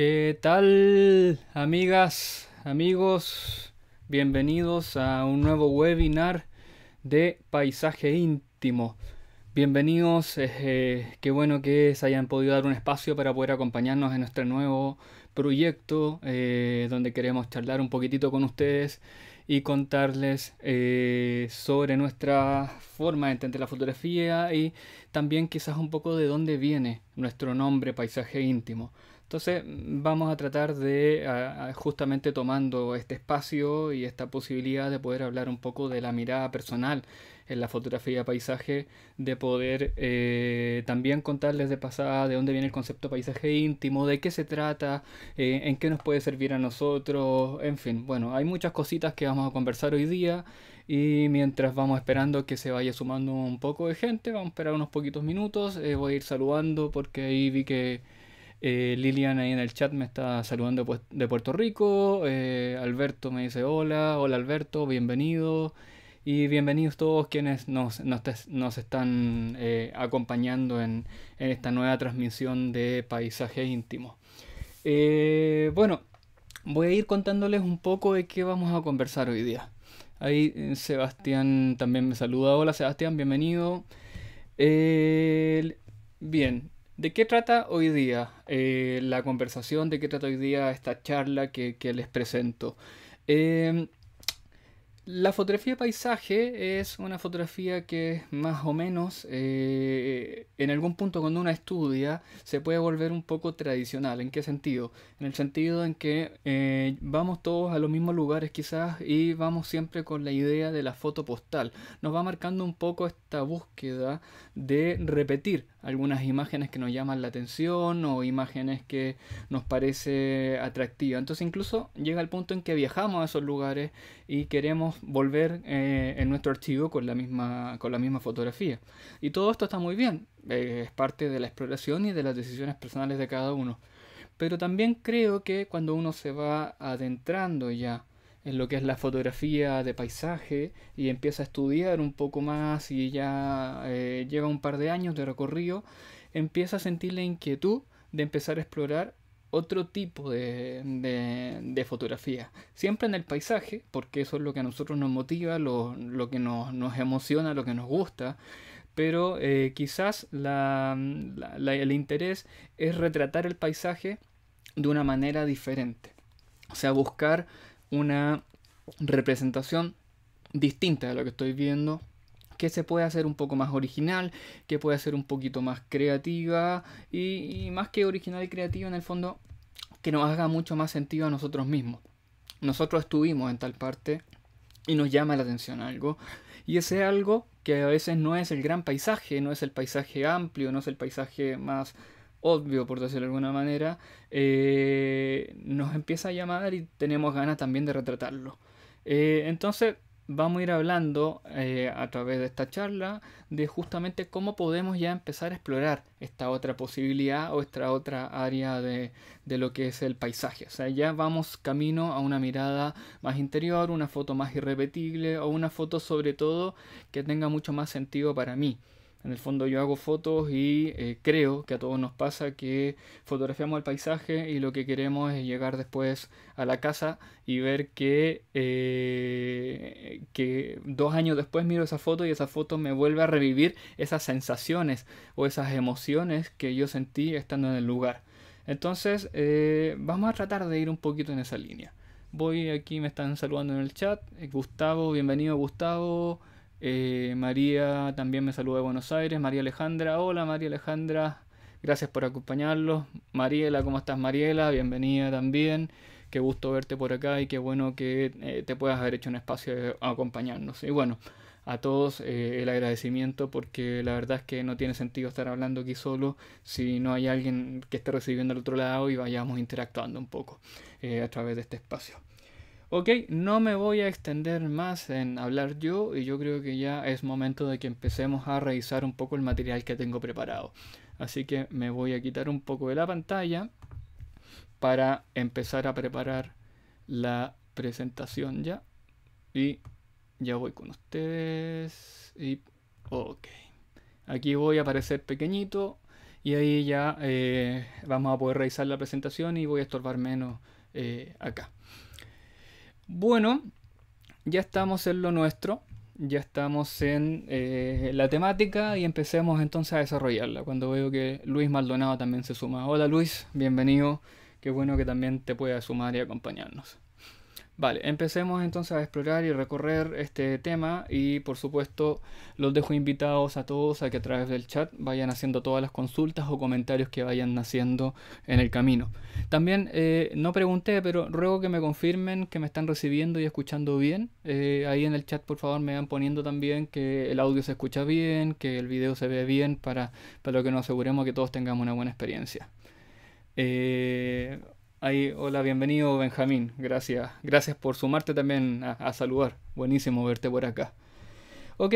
¿Qué tal amigas, amigos? Bienvenidos a un nuevo webinar de paisaje íntimo. Bienvenidos, eh, eh, qué bueno que se hayan podido dar un espacio para poder acompañarnos en nuestro nuevo proyecto eh, donde queremos charlar un poquitito con ustedes y contarles sobre nuestra forma de entender la fotografía y también quizás un poco de dónde viene nuestro nombre paisaje íntimo. Entonces vamos a tratar de, justamente tomando este espacio y esta posibilidad de poder hablar un poco de la mirada personal en la fotografía paisaje, de poder eh, también contarles de pasada de dónde viene el concepto paisaje íntimo, de qué se trata, eh, en qué nos puede servir a nosotros, en fin, bueno, hay muchas cositas que vamos a conversar hoy día y mientras vamos esperando que se vaya sumando un poco de gente, vamos a esperar unos poquitos minutos, eh, voy a ir saludando porque ahí vi que eh, Lilian ahí en el chat me está saludando pues, de Puerto Rico. Eh, Alberto me dice hola, hola Alberto, bienvenido. Y bienvenidos todos quienes nos, están eh, acompañando en, en, esta nueva transmisión de Paisaje Íntimo. bueno, voy a ir contándoles un poco de qué vamos a conversar hoy día. Ahí Sebastián también me saluda. Hola Sebastián, bienvenido. bien, ¿De qué trata hoy día eh, la conversación? ¿De qué trata hoy día esta charla que, les presento? Em, la fotografía de paisaje es una fotografía que más o menos eh, en algún punto cuando uno estudia se puede volver un poco tradicional. ¿En qué sentido? En el sentido en que eh, vamos todos a los mismos lugares quizás y vamos siempre con la idea de la foto postal. Nos va marcando un poco esta búsqueda de repetir algunas imágenes que nos llaman la atención o imágenes que nos parece atractiva. Entonces incluso llega el punto en que viajamos a esos lugares y queremos volver eh, en nuestro archivo con la, misma, con la misma fotografía. Y todo esto está muy bien, eh, es parte de la exploración y de las decisiones personales de cada uno. Pero también creo que cuando uno se va adentrando ya en lo que es la fotografía de paisaje y empieza a estudiar un poco más y ya eh, lleva un par de años de recorrido, empieza a sentir la inquietud de empezar a explorar otro tipo de, fotografía. Siempre en el paisaje, porque eso es lo que a nosotros nos motiva, lo, que nos, emociona, lo que nos gusta. Pero eh, quizás la, el interés es retratar el paisaje de una manera diferente. O sea, buscar una representación distinta de lo que estoy viendo que se puede hacer un poco más original, que puede ser un poquito más creativa y, más que original y creativa en el fondo, que nos haga mucho más sentido a nosotros mismos. Nosotros estuvimos en tal parte y nos llama la atención algo y ese algo que a veces no es el gran paisaje, no es el paisaje amplio, no es el paisaje más obvio, por decirlo de alguna manera, eh, nos empieza a llamar y tenemos ganas también de retratarlo. Eh, entonces, vamos a ir hablando eh, a través de esta charla de justamente cómo podemos ya empezar a explorar esta otra posibilidad o esta otra área de, de, lo que es el paisaje. O sea, ya vamos camino a una mirada más interior, una foto más irrepetible o una foto sobre todo que tenga mucho más sentido para mí. En el fondo yo hago fotos y eh, creo que a todos nos pasa que fotografiamos el paisaje y lo que queremos es llegar después a la casa y ver que, eh, que dos años después miro esa foto y esa foto me vuelve a revivir esas sensaciones o esas emociones que yo sentí estando en el lugar. Entonces eh, vamos a tratar de ir un poquito en esa línea. Voy aquí, me están saludando en el chat. Gustavo, bienvenido Gustavo. Eh, María también me saluda de Buenos Aires. María Alejandra, hola María Alejandra, gracias por acompañarlos. Mariela, ¿cómo estás Mariela? Bienvenida también. Qué gusto verte por acá y qué bueno que eh, te puedas haber hecho un espacio de acompañarnos. Y bueno, a todos eh, el agradecimiento porque la verdad es que no tiene sentido estar hablando aquí solo si no hay alguien que esté recibiendo al otro lado y vayamos interactuando un poco a través de este espacio. Ok, no me voy a extender más en hablar yo y yo creo que ya es momento de que empecemos a revisar un poco el material que tengo preparado. Así que me voy a quitar un poco de la pantalla para empezar a preparar la presentación ya. Y ya voy con ustedes. Y ok. Aquí voy a aparecer pequeñito y ahí ya eh, vamos a poder revisar la presentación y voy a estorbar menos eh, acá. Bueno, ya estamos en lo nuestro, ya estamos en eh, la temática y empecemos entonces a desarrollarla. Cuando veo que Luis Maldonado también se suma. Hola Luis, bienvenido. Qué bueno que también te puedas sumar y acompañarnos. Vale, empecemos entonces a explorar y recorrer este tema y por supuesto los dejo invitados a todos a que a través del chat vayan haciendo todas las consultas o comentarios que vayan naciendo en el camino. También eh, no pregunté, pero ruego que me confirmen que me están recibiendo y escuchando bien. Eh, ahí en el chat por favor me van poniendo también que el audio se escucha bien, que el video se ve bien para, para que nos aseguremos que todos tengamos una buena experiencia. Eh, hola, bienvenido Benjamín. Gracias. Gracias por sumarte también a, saludar. Buenísimo verte por acá. Ok.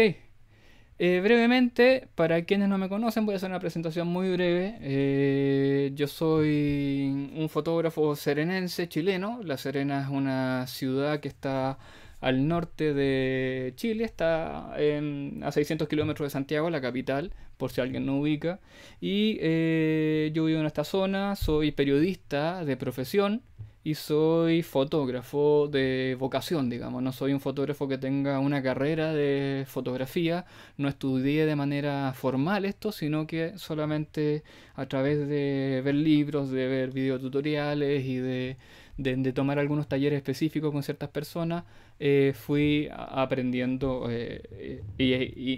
Eh, brevemente, para quienes no me conocen, voy a hacer una presentación muy breve. Eh, yo soy un fotógrafo serenense chileno. La Serena es una ciudad que está al norte de Chile, está a 600 kilómetros de Santiago, la capital, por si alguien no ubica. Y eh, yo vivo en esta zona, soy periodista de profesión y soy fotógrafo de vocación, digamos. No soy un fotógrafo que tenga una carrera de fotografía, no estudié de manera formal esto, sino que solamente a través de ver libros, de ver videotutoriales y de de, tomar algunos talleres específicos con ciertas personas, eh, fui aprendiendo e,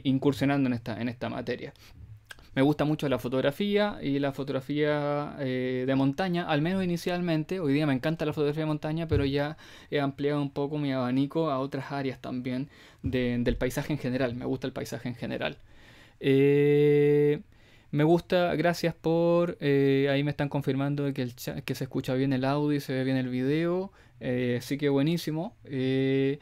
incursionando en esta, en esta materia. Me gusta mucho la fotografía y la fotografía eh, de montaña, al menos inicialmente. Hoy día me encanta la fotografía de montaña, pero ya he ampliado un poco mi abanico a otras áreas también de, del paisaje en general. Me gusta el paisaje en general. Me gusta, gracias por... Eh, ahí me están confirmando que, el que se escucha bien el audio y se ve bien el video. Eh, así que buenísimo. Eh,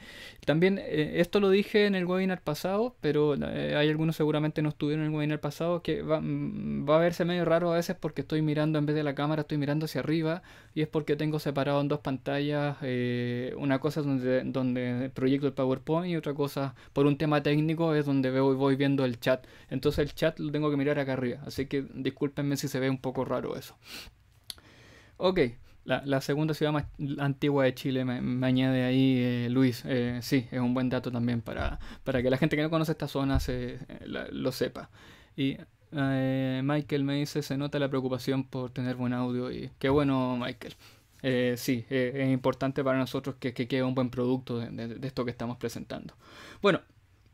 también eh, esto lo dije en el webinar pasado, pero hay algunos seguramente no estuvieron en el webinar pasado, que mm, va, a verse medio raro a veces porque estoy mirando en vez de la cámara, estoy mirando hacia arriba y es porque tengo separado en dos pantallas una cosa donde, donde proyecto el PowerPoint y otra cosa por un tema técnico es donde veo voy viendo el chat. Entonces el chat lo tengo que mirar acá arriba, así que discúlpenme si se ve un poco raro eso. Ok, la, segunda ciudad más antigua de Chile, me, añade ahí eh, Luis. Eh, sí, es un buen dato también para, para que la gente que no conoce esta zona se, eh, lo sepa. Y Michael me dice, se nota la preocupación por tener buen audio y qué bueno Michael. sí, es importante para nosotros que, quede un buen producto de, esto que estamos presentando. Bueno,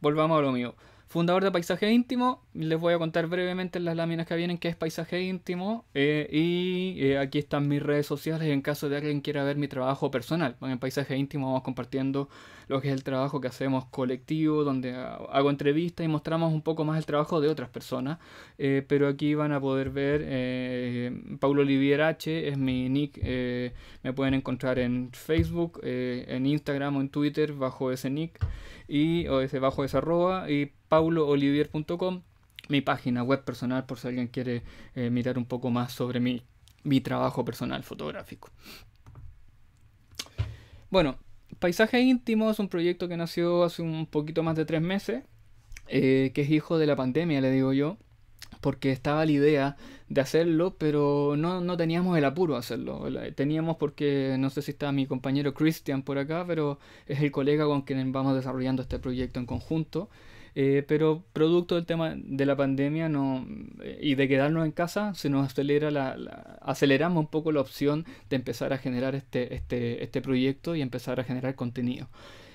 volvamos a lo mío. Fundador de Paisaje Íntimo, les voy a contar brevemente las láminas que vienen qué es Paisaje Íntimo eh, y eh, aquí están mis redes sociales en caso de alguien quiera ver mi trabajo personal. En Paisaje Íntimo vamos compartiendo lo que es el trabajo que hacemos colectivo, donde ah, hago entrevistas y mostramos un poco más el trabajo de otras personas, eh, pero aquí van a poder ver Paulo Olivier H, es mi nick, me pueden encontrar en Facebook, en Instagram o en Twitter bajo ese nick y o ese bajo esa arroba y pauloolivier.com, mi página web personal por si alguien quiere eh, mirar un poco más sobre mi, mi trabajo personal fotográfico. Bueno, Paisaje Íntimo es un proyecto que nació hace un poquito más de tres meses, eh, que es hijo de la pandemia, le digo yo, porque estaba la idea de hacerlo, pero no, no teníamos el apuro a hacerlo. Teníamos porque, no sé si está mi compañero Christian por acá, pero es el colega con quien vamos desarrollando este proyecto en conjunto. Eh, pero producto del tema de la pandemia no, eh, y de quedarnos en casa, se nos acelera la, aceleramos un poco la opción de empezar a generar este, este, este proyecto y empezar a generar contenido.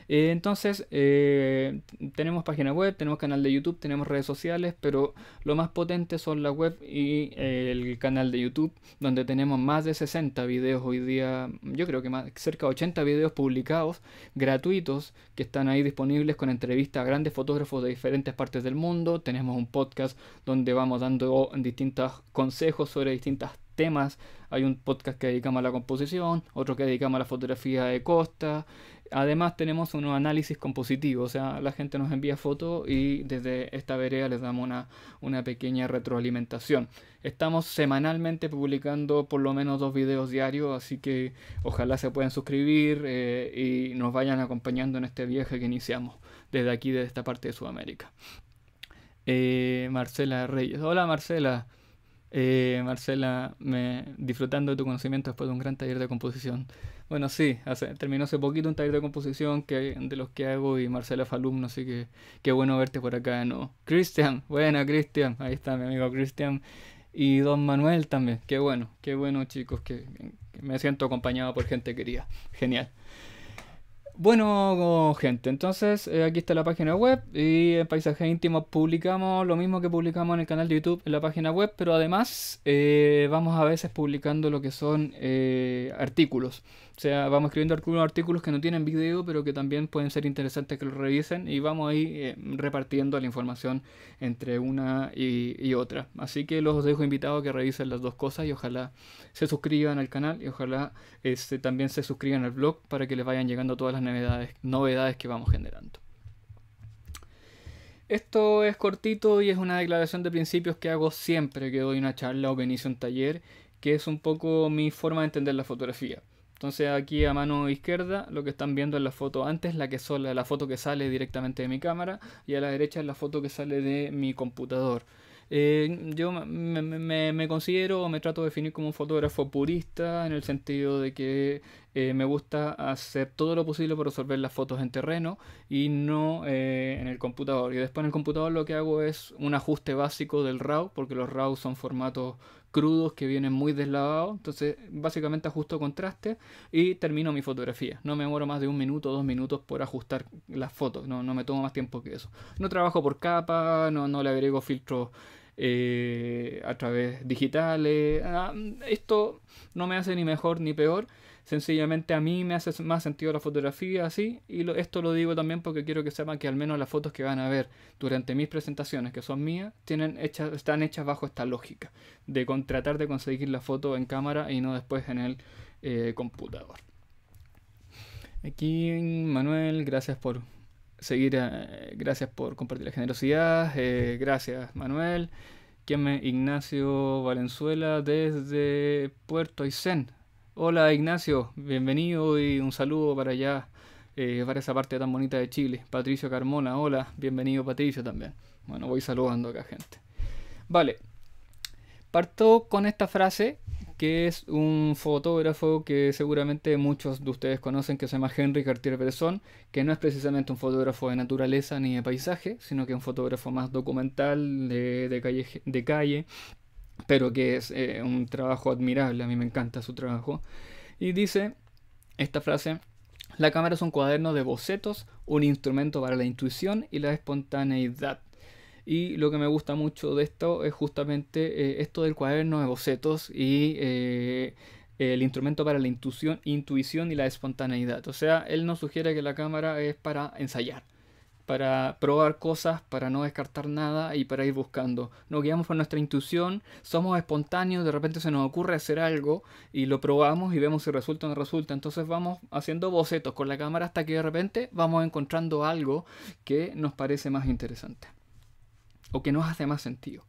Eh, entonces, eh, tenemos página web, tenemos canal de YouTube, tenemos redes sociales, pero lo más potente son la web y eh, el canal de YouTube, donde tenemos más de 60 videos hoy día, yo creo que más, cerca de 80 videos publicados, gratuitos, que están ahí disponibles con entrevistas a grandes fotógrafos de diferentes partes del mundo. Tenemos un podcast donde vamos dando distintos consejos sobre distintos temas. Hay un podcast que dedicamos a la composición, otro que dedicamos a la fotografía de costa, Además tenemos un análisis compositivo, o sea, la gente nos envía fotos y desde esta vereda les damos una, pequeña retroalimentación. Estamos semanalmente publicando por lo menos dos videos diarios, así que ojalá se puedan suscribir eh, y nos vayan acompañando en este viaje que iniciamos desde aquí, desde esta parte de Sudamérica. Eh, Marcela Reyes. Hola Marcela. Eh, Marcela, me, disfrutando de tu conocimiento después de un gran taller de composición. Bueno, sí, hace, terminó hace poquito un taller de composición que, de los que hago y Marcela alumno así que qué bueno verte por acá, de nuevo Cristian, buena Cristian, ahí está mi amigo Cristian. Y don Manuel también, qué bueno, qué bueno chicos, que, me siento acompañado por gente querida, genial. Bueno, gente, entonces eh, aquí está la página web y en Paisaje Íntimo publicamos lo mismo que publicamos en el canal de YouTube en la página web, pero además eh, vamos a veces publicando lo que son eh, artículos. O sea, vamos escribiendo algunos artículos que no tienen video, pero que también pueden ser interesantes que los revisen y vamos ahí eh, repartiendo la información entre una y, otra. Así que los dejo invitados a que revisen las dos cosas y ojalá se suscriban al canal y ojalá este también se suscriban al blog para que les vayan llegando todas las novedades, novedades que vamos generando. Esto es cortito y es una declaración de principios que hago siempre que doy una charla o que inicio un taller, que es un poco mi forma de entender la fotografía. Entonces aquí a mano izquierda lo que están viendo es la foto antes, la, que sola, la foto que sale directamente de mi cámara y a la derecha es la foto que sale de mi computador. Eh, yo me, considero o me trato de definir como un fotógrafo purista en el sentido de que eh, me gusta hacer todo lo posible por resolver las fotos en terreno y no eh, en el computador. Y después en el computador lo que hago es un ajuste básico del RAW, porque los RAW son formatos crudos que vienen muy deslavados. Entonces, básicamente ajusto contraste y termino mi fotografía. No me demoro más de un minuto o dos minutos por ajustar las fotos. No, me tomo más tiempo que eso. No trabajo por capa, no, le agrego filtros eh, a través digitales. Ah, esto no me hace ni mejor ni peor. Sencillamente a mí me hace más sentido la fotografía así y esto lo digo también porque quiero que sepan que al menos las fotos que van a ver durante mis presentaciones, que son mías, tienen hechas, están hechas bajo esta lógica de tratar de conseguir la foto en cámara y no después en el eh, computador. Aquí Manuel, gracias por seguir, eh, gracias por compartir la generosidad, eh, gracias Manuel. Quien me, Ignacio Valenzuela desde Puerto Aysén. Hola Ignacio, bienvenido y un saludo para allá, eh, para esa parte tan bonita de Chile. Patricio Carmona, hola, bienvenido Patricio también. Bueno, voy saludando acá gente. Vale, parto con esta frase que es un fotógrafo que seguramente muchos de ustedes conocen, que se llama Henry Cartier-Bresson, que no es precisamente un fotógrafo de naturaleza ni de paisaje, sino que es un fotógrafo más documental, calle, de calle, pero que es eh, un trabajo admirable, a mí me encanta su trabajo. Y dice esta frase, la cámara es un cuaderno de bocetos, un instrumento para la intuición y la espontaneidad. Y lo que me gusta mucho de esto es justamente eh, esto del cuaderno de bocetos y eh, el instrumento para la intuición, intuición y la espontaneidad. O sea, él nos sugiere que la cámara es para ensayar para probar cosas, para no descartar nada y para ir buscando. Nos guiamos por nuestra intuición, somos espontáneos, de repente se nos ocurre hacer algo y lo probamos y vemos si resulta o no resulta. Entonces vamos haciendo bocetos con la cámara hasta que de repente vamos encontrando algo que nos parece más interesante o que nos hace más sentido.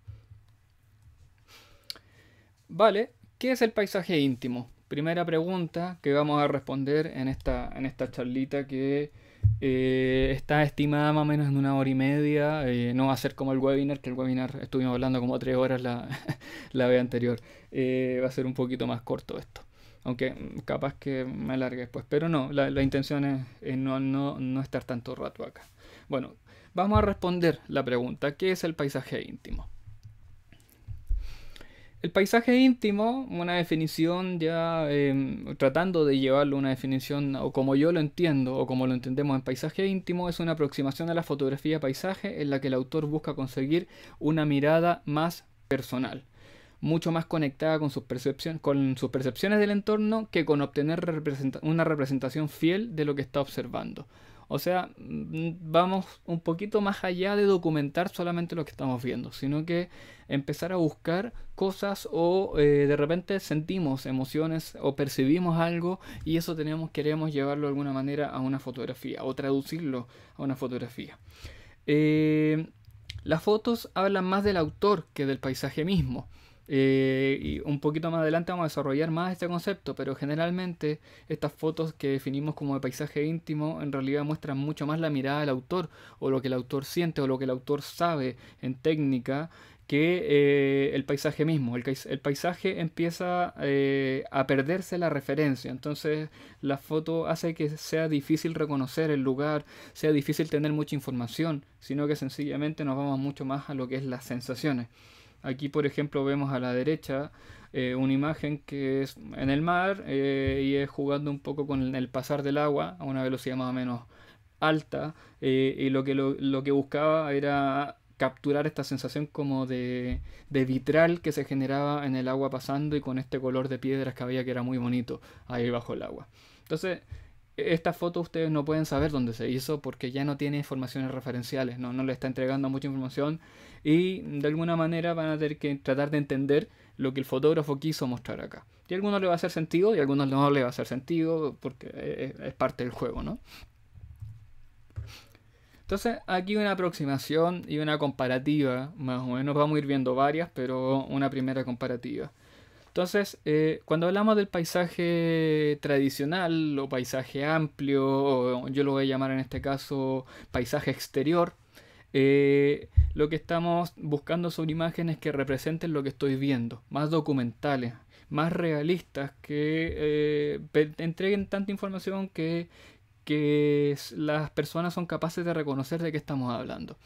Vale, ¿qué es el paisaje íntimo? Primera pregunta que vamos a responder en esta, en esta charlita que eh, está estimada más o menos en una hora y media. Eh, no va a ser como el webinar, que el webinar estuvimos hablando como tres horas la, la vez anterior. Eh, va a ser un poquito más corto esto. Aunque mm, capaz que me alargue después. Pero no, la, intención es, es no, no, no, estar tanto rato acá. Bueno, vamos a responder la pregunta. ¿Qué es el paisaje íntimo? El paisaje íntimo, una definición ya em, tratando de llevarlo a una definición, o como yo lo entiendo, o como lo entendemos en paisaje íntimo, es una aproximación a la fotografía paisaje en la que el autor busca conseguir una mirada más personal mucho más conectada con sus, con sus percepciones del entorno que con obtener una representación fiel de lo que está observando. O sea, mm, vamos un poquito más allá de documentar solamente lo que estamos viendo, sino que empezar a buscar cosas o eh, de repente sentimos emociones o percibimos algo y eso tenemos, queremos llevarlo de alguna manera a una fotografía o traducirlo a una fotografía. Eh, las fotos hablan más del autor que del paisaje mismo. Eh, y un poquito más adelante vamos a desarrollar más este concepto, pero generalmente estas fotos que definimos como de paisaje íntimo en realidad muestran mucho más la mirada del autor o lo que el autor siente o lo que el autor sabe en técnica que eh, el paisaje mismo. El, paisaje empieza eh, a perderse la referencia, entonces la foto hace que sea difícil reconocer el lugar, sea difícil tener mucha información, sino que sencillamente nos vamos mucho más a lo que es las sensaciones. Aquí, por ejemplo, vemos a la derecha eh, una imagen que es en el mar eh, y es jugando un poco con el pasar del agua a una velocidad más o menos alta. Eh, y lo que, que buscaba era capturar esta sensación como de, vitral que se generaba en el agua pasando y con este color de piedras que había que era muy bonito ahí bajo el agua. Entonces, esta foto ustedes no pueden saber dónde se hizo porque ya no tiene informaciones referenciales, no, no le está entregando mucha información y de alguna manera van a tener que tratar de entender lo que el fotógrafo quiso mostrar acá. Y a algunos le va a hacer sentido y a algunos no le va a hacer sentido porque es, parte del juego, ¿no? Entonces, aquí una aproximación y una comparativa, más o menos. Vamos a ir viendo varias, pero una primera comparativa. Entonces, eh, cuando hablamos del paisaje tradicional o paisaje amplio, o yo lo voy a llamar en este caso paisaje exterior, eh, lo que estamos buscando sobre imágenes que representen lo que estoy viendo, más documentales, más realistas, que eh, entreguen tanta información que, que las personas son capaces de reconocer de qué estamos hablando.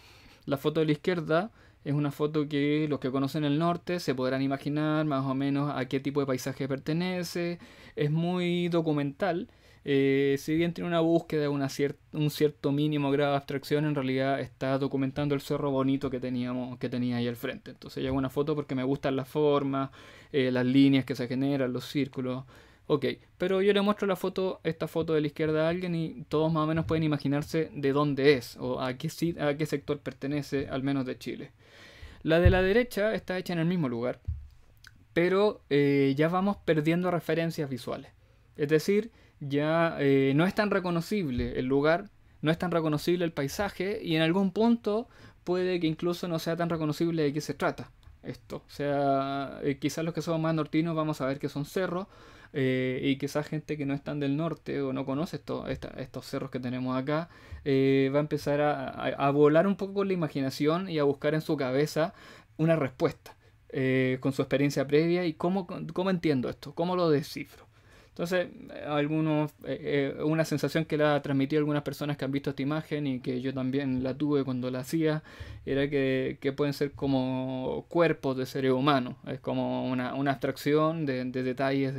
La foto de la izquierda es una foto que los que conocen el norte se podrán imaginar más o menos a qué tipo de paisaje pertenece. Es muy documental eh, si bien tiene una búsqueda, una un cierto mínimo grado de abstracción, en realidad está documentando el cerro bonito que, teníamos, que tenía ahí al frente. Entonces yo hago una foto porque me gustan las formas, eh, las líneas que se generan, los círculos. Ok, pero yo le muestro la foto, esta foto de la izquierda a alguien y todos más o menos pueden imaginarse de dónde es o a qué, a qué sector pertenece, al menos de Chile. La de la derecha está hecha en el mismo lugar, pero eh, ya vamos perdiendo referencias visuales. Es decir, ya eh, no es tan reconocible el lugar, no es tan reconocible el paisaje y en algún punto puede que incluso no sea tan reconocible de qué se trata esto. O sea, eh, quizás los que somos más nortinos vamos a ver que son cerros eh, y quizás gente que no es tan del norte o no conoce esto, estos cerros que tenemos acá va a empezar a, volar un poco la imaginación y a buscar en su cabeza una respuesta. con su experiencia previa y cómo, cómo entiendo esto, cómo lo descifro. Entonces, algunos, eh, eh, una sensación que la transmitido algunas personas que han visto esta imagen y que yo también la tuve cuando la hacía, era que, pueden ser como cuerpos de seres humanos, es como una, abstracción de, detalles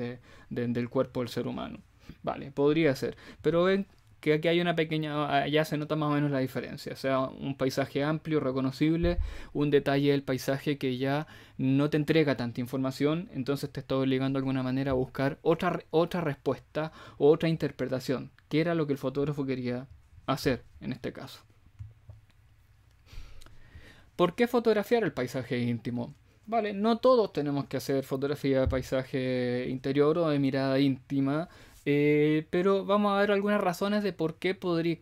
del cuerpo del ser humano. Vale, podría ser, pero ven que aquí hay una pequeña, ah, ya se nota más o menos la diferencia, o sea, un paisaje amplio, reconocible, un detalle del paisaje que ya no te entrega tanta información, entonces te está obligando de alguna manera a buscar otra, otra respuesta o otra interpretación, que era lo que el fotógrafo quería hacer en este caso. ¿Por qué fotografiar el paisaje íntimo? Vale, no todos tenemos que hacer fotografía de paisaje interior o de mirada íntima, eh, pero vamos a ver algunas razones de por qué podría,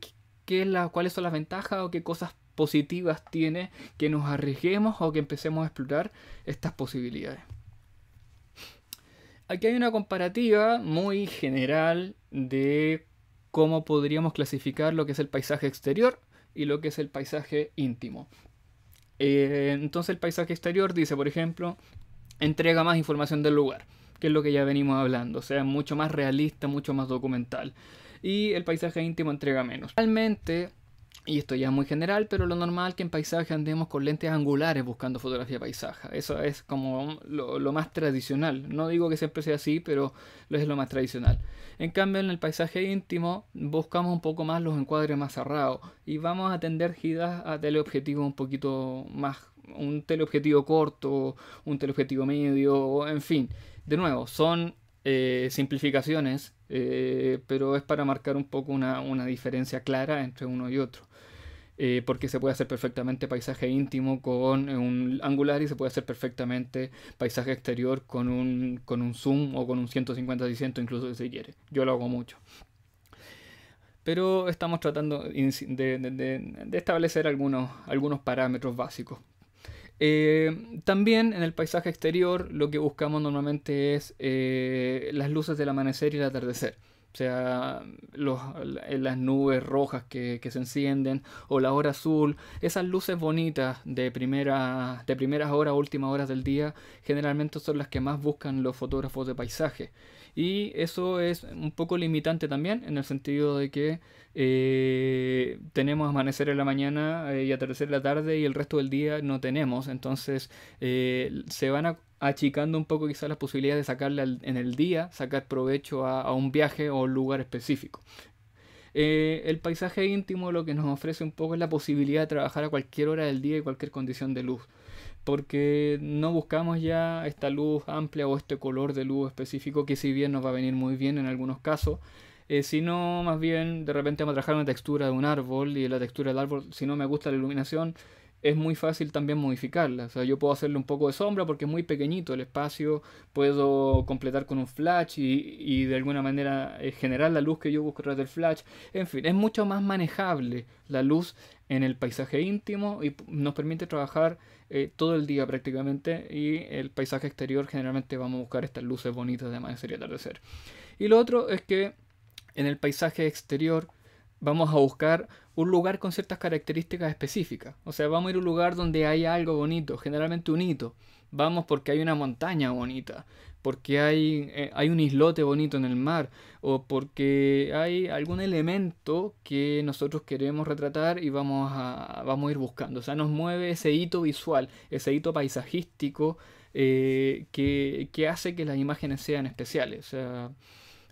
cuáles son las ventajas o qué cosas positivas tiene que nos arriesguemos o que empecemos a explorar estas posibilidades. Aquí hay una comparativa muy general de cómo podríamos clasificar lo que es el paisaje exterior y lo que es el paisaje íntimo. Eh, entonces el paisaje exterior dice, por ejemplo, entrega más información del lugar que es lo que ya venimos hablando, o sea, mucho más realista, mucho más documental. Y el paisaje íntimo entrega menos. Realmente, y esto ya es muy general, pero lo normal que en paisaje andemos con lentes angulares buscando fotografía de paisaje. Eso es como lo, más tradicional. No digo que siempre sea así, pero es lo más tradicional. En cambio, en el paisaje íntimo buscamos un poco más los encuadres más cerrados y vamos a tender giras a teleobjetivos un poquito más, un teleobjetivo corto, un teleobjetivo medio, en fin. De nuevo, son eh, simplificaciones, eh, pero es para marcar un poco una, diferencia clara entre uno y otro. Eh, porque se puede hacer perfectamente paisaje íntimo con un angular y se puede hacer perfectamente paisaje exterior con un, con un zoom o con un 150-600 incluso si se quiere. Yo lo hago mucho. Pero estamos tratando de, establecer algunos, algunos parámetros básicos eh, también en el paisaje exterior lo que buscamos normalmente es eh, las luces del amanecer y el atardecer. O sea, eh, las nubes rojas que, se encienden o la hora azul, esas luces bonitas de, primera, de primeras horas, últimas horas del día, generalmente son las que más buscan los fotógrafos de paisaje. Y eso es un poco limitante también, en el sentido de que eh, tenemos amanecer en la mañana eh, y atardecer en la tarde y el resto del día no tenemos. Entonces eh, se van achicando un poco quizás las posibilidades de sacarle en el día, sacar provecho a, un viaje o lugar específico. el paisaje íntimo lo que nos ofrece un poco es la posibilidad de trabajar a cualquier hora del día y cualquier condición de luz porque no buscamos ya esta luz amplia o este color de luz específico que si bien nos va a venir muy bien en algunos casos, eh, sino más bien de repente vamos a trabajar una textura de un árbol y la textura del árbol, si no me gusta la iluminación, es muy fácil también modificarla. O sea, yo puedo hacerle un poco de sombra porque es muy pequeñito el espacio, puedo completar con un flash y, y de alguna manera eh, generar la luz que yo busco tras del flash. En fin, es mucho más manejable la luz en el paisaje íntimo y nos permite trabajar eh, todo el día prácticamente y el paisaje exterior generalmente vamos a buscar estas luces bonitas de amanecer y atardecer. Y lo otro es que en el paisaje exterior vamos a buscar un lugar con ciertas características específicas. O sea, vamos a ir a un lugar donde hay algo bonito, generalmente un hito. Vamos porque hay una montaña bonita porque eh, hay, un islote bonito en el mar, o porque hay algún elemento que nosotros queremos retratar y vamos a, vamos a ir buscando. O sea, nos mueve ese hito visual, ese hito paisajístico eh, que, hace que las imágenes sean especiales. O sea,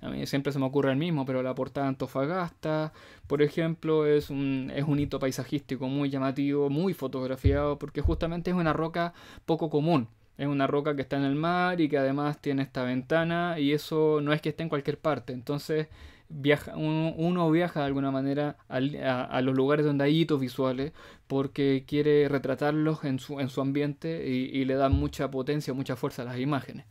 a mí siempre se me ocurre el mismo, pero la portada Antofagasta, por ejemplo, es un, es un hito paisajístico muy llamativo, muy fotografiado, porque justamente es una roca poco común. Es una roca que está en el mar y que además tiene esta ventana y eso no es que esté en cualquier parte. Entonces viaja, uno, viaja de alguna manera a, los lugares donde hay hitos visuales porque quiere retratarlos en su, ambiente y, le da mucha potencia, mucha fuerza a las imágenes.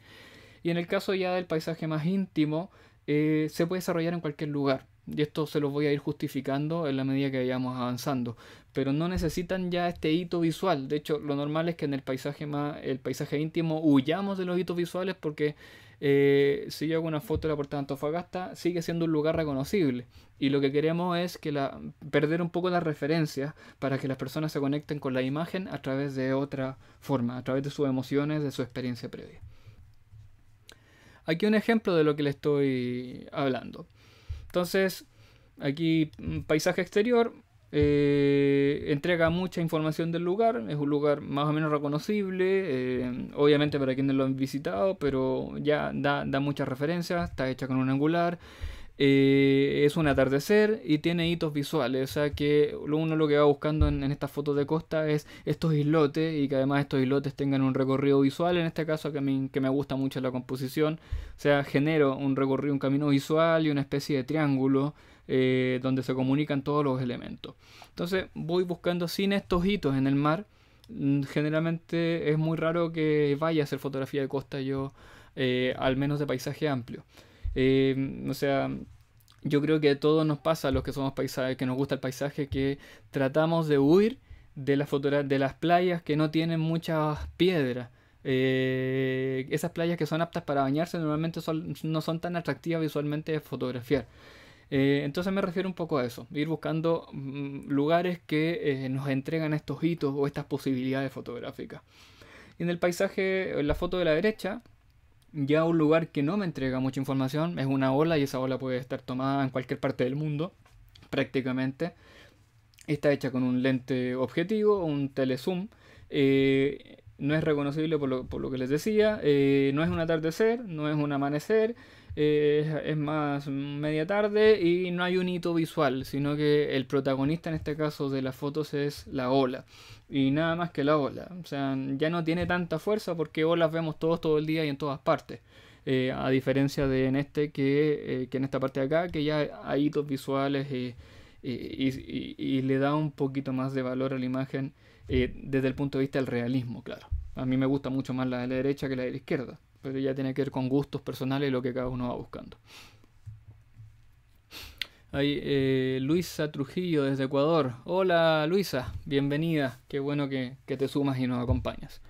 Y en el caso ya del paisaje más íntimo, eh, se puede desarrollar en cualquier lugar y esto se los voy a ir justificando en la medida que vayamos avanzando, pero no necesitan ya este hito visual. De hecho, lo normal es que en el paisaje más, el paisaje íntimo, huyamos de los hitos visuales porque eh, si yo hago una foto de la puerta de Antofagasta, sigue siendo un lugar reconocible. Y lo que queremos es que la, perder un poco la referencia para que las personas se conecten con la imagen a través de otra forma, a través de sus emociones, de su experiencia previa. Aquí un ejemplo de lo que le estoy hablando. Entonces, aquí mm, paisaje exterior, eh, entrega mucha información del lugar, es un lugar más o menos reconocible, eh, obviamente para quienes lo han visitado, pero ya da, da muchas referencias, está hecha con un angular. Eh, es un atardecer y tiene hitos visuales, o sea que uno lo que va buscando en, estas fotos de costa es estos islotes y que además estos islotes tengan un recorrido visual, en este caso que, a mí, que me gusta mucho la composición, o sea, genero un recorrido, un camino visual y una especie de triángulo eh, donde se comunican todos los elementos. Entonces voy buscando sin estos hitos en el mar, mm, generalmente es muy raro que vaya a hacer fotografía de costa yo, eh, al menos de paisaje amplio. Em, o sea, yo creo que todo nos pasa, a los que somos paisajes, que nos gusta el paisaje, que tratamos de huir de, de las playas que no tienen muchas piedras. Eh, esas playas que son aptas para bañarse normalmente no son tan atractivas visualmente de fotografiar. Eh, entonces me refiero un poco a eso, ir buscando mm, lugares que eh, nos entregan estos hitos o estas posibilidades fotográficas. En el paisaje, en la foto de la derecha, ya un lugar que no me entrega mucha información, es una ola y esa ola puede estar tomada en cualquier parte del mundo, prácticamente. Está hecha con un lente objetivo, un telezoom. Eh, no es reconocible por lo, que les decía, eh, no es un atardecer, no es un amanecer, eh, es más media tarde y no hay un hito visual, sino que el protagonista en este caso de las fotos es la ola y nada más que la ola. O sea, ya no tiene tanta fuerza porque olas vemos todos todo el día y en todas partes. Eh, a diferencia de en este que, eh, que, en esta parte de acá, que ya hay dos visuales eh, y, le da un poquito más de valor a la imagen desde el punto de vista del realismo, claro. A mí me gusta mucho más la de la derecha que la de la izquierda, pero ya tiene que ver con gustos personales y lo que cada uno va buscando. Ahí eh, Luisa Trujillo desde Ecuador. Hola Luisa, bienvenida. Qué bueno que, te sumas y nos acompañas.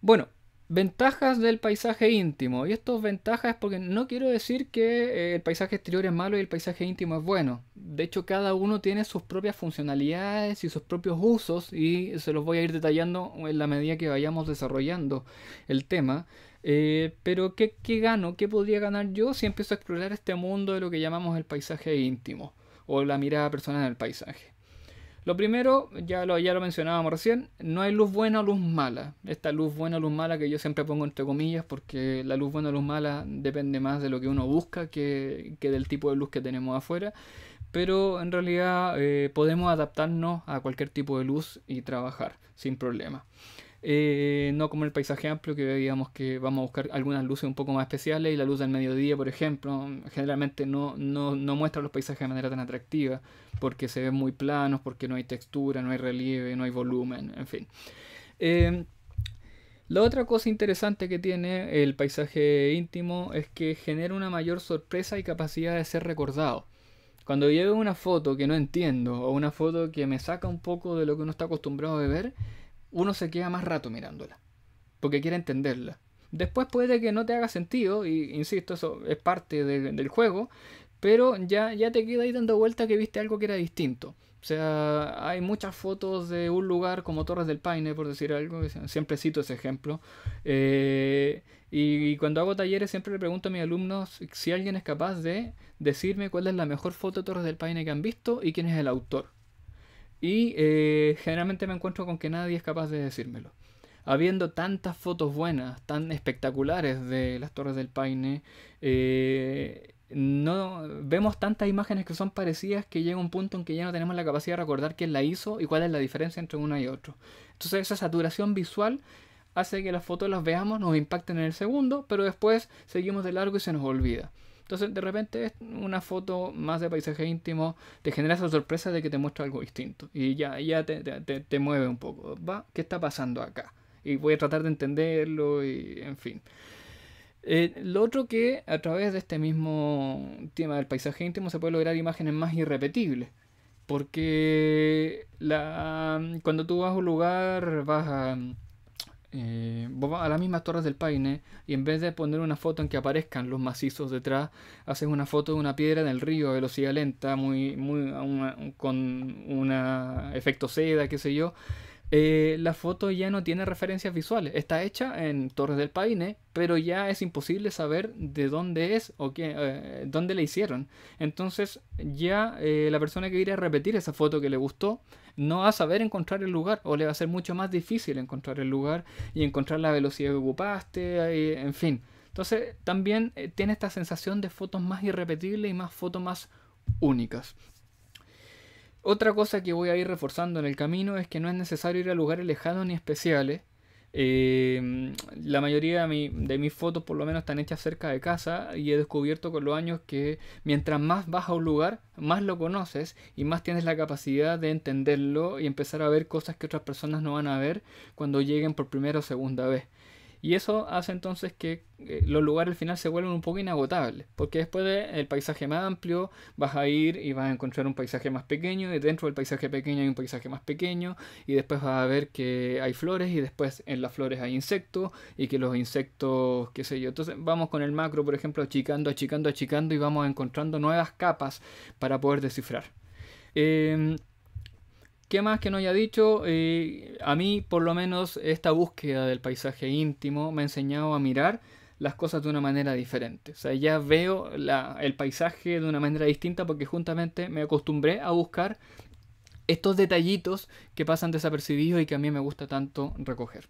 Bueno, Ventajas del paisaje íntimo. Y estas ventajas es porque no quiero decir que eh, el paisaje exterior es malo y el paisaje íntimo es bueno. De hecho, cada uno tiene sus propias funcionalidades y sus propios usos y se los voy a ir detallando en la medida que vayamos desarrollando el tema. Eh, pero ¿qué, gano? ¿Qué podría ganar yo si empiezo a explorar este mundo de lo que llamamos el paisaje íntimo o la mirada personal del paisaje? Lo primero, ya lo, ya lo mencionábamos recién, no hay luz buena o luz mala. Esta luz buena o luz mala que yo siempre pongo entre comillas porque la luz buena o luz mala depende más de lo que uno busca que, del tipo de luz que tenemos afuera. Pero en realidad eh, podemos adaptarnos a cualquier tipo de luz y trabajar sin problema. Eh, no como el paisaje amplio, que digamos que vamos a buscar algunas luces un poco más especiales y la luz del mediodía, por ejemplo, generalmente no, muestra los paisajes de manera tan atractiva, porque se ven muy planos, porque no hay textura, no hay relieve, no hay volumen, en fin. Eh, la otra cosa interesante que tiene el paisaje íntimo es que genera una mayor sorpresa y capacidad de ser recordado. Cuando llevo una foto que no entiendo o una foto que me saca un poco de lo que uno está acostumbrado a ver, uno se queda más rato mirándola, porque quiere entenderla. Después puede que no te haga sentido, y insisto, eso es parte del juego, pero ya, ya te queda ahí dando vuelta que viste algo que era distinto. O sea, hay muchas fotos de un lugar como Torres del Paine, por decir algo, siempre cito ese ejemplo. Eh, y, cuando hago talleres siempre le pregunto a mis alumnos si alguien es capaz de decirme cuál es la mejor foto de Torres del Paine que han visto y quién es el autor. Y eh, generalmente me encuentro con que nadie es capaz de decírmelo. Habiendo tantas fotos buenas, tan espectaculares de las Torres del Paine, eh, no vemos tantas imágenes que son parecidas que llega un punto en que ya no tenemos la capacidad de recordar quién la hizo y cuál es la diferencia entre una y otra. Entonces esa saturación visual hace que las fotos las veamos, nos impacten en el segundo, pero después seguimos de largo y se nos olvida. Entonces, de repente una foto más de paisaje íntimo, te genera esa sorpresa de que te muestra algo distinto. Y ya, ya te, te, mueve un poco. ¿va? ¿Qué está pasando acá? Y voy a tratar de entenderlo y en fin. Eh, lo otro que a través de este mismo tema del paisaje íntimo se puede lograr imágenes más irrepetibles. Porque la, cuando tú vas a un lugar, vas a eh, vos vas a las mismas Torres del Paine y en vez de poner una foto en que aparezcan los macizos detrás, haces una foto de una piedra en el río a velocidad lenta, muy, muy con un efecto seda, qué sé yo, eh, la foto ya no tiene referencias visuales. Está hecha en Torres del Paine, pero ya es imposible saber de dónde es o qué, eh, dónde la hicieron. Entonces ya eh, la persona que iría a repetir esa foto que le gustó no va a saber encontrar el lugar o le va a ser mucho más difícil encontrar el lugar y encontrar la velocidad que ocupaste, en fin. Entonces también tiene esta sensación de fotos más irrepetibles y más fotos más únicas. Otra cosa que voy a ir reforzando en el camino es que no es necesario ir a lugares lejanos ni especiales. Eh, la mayoría de, de, mis fotos por lo menos están hechas cerca de casa y he descubierto con los años que mientras más vas a un lugar, más lo conoces y más tienes la capacidad de entenderlo y empezar a ver cosas que otras personas no van a ver cuando lleguen por primera o segunda vez. Y eso hace entonces que eh, los lugares al final se vuelven un poco inagotables, porque después del paisaje más amplio vas a ir y vas a encontrar un paisaje más pequeño, y dentro del paisaje pequeño hay un paisaje más pequeño, y después vas a ver que hay flores, y después en las flores hay insectos, y que los insectos, qué sé yo. Entonces vamos con el macro, por ejemplo, achicando, achicando, achicando, y vamos encontrando nuevas capas para poder descifrar. Em, ¿Qué más que no haya dicho? Eh, a mí, por lo menos, esta búsqueda del paisaje íntimo me ha enseñado a mirar las cosas de una manera diferente. O sea, ya veo el paisaje de una manera distinta porque juntamente me acostumbré a buscar estos detallitos que pasan desapercibidos y que a mí me gusta tanto recoger.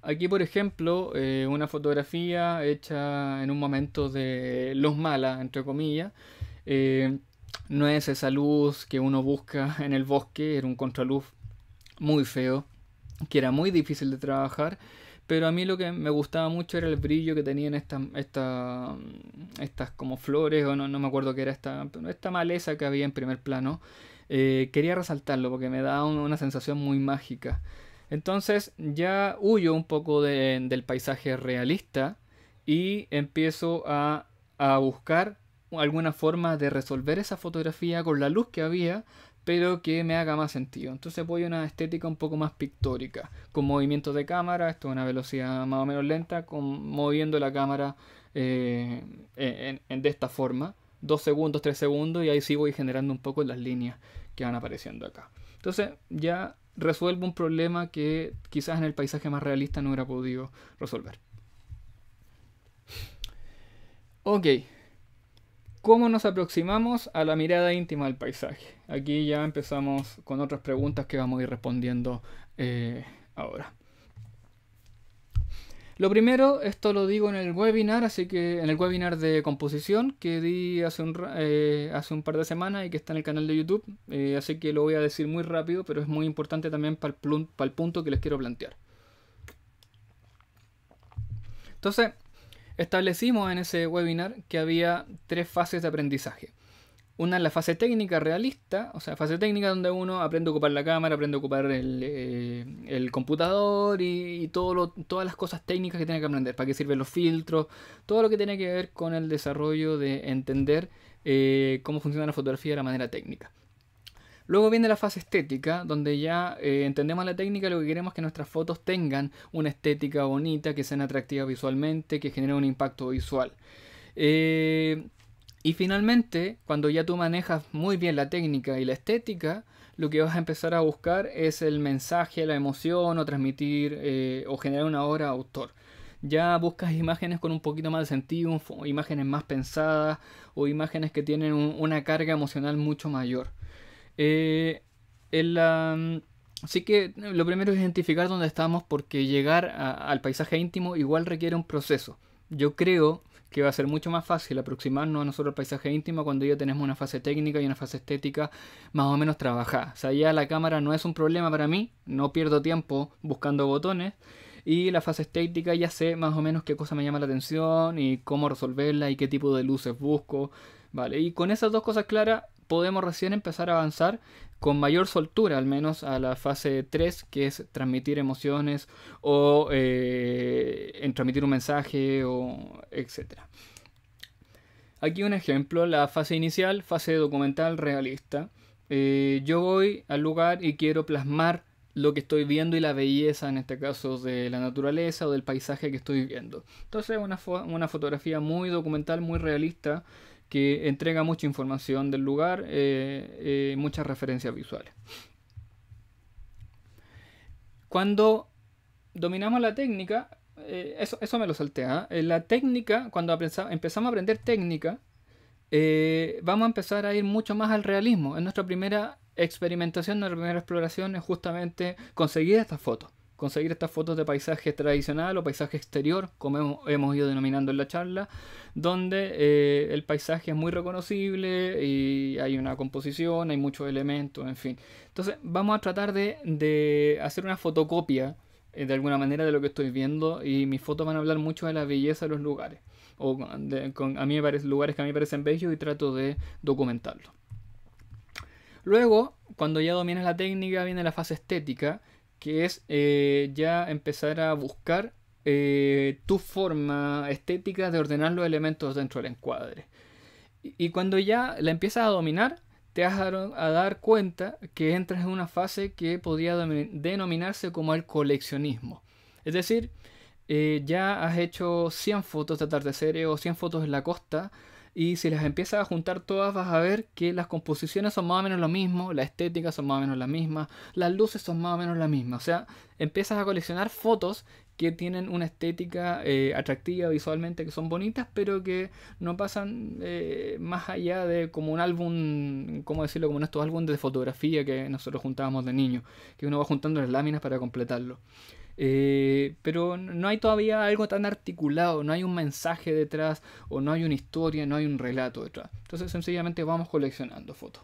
Aquí, por ejemplo, eh, una fotografía hecha en un momento de los Mala, entre comillas. Eh, no es esa luz que uno busca en el bosque, era un contraluz muy feo, que era muy difícil de trabajar, pero a mí lo que me gustaba mucho era el brillo que tenían estas esta, mm, estas como flores, o no, no me acuerdo qué era esta, esta maleza que había en primer plano. Eh, quería resaltarlo porque me da una sensación muy mágica. Entonces ya huyo un poco del paisaje realista y empiezo a, a buscar alguna forma de resolver esa fotografía con la luz que había, pero que me haga más sentido. Entonces voy a una estética un poco más pictórica, con movimientos de cámara, esto a una velocidad más o menos lenta, con, moviendo la cámara eh, de esta forma, dos segundos, tres segundos, y ahí sí voy generando un poco las líneas que van apareciendo acá. Entonces ya resuelvo un problema que quizás en el paisaje más realista no hubiera podido resolver. Ok, ¿Cómo nos aproximamos a la mirada íntima del paisaje? Aquí ya empezamos con otras preguntas que vamos a ir respondiendo eh, ahora. Lo primero, esto lo digo en el webinar, así que en el webinar de composición que di hace un, eh, par de semanas y que está en el canal de YouTube, eh, así que lo voy a decir muy rápido, pero es muy importante también para el punto que les quiero plantear. Entonces, Establecimos en ese webinar que había tres fases de aprendizaje. Una es la fase técnica realista, o sea, fase técnica donde uno aprende a ocupar la cámara, aprende a ocupar el, eh, computador y, todo lo, todas las cosas técnicas que tiene que aprender, para qué sirven los filtros, todo lo que tiene que ver con el desarrollo de entender eh, cómo funciona la fotografía de la manera técnica. Luego viene la fase estética, donde ya eh, entendemos la técnica lo que queremos es que nuestras fotos tengan una estética bonita, que sean atractivas visualmente, que generen un impacto visual. Eh, y finalmente, cuando ya tú manejas muy bien la técnica y la estética, lo que vas a empezar a buscar es el mensaje, la emoción o transmitir eh, o generar una obra autor. Ya buscas imágenes con un poquito más de sentido, imágenes más pensadas o imágenes que tienen una carga emocional mucho mayor. Eh, así mm, que eh, lo primero es identificar dónde estamos porque llegar al paisaje íntimo igual requiere un proceso. Yo creo que va a ser mucho más fácil aproximarnos a nosotros al paisaje íntimo cuando ya tenemos una fase técnica y una fase estética más o menos trabajada. O sea, ya la cámara no es un problema para mí, no pierdo tiempo buscando botones. Y la fase estética ya sé más o menos qué cosa me llama la atención y cómo resolverla y qué tipo de luces busco. Vale, y con esas dos cosas claras podemos recién empezar a avanzar con mayor soltura, al menos a la fase 3, que es transmitir emociones o eh, en transmitir un mensaje, o etc. Aquí un ejemplo, la fase inicial, fase documental realista. Eh, yo voy al lugar y quiero plasmar lo que estoy viendo y la belleza, en este caso, de la naturaleza o del paisaje que estoy viendo. Entonces, una, una fotografía muy documental, muy realista, que entrega mucha información del lugar, eh, eh, muchas referencias visuales. Cuando dominamos la técnica, eh, eso, eso, me lo saltea, ¿ah? la técnica, cuando empezamos a aprender técnica, vamos a empezar a ir mucho más al realismo. En nuestra primera experimentación, nuestra primera exploración es justamente conseguir estas fotos conseguir estas fotos de paisaje tradicional o paisaje exterior, como hemos, ido denominando en la charla, donde eh, el paisaje es muy reconocible y hay una composición, hay muchos elementos, en fin. Entonces vamos a tratar de, hacer una fotocopia eh, de alguna manera de lo que estoy viendo y mis fotos van a hablar mucho de la belleza de los lugares o a mí me lugares que a mí me parecen bellos y trato de documentarlo. Luego, cuando ya dominas la técnica, viene la fase estética, que es eh, ya empezar a buscar eh, tu forma estética de ordenar los elementos dentro del encuadre. Y, cuando ya la empiezas a dominar, te vas a, dar cuenta que entras en una fase que podría denominarse como el coleccionismo. Es decir, eh, ya has hecho 100 fotos de atardeceres o 100 fotos en la costa, y si las empiezas a juntar todas vas a ver que las composiciones son más o menos lo mismo, la estética son más o menos la misma, las luces son más o menos la misma, o sea, empiezas a coleccionar fotos que tienen una estética eh, atractiva visualmente, que son bonitas, pero que no pasan eh, más allá de como un álbum, ¿cómo decirlo? Como estos álbumes de fotografía que nosotros juntábamos de niño que uno va juntando las láminas para completarlo. Eh, pero no hay todavía algo tan articulado, no hay un mensaje detrás, o no hay una historia, no hay un relato detrás. Entonces sencillamente vamos coleccionando fotos.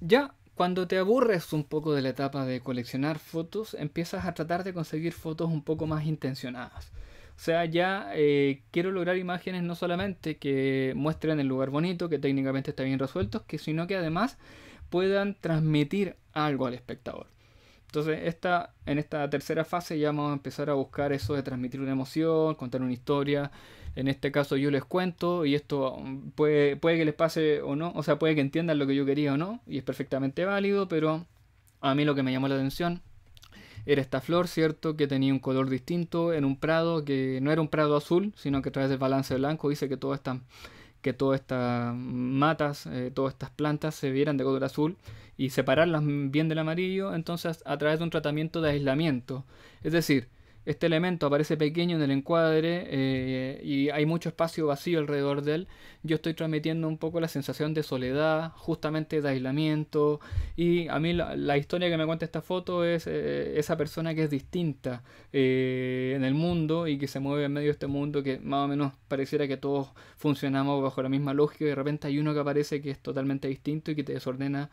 Ya cuando te aburres un poco de la etapa de coleccionar fotos, empiezas a tratar de conseguir fotos un poco más intencionadas. O sea, ya eh, quiero lograr imágenes no solamente que muestren el lugar bonito, que técnicamente está bien resuelto, que, sino que además puedan transmitir algo al espectador. Entonces, esta, en esta tercera fase ya vamos a empezar a buscar eso de transmitir una emoción, contar una historia. En este caso yo les cuento y esto um, puede, que les pase o no, o sea, puede que entiendan lo que yo quería o no, y es perfectamente válido, pero a mí lo que me llamó la atención era esta flor, ¿cierto? Que tenía un color distinto en un prado, que no era un prado azul, sino que a través del balance blanco dice que todo está que todas estas matas, eh, todas estas plantas se vieran de color azul y separarlas bien del amarillo, entonces a través de un tratamiento de aislamiento. Es decir, este elemento aparece pequeño en el encuadre eh, y hay mucho espacio vacío alrededor de él. Yo estoy transmitiendo un poco la sensación de soledad, justamente de aislamiento. Y a mí la, historia que me cuenta esta foto es eh, esa persona que es distinta eh, en el mundo y que se mueve en medio de este mundo que más o menos pareciera que todos funcionamos bajo la misma lógica y de repente hay uno que aparece que es totalmente distinto y que te desordena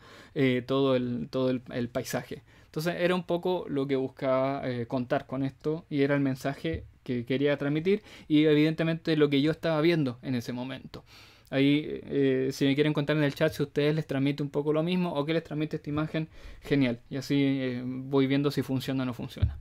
todo el, todo el paisaje. Entonces era un poco lo que buscaba eh, contar con esto y era el mensaje que quería transmitir y evidentemente lo que yo estaba viendo en ese momento. Ahí, eh, si me quieren contar en el chat si ustedes les transmite un poco lo mismo o que les transmite esta imagen, genial. Y así eh, voy viendo si funciona o no funciona.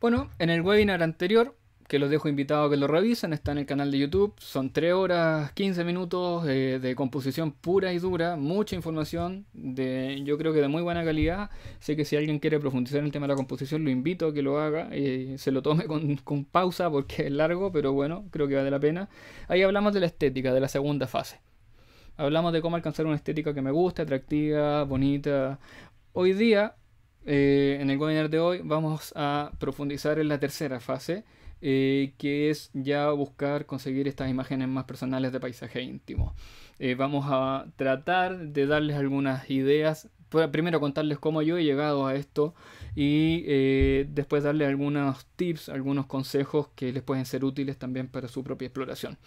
Bueno, en el webinar anterior que los dejo invitados a que lo revisen, está en el canal de YouTube, son 3 horas 15 minutos eh, de composición pura y dura, mucha información, de, yo creo que de muy buena calidad, sé que si alguien quiere profundizar en el tema de la composición, lo invito a que lo haga, eh, se lo tome con, pausa porque es largo, pero bueno, creo que vale la pena. Ahí hablamos de la estética, de la segunda fase. Hablamos de cómo alcanzar una estética que me guste, atractiva, bonita. Hoy día, eh, en el webinar de hoy, vamos a profundizar en la tercera fase, eh, que es ya buscar conseguir estas imágenes más personales de paisaje íntimo. Eh, vamos a tratar de darles algunas ideas. Primero contarles cómo yo he llegado a esto y eh, después darles algunos tips, algunos consejos que les pueden ser útiles también para su propia exploración.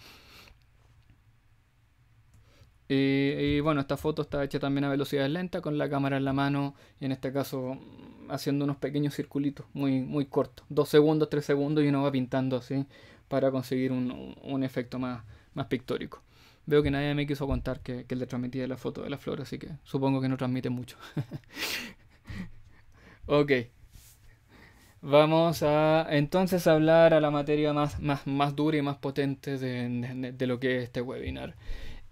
Eh, y bueno, esta foto está hecha también a velocidad lenta, con la cámara en la mano y en este caso mm, haciendo unos pequeños circulitos muy, muy cortos, dos segundos, tres segundos y uno va pintando así para conseguir un, efecto más, más pictórico. Veo que nadie me quiso contar que, que le transmitía la foto de la flor, así que supongo que no transmite mucho. ok. Vamos a entonces hablar a la materia más, más, más dura y más potente de lo que es este webinar.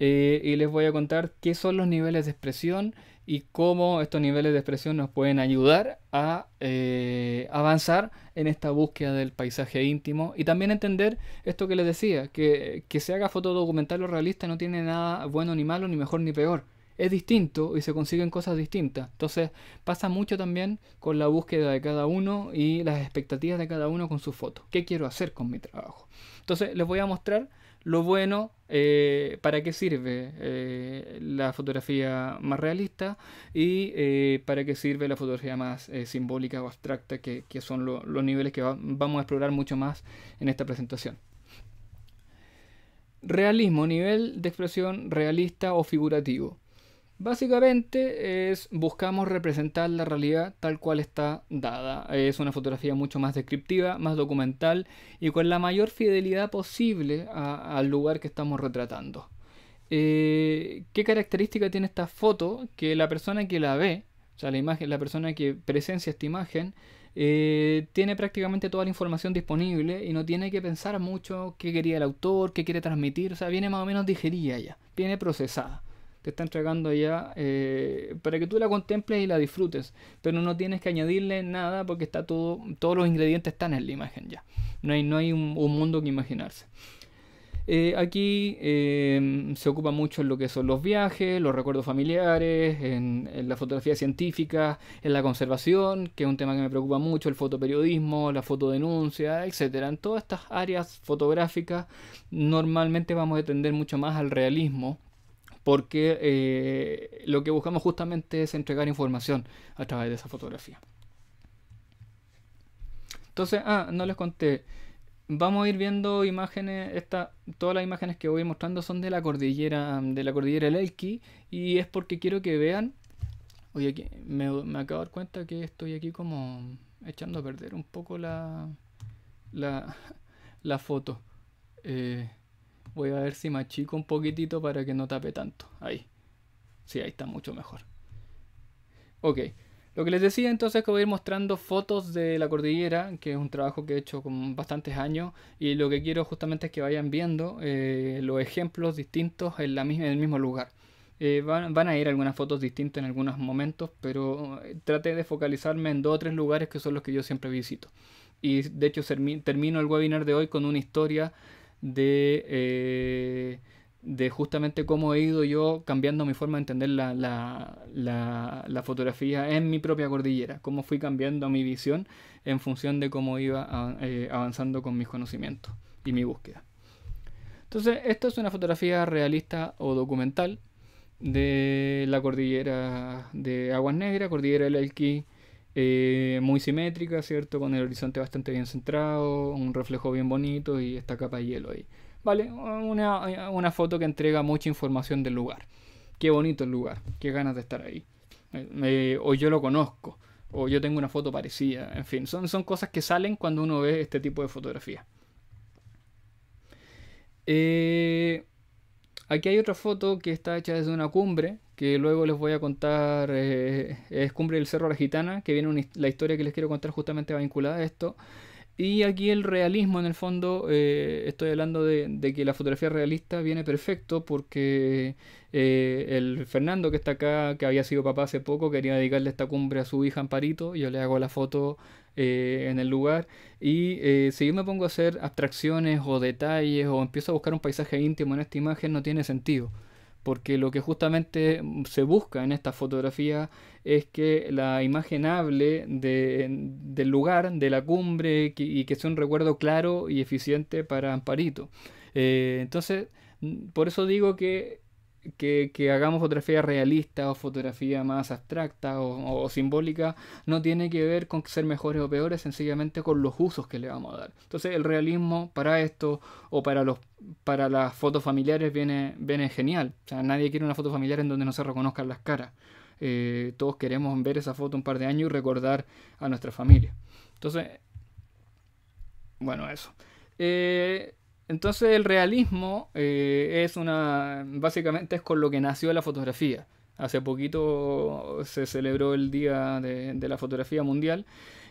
Eh, y les voy a contar qué son los niveles de expresión y cómo estos niveles de expresión nos pueden ayudar a eh, avanzar en esta búsqueda del paisaje íntimo y también entender esto que les decía, que, que se haga fotodocumental o realista no tiene nada bueno ni malo, ni mejor ni peor. Es distinto y se consiguen cosas distintas. Entonces pasa mucho también con la búsqueda de cada uno y las expectativas de cada uno con su foto. ¿Qué quiero hacer con mi trabajo? Entonces les voy a mostrar lo bueno, eh, eh, eh, para qué sirve la fotografía más realista y para qué sirve la fotografía más simbólica o abstracta, que, son los niveles que vamos a explorar mucho más en esta presentación. Realismo, nivel de expresión realista o figurativo. Básicamente es, buscamos representar la realidad tal cual está dada. Es una fotografía mucho más descriptiva, más documental y con la mayor fidelidad posible al lugar que estamos retratando. Eh, ¿Qué característica tiene esta foto? Que la persona que la ve, o sea, la, imagen, la persona que presencia esta imagen, eh, tiene prácticamente toda la información disponible y no tiene que pensar mucho qué quería el autor, qué quiere transmitir, o sea, viene más o menos digerida ya, viene procesada te está entregando ya eh, para que tú la contemples y la disfrutes. Pero no tienes que añadirle nada porque está todo, todos los ingredientes están en la imagen ya. No hay, no hay un, mundo que imaginarse. Eh, aquí eh, se ocupa mucho en lo que son los viajes, los recuerdos familiares, en, en, la fotografía científica, en la conservación, que es un tema que me preocupa mucho, el fotoperiodismo, la fotodenuncia, etc. En todas estas áreas fotográficas normalmente vamos a tender mucho más al realismo porque eh, lo que buscamos justamente es entregar información a través de esa fotografía. Entonces, ah, no les conté. Vamos a ir viendo imágenes, esta, todas las imágenes que voy mostrando son de la cordillera, de la cordillera Elqui, y es porque quiero que vean. Oye, aquí, me, acabo de dar cuenta que estoy aquí como echando a perder un poco la, la, la foto. Eh, Voy a ver si me achico un poquitito para que no tape tanto. Ahí. Sí, ahí está mucho mejor. Ok. Lo que les decía entonces es que voy a ir mostrando fotos de la cordillera, que es un trabajo que he hecho con bastantes años, y lo que quiero justamente es que vayan viendo eh, los ejemplos distintos en, la, en el mismo lugar. Eh, van, van, a ir algunas fotos distintas en algunos momentos, pero eh, traté de focalizarme en dos o tres lugares que son los que yo siempre visito. Y de hecho termino el webinar de hoy con una historia de, eh, de justamente cómo he ido yo cambiando mi forma de entender la, fotografía en mi propia cordillera, cómo fui cambiando mi visión en función de cómo iba eh, avanzando con mis conocimientos y mi búsqueda. Entonces, esta es una fotografía realista o documental de la cordillera de Aguas Negras, cordillera del Elqui, eh, muy simétrica, ¿cierto? Con el horizonte bastante bien centrado, un reflejo bien bonito y esta capa de hielo ahí. Vale, una, foto que entrega mucha información del lugar. Qué bonito el lugar, qué ganas de estar ahí. Eh, eh, o yo lo conozco, o yo tengo una foto parecida, en fin, son, son cosas que salen cuando uno ve este tipo de fotografía. aquí hay otra foto que está hecha desde una cumbre, que luego les voy a contar, eh, es Cumbre del Cerro La Gitana, que viene una, la historia que les quiero contar justamente vinculada a esto. Y aquí el realismo, en el fondo, eh, estoy hablando de, que la fotografía realista viene perfecto porque eh, el Fernando que está acá, que había sido papá hace poco, quería dedicarle esta cumbre a su hija Amparito. Yo le hago la foto en el lugar. Y si yo me pongo a hacer abstracciones o detalles o empiezo a buscar un paisaje íntimo en esta imagen, no tiene sentido porque lo que justamente se busca en esta fotografía es que la imagen hable del lugar, de la cumbre y que sea un recuerdo claro y eficiente para Amparito. Eh, entonces, por eso digo que que, hagamos fotografía realista o fotografía más abstracta o, simbólica no tiene que ver con ser mejores o peores, sencillamente con los usos que le vamos a dar. Entonces el realismo para esto o para los para las fotos familiares viene, viene genial. O sea, nadie quiere una foto familiar en donde no se reconozcan las caras. Eh, todos queremos ver esa foto un par de años y recordar a nuestra familia. Entonces, bueno, eso. Eh, entonces el realismo eh, es una, básicamente es con lo que nació la fotografía. Hace poquito se celebró el Día de, la Fotografía Mundial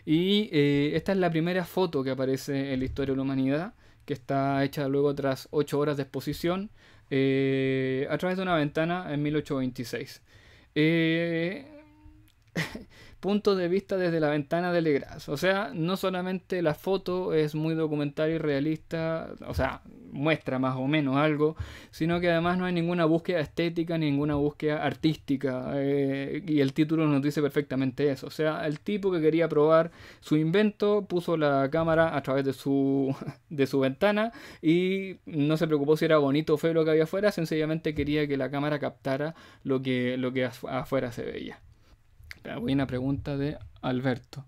y eh, esta es la primera foto que aparece en la historia de la humanidad, que está hecha luego tras ocho horas de exposición eh, a través de una ventana en 1826. puntos de vista desde la ventana de Legras. O sea, no solamente la foto es muy documental y realista, o sea, muestra más o menos algo, sino que además no hay ninguna búsqueda estética, ninguna búsqueda artística. Eh, y el título nos dice perfectamente eso. O sea, el tipo que quería probar su invento puso la cámara a través de su, de su ventana y no se preocupó si era bonito o feo lo que había afuera, sencillamente quería que la cámara captara lo que, lo que afuera se veía. Ah, buena pregunta de Alberto.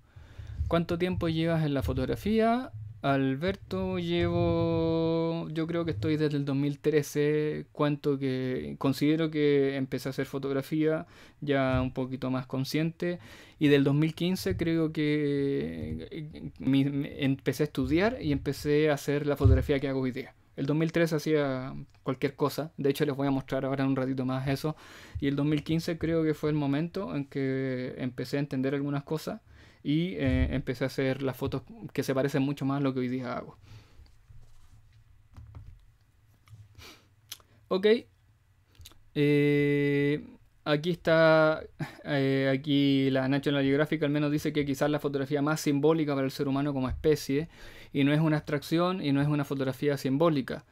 ¿Cuánto tiempo llevas en la fotografía? Alberto, llevo, yo creo que estoy desde el 2013, cuanto que considero que empecé a hacer fotografía ya un poquito más consciente y del 2015 creo que eh, empecé a estudiar y empecé a hacer la fotografía que hago hoy día. El 2003 hacía cualquier cosa, de hecho les voy a mostrar ahora un ratito más eso. Y el 2015 creo que fue el momento en que empecé a entender algunas cosas y eh, empecé a hacer las fotos que se parecen mucho más a lo que hoy día hago. Ok. Eh, aquí está, eh, aquí la National Geographic al menos dice que quizás la fotografía más simbólica para el ser humano como especie y no es una abstracción y no es una fotografía simbólica.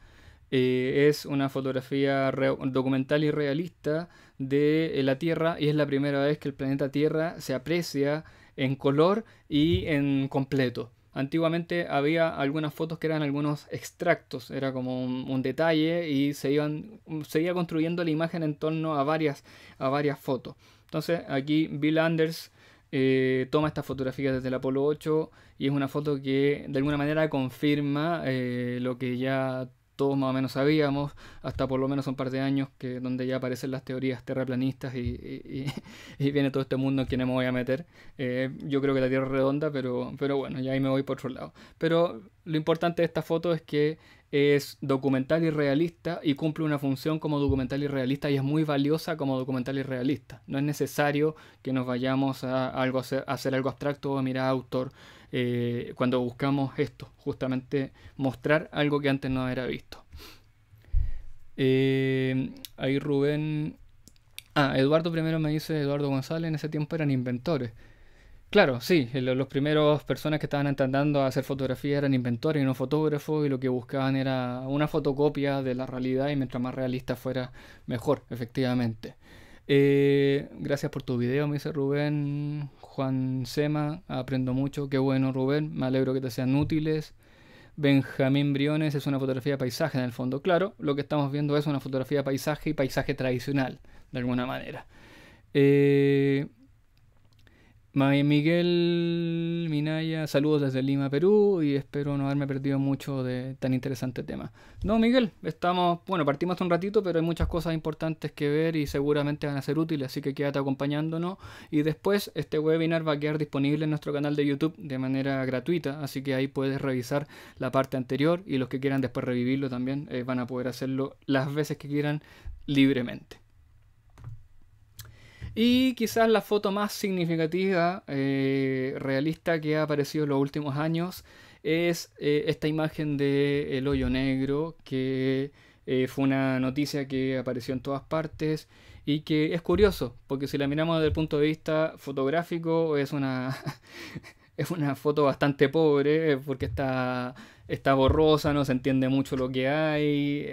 Eh, es una fotografía documental y realista de eh, la Tierra y es la primera vez que el planeta Tierra se aprecia en color y en completo. Antiguamente había algunas fotos que eran algunos extractos, era como un, detalle y se iban iba construyendo la imagen en torno a varias a varias fotos. Entonces aquí Bill Anders eh, toma estas fotografías desde el Apolo 8 y es una foto que de alguna manera confirma eh, lo que ya todos más o menos sabíamos, hasta por lo menos un par de años, que donde ya aparecen las teorías terraplanistas y, viene todo este mundo en quienes me voy a meter. Eh, yo creo que la Tierra es redonda, pero, pero bueno, ya ahí me voy por otro lado. Pero lo importante de esta foto es que es documental y realista y cumple una función como documental y realista y es muy valiosa como documental y realista. No es necesario que nos vayamos a, algo, hacer, algo abstracto o a mirar autor eh, cuando buscamos esto, justamente mostrar algo que antes no era visto. Eh, ahí Rubén... Ah, Eduardo primero me dice Eduardo González, en ese tiempo eran inventores. Claro, sí, eh, los primeros personas que estaban intentando hacer fotografía eran inventores y no fotógrafos y lo que buscaban era una fotocopia de la realidad y mientras más realista fuera, mejor, efectivamente. Eh, gracias por tu video, me dice Rubén. Juan Sema, aprendo mucho, qué bueno Rubén, me alegro que te sean útiles. Benjamín Briones es una fotografía de paisaje en el fondo, claro, lo que estamos viendo es una fotografía de paisaje y paisaje tradicional, de alguna manera. Eh, eh, Miguel Minaya, saludos desde Lima, Perú, y espero no haberme perdido mucho de tan interesante tema. No, Miguel, estamos, bueno, partimos un ratito, pero hay muchas cosas importantes que ver y seguramente van a ser útiles, así que quédate acompañándonos. Y después este webinar va a quedar disponible en nuestro canal de YouTube de manera gratuita, así que ahí puedes revisar la parte anterior y los que quieran después revivirlo también eh, van a poder hacerlo las veces que quieran libremente. Y quizás la foto más significativa, eh, realista que ha aparecido en los últimos años es eh, esta imagen de el hoyo negro que eh, fue una noticia que apareció en todas partes y que es curioso porque si la miramos desde el punto de vista fotográfico es una es una foto bastante pobre porque está está borrosa no se entiende mucho lo que hay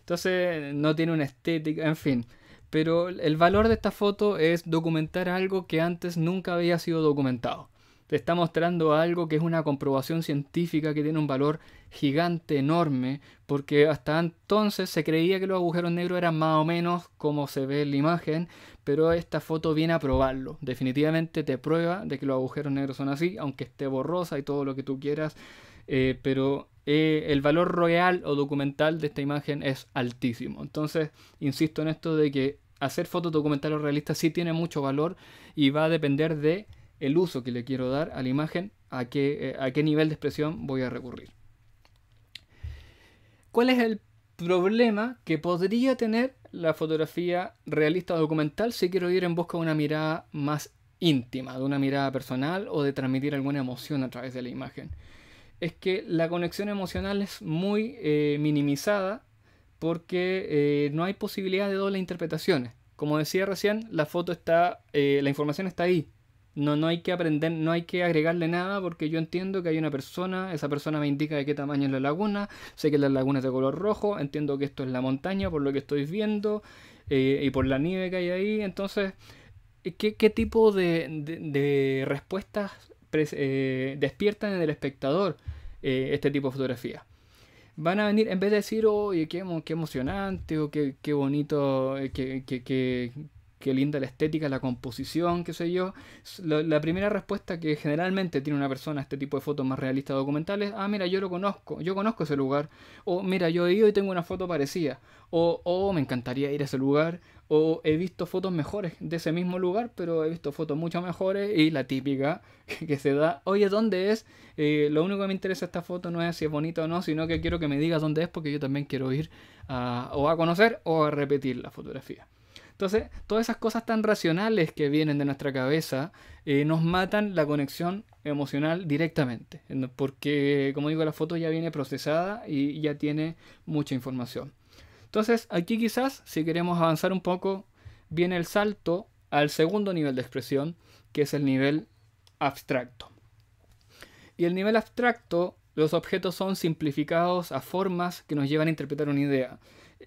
entonces no tiene una estética en fin pero el valor de esta foto es documentar algo que antes nunca había sido documentado. Te está mostrando algo que es una comprobación científica que tiene un valor gigante, enorme, porque hasta entonces se creía que los agujeros negros eran más o menos como se ve en la imagen, pero esta foto viene a probarlo. Definitivamente te prueba de que los agujeros negros son así, aunque esté borrosa y todo lo que tú quieras, eh, pero eh, el valor real o documental de esta imagen es altísimo. Entonces, insisto en esto de que hacer fotos documentales realistas sí tiene mucho valor y va a depender de el uso que le quiero dar a la imagen, a qué, eh, a qué nivel de expresión voy a recurrir. ¿Cuál es el problema que podría tener la fotografía realista o documental si quiero ir en busca de una mirada más íntima, de una mirada personal o de transmitir alguna emoción a través de la imagen? Es que la conexión emocional es muy eh, minimizada porque eh, no hay posibilidad de doble interpretaciones. Como decía recién, la foto está, eh, la información está ahí. No, no hay que aprender, no hay que agregarle nada porque yo entiendo que hay una persona, esa persona me indica de qué tamaño es la laguna, sé que la laguna es de color rojo, entiendo que esto es la montaña por lo que estoy viendo eh, y por la nieve que hay ahí. Entonces, ¿qué, tipo de, respuestas despiertan en el espectador este tipo de fotografías? van a venir, en vez de decir, oye, qué, emocionante, o qué, qué bonito, eh, qué, linda la estética, la composición, qué sé yo, la, primera respuesta que generalmente tiene una persona a este tipo de fotos más realistas documentales, ah, mira, yo lo conozco, yo conozco ese lugar, o mira, yo he ido y tengo una foto parecida, o oh, me encantaría ir a ese lugar, o he visto fotos mejores de ese mismo lugar, pero he visto fotos mucho mejores y la típica que se da, oye, ¿dónde es? Eh, lo único que me interesa esta foto no es si es bonita o no, sino que quiero que me digas dónde es porque yo también quiero ir a, o a conocer o a repetir la fotografía. Entonces, todas esas cosas tan racionales que vienen de nuestra cabeza eh, nos matan la conexión emocional directamente, porque, como digo, la foto ya viene procesada y ya tiene mucha información. Entonces aquí quizás, si queremos avanzar un poco, viene el salto al segundo nivel de expresión, que es el nivel abstracto. Y el nivel abstracto, los objetos son simplificados a formas que nos llevan a interpretar una idea.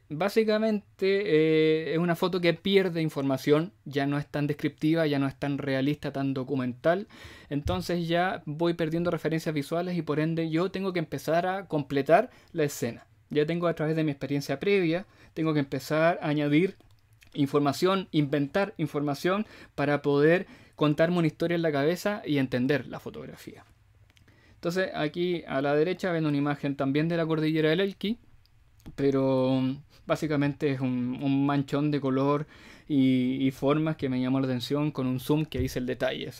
Básicamente eh, es una foto que pierde información, ya no es tan descriptiva, ya no es tan realista, tan documental. Entonces ya voy perdiendo referencias visuales y por ende yo tengo que empezar a completar la escena ya tengo a través de mi experiencia previa, tengo que empezar a añadir información, inventar información para poder contarme una historia en la cabeza y entender la fotografía. Entonces aquí a la derecha ven una imagen también de la cordillera del Elqui, pero básicamente es un, manchón de color y, formas que me llamó la atención con un zoom que hice el detalle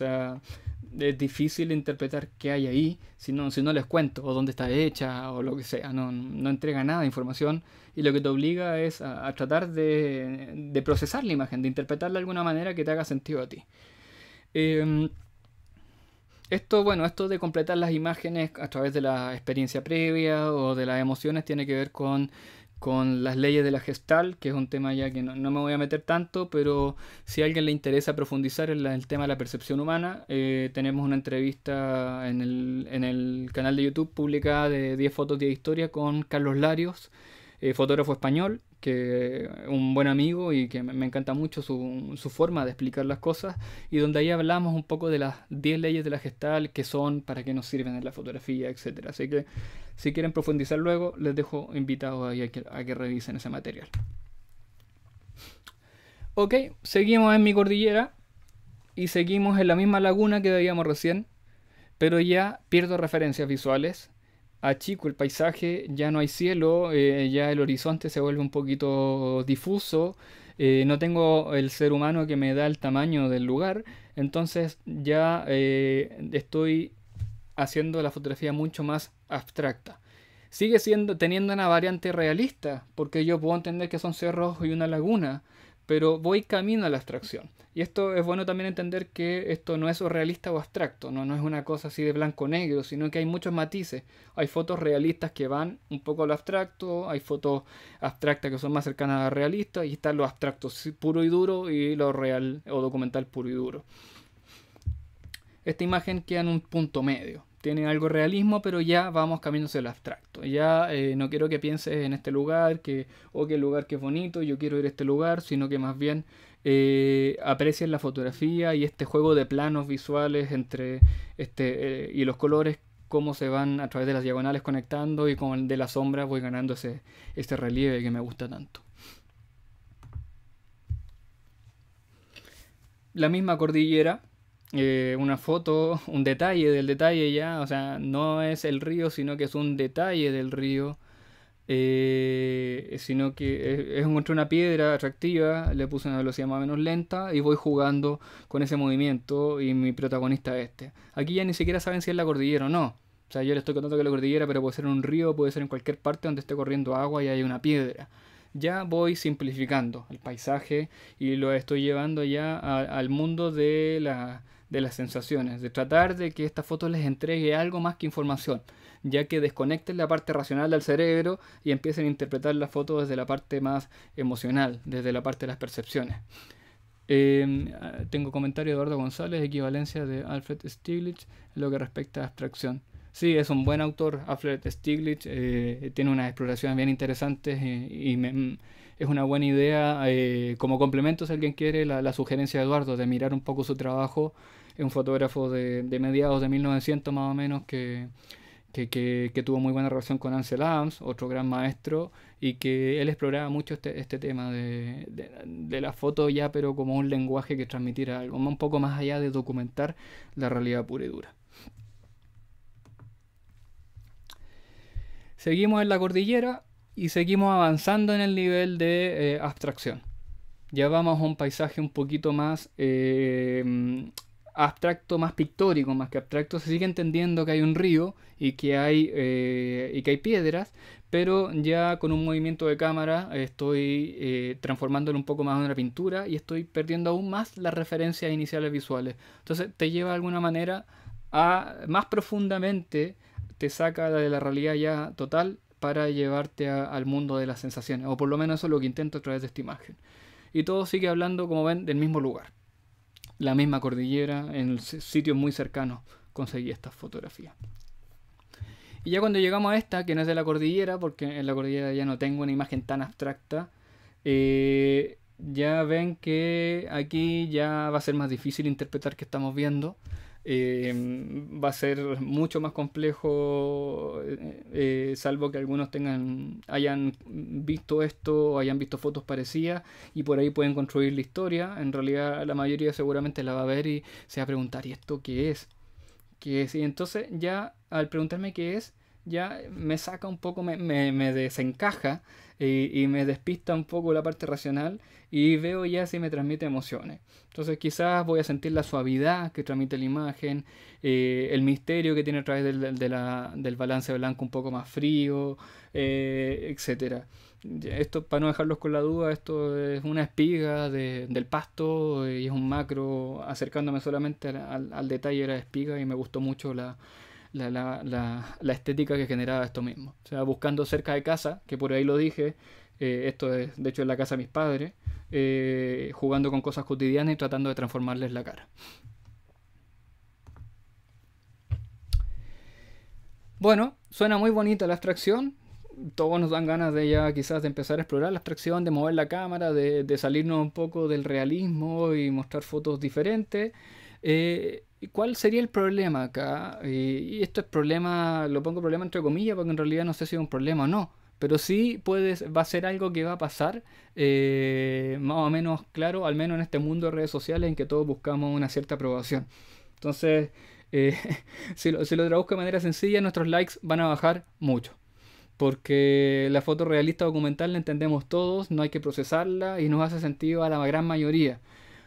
es difícil interpretar qué hay ahí si no, si no les cuento o dónde está hecha o lo que sea. No, entrega nada de información y lo que te obliga es a, tratar de, de, procesar la imagen, de interpretarla de alguna manera que te haga sentido a ti. Em, esto, bueno, esto de completar las imágenes a través de la experiencia previa o de las emociones tiene que ver con con las leyes de la gestal, que es un tema ya que no, me voy a meter tanto, pero si a alguien le interesa profundizar en, el tema de la percepción humana, eh, tenemos una entrevista en el, en el, canal de YouTube publicada de 10 fotos, 10 historias con Carlos Larios, eh, fotógrafo español, que un buen amigo y que me encanta mucho su, forma de explicar las cosas, y donde ahí hablamos un poco de las 10 leyes de la gestal, qué son, para qué nos sirven en la fotografía, etc. Así que si quieren profundizar luego, les dejo invitados ahí a que, a que revisen ese material. Ok, seguimos en mi cordillera y seguimos en la misma laguna que veíamos recién, pero ya pierdo referencias visuales achico el paisaje, ya no hay cielo, eh, ya el horizonte se vuelve un poquito difuso, eh, no tengo el ser humano que me da el tamaño del lugar, entonces ya eh, estoy haciendo la fotografía mucho más abstracta. Sigue siendo, teniendo una variante realista, porque yo puedo entender que son cerros y una laguna, pero voy camino a la abstracción. Y esto es bueno también entender que esto no es realista o abstracto, no, no es una cosa así de blanco negro, sino que hay muchos matices. Hay fotos realistas que van un poco al lo abstracto, hay fotos abstractas que son más cercanas a la realista, y están los abstractos puro y duro y lo real o documental puro y duro. Esta imagen queda en un punto medio tiene algo realismo, pero ya vamos cambiándose hacia el abstracto. Ya eh, no quiero que pienses en este lugar, que, o oh, que el lugar que es bonito, yo quiero ir a este lugar, sino que más bien eh, aprecien la fotografía y este juego de planos visuales entre este eh, y los colores cómo se van a través de las diagonales conectando y con el de la sombra voy ganando ese relieve que me gusta tanto. La misma cordillera eh, una foto, un detalle del detalle ya, o sea, no es el río, sino que es un detalle del río, eh, sino que es, encontré una piedra atractiva, le puse una velocidad más o menos lenta y voy jugando con ese movimiento y mi protagonista este. Aquí ya ni siquiera saben si es la cordillera o no. O sea, yo le estoy contando que es la cordillera, pero puede ser un río, puede ser en cualquier parte donde esté corriendo agua y hay una piedra ya voy simplificando el paisaje y lo estoy llevando ya al mundo de la de las sensaciones, de tratar de que esta foto les entregue algo más que información, ya que desconecten la parte racional del cerebro y empiecen a interpretar la foto desde la parte más emocional, desde la parte de las percepciones. Em, ah, tengo comentario de Eduardo González, equivalencia de Alfred Stieglitz en lo que respecta a abstracción. Sí, es un buen autor, Alfred Stieglitz eh, tiene unas exploraciones bien interesantes y me, es una buena idea, eh, como complemento, si alguien quiere, la, sugerencia de Eduardo de mirar un poco su trabajo. Es un fotógrafo de, de mediados de 1900 más o menos que, tuvo muy buena relación con Ansel Adams, otro gran maestro, y que él exploraba mucho este, este, tema de, de, de, la foto ya, pero como un lenguaje que transmitiera algo, un poco más allá de documentar la realidad pura y dura. Seguimos en la cordillera y seguimos avanzando en el nivel de eh, abstracción. Ya vamos a un paisaje un poquito más eh, abstracto, más pictórico, más que abstracto. Se sigue entendiendo que hay un río y que hay, eh, y que hay piedras, pero ya con un movimiento de cámara estoy transformándolo un poco más en una pintura y estoy perdiendo aún más las referencias iniciales visuales. Entonces te lleva de alguna manera a más profundamente, te saca de la realidad ya total para llevarte al mundo de las sensaciones, o por lo menos eso es lo que intento a través de esta imagen. Y todo sigue hablando, como ven, del mismo lugar, la misma cordillera, en sitios muy cercanos conseguí esta fotografía. Y ya cuando llegamos a esta, que no es de la cordillera, porque en la cordillera ya no tengo una imagen tan abstracta, eh, ya ven que aquí ya va a ser más difícil interpretar qué estamos viendo. Em, va a ser mucho más complejo, eh, eh, salvo que algunos tengan, hayan visto esto, hayan visto fotos parecidas y por ahí pueden construir la historia. En realidad la mayoría seguramente la va a ver y se va a preguntar, ¿y esto qué es? ¿Qué es? Y entonces ya al preguntarme qué es, ya me saca un poco, me, desencaja eh, y, me despista un poco la parte racional y veo ya si me transmite emociones. Entonces quizás voy a sentir la suavidad que transmite la imagen, eh, el misterio que tiene a través del, de balance blanco un poco más frío, eh, etcétera esto para no dejarlos con la duda, esto es una espiga del pasto y es un macro acercándome solamente al, detalle de la espiga y me gustó mucho la, la, estética que generaba esto mismo. O sea, buscando cerca de casa, que por ahí lo dije, eh, esto es de hecho en la casa de mis padres, eh, jugando con cosas cotidianas y tratando de transformarles la cara. Bueno, suena muy bonita la abstracción. Todos nos dan ganas de ya quizás de empezar a explorar la abstracción, de mover la cámara, de, salirnos un poco del realismo y mostrar fotos diferentes. Eh, cuál sería el problema acá? Y, esto es problema, lo pongo problema entre comillas, porque en realidad no sé si es un problema o no. Pero sí puedes, va a ser algo que va a pasar, eh, más o menos claro, al menos en este mundo de redes sociales en que todos buscamos una cierta aprobación. Entonces, eh, si, lo, si lo traduzco de manera sencilla, nuestros likes van a bajar mucho porque la foto realista documental la entendemos todos, no hay que procesarla y nos hace sentido a la gran mayoría.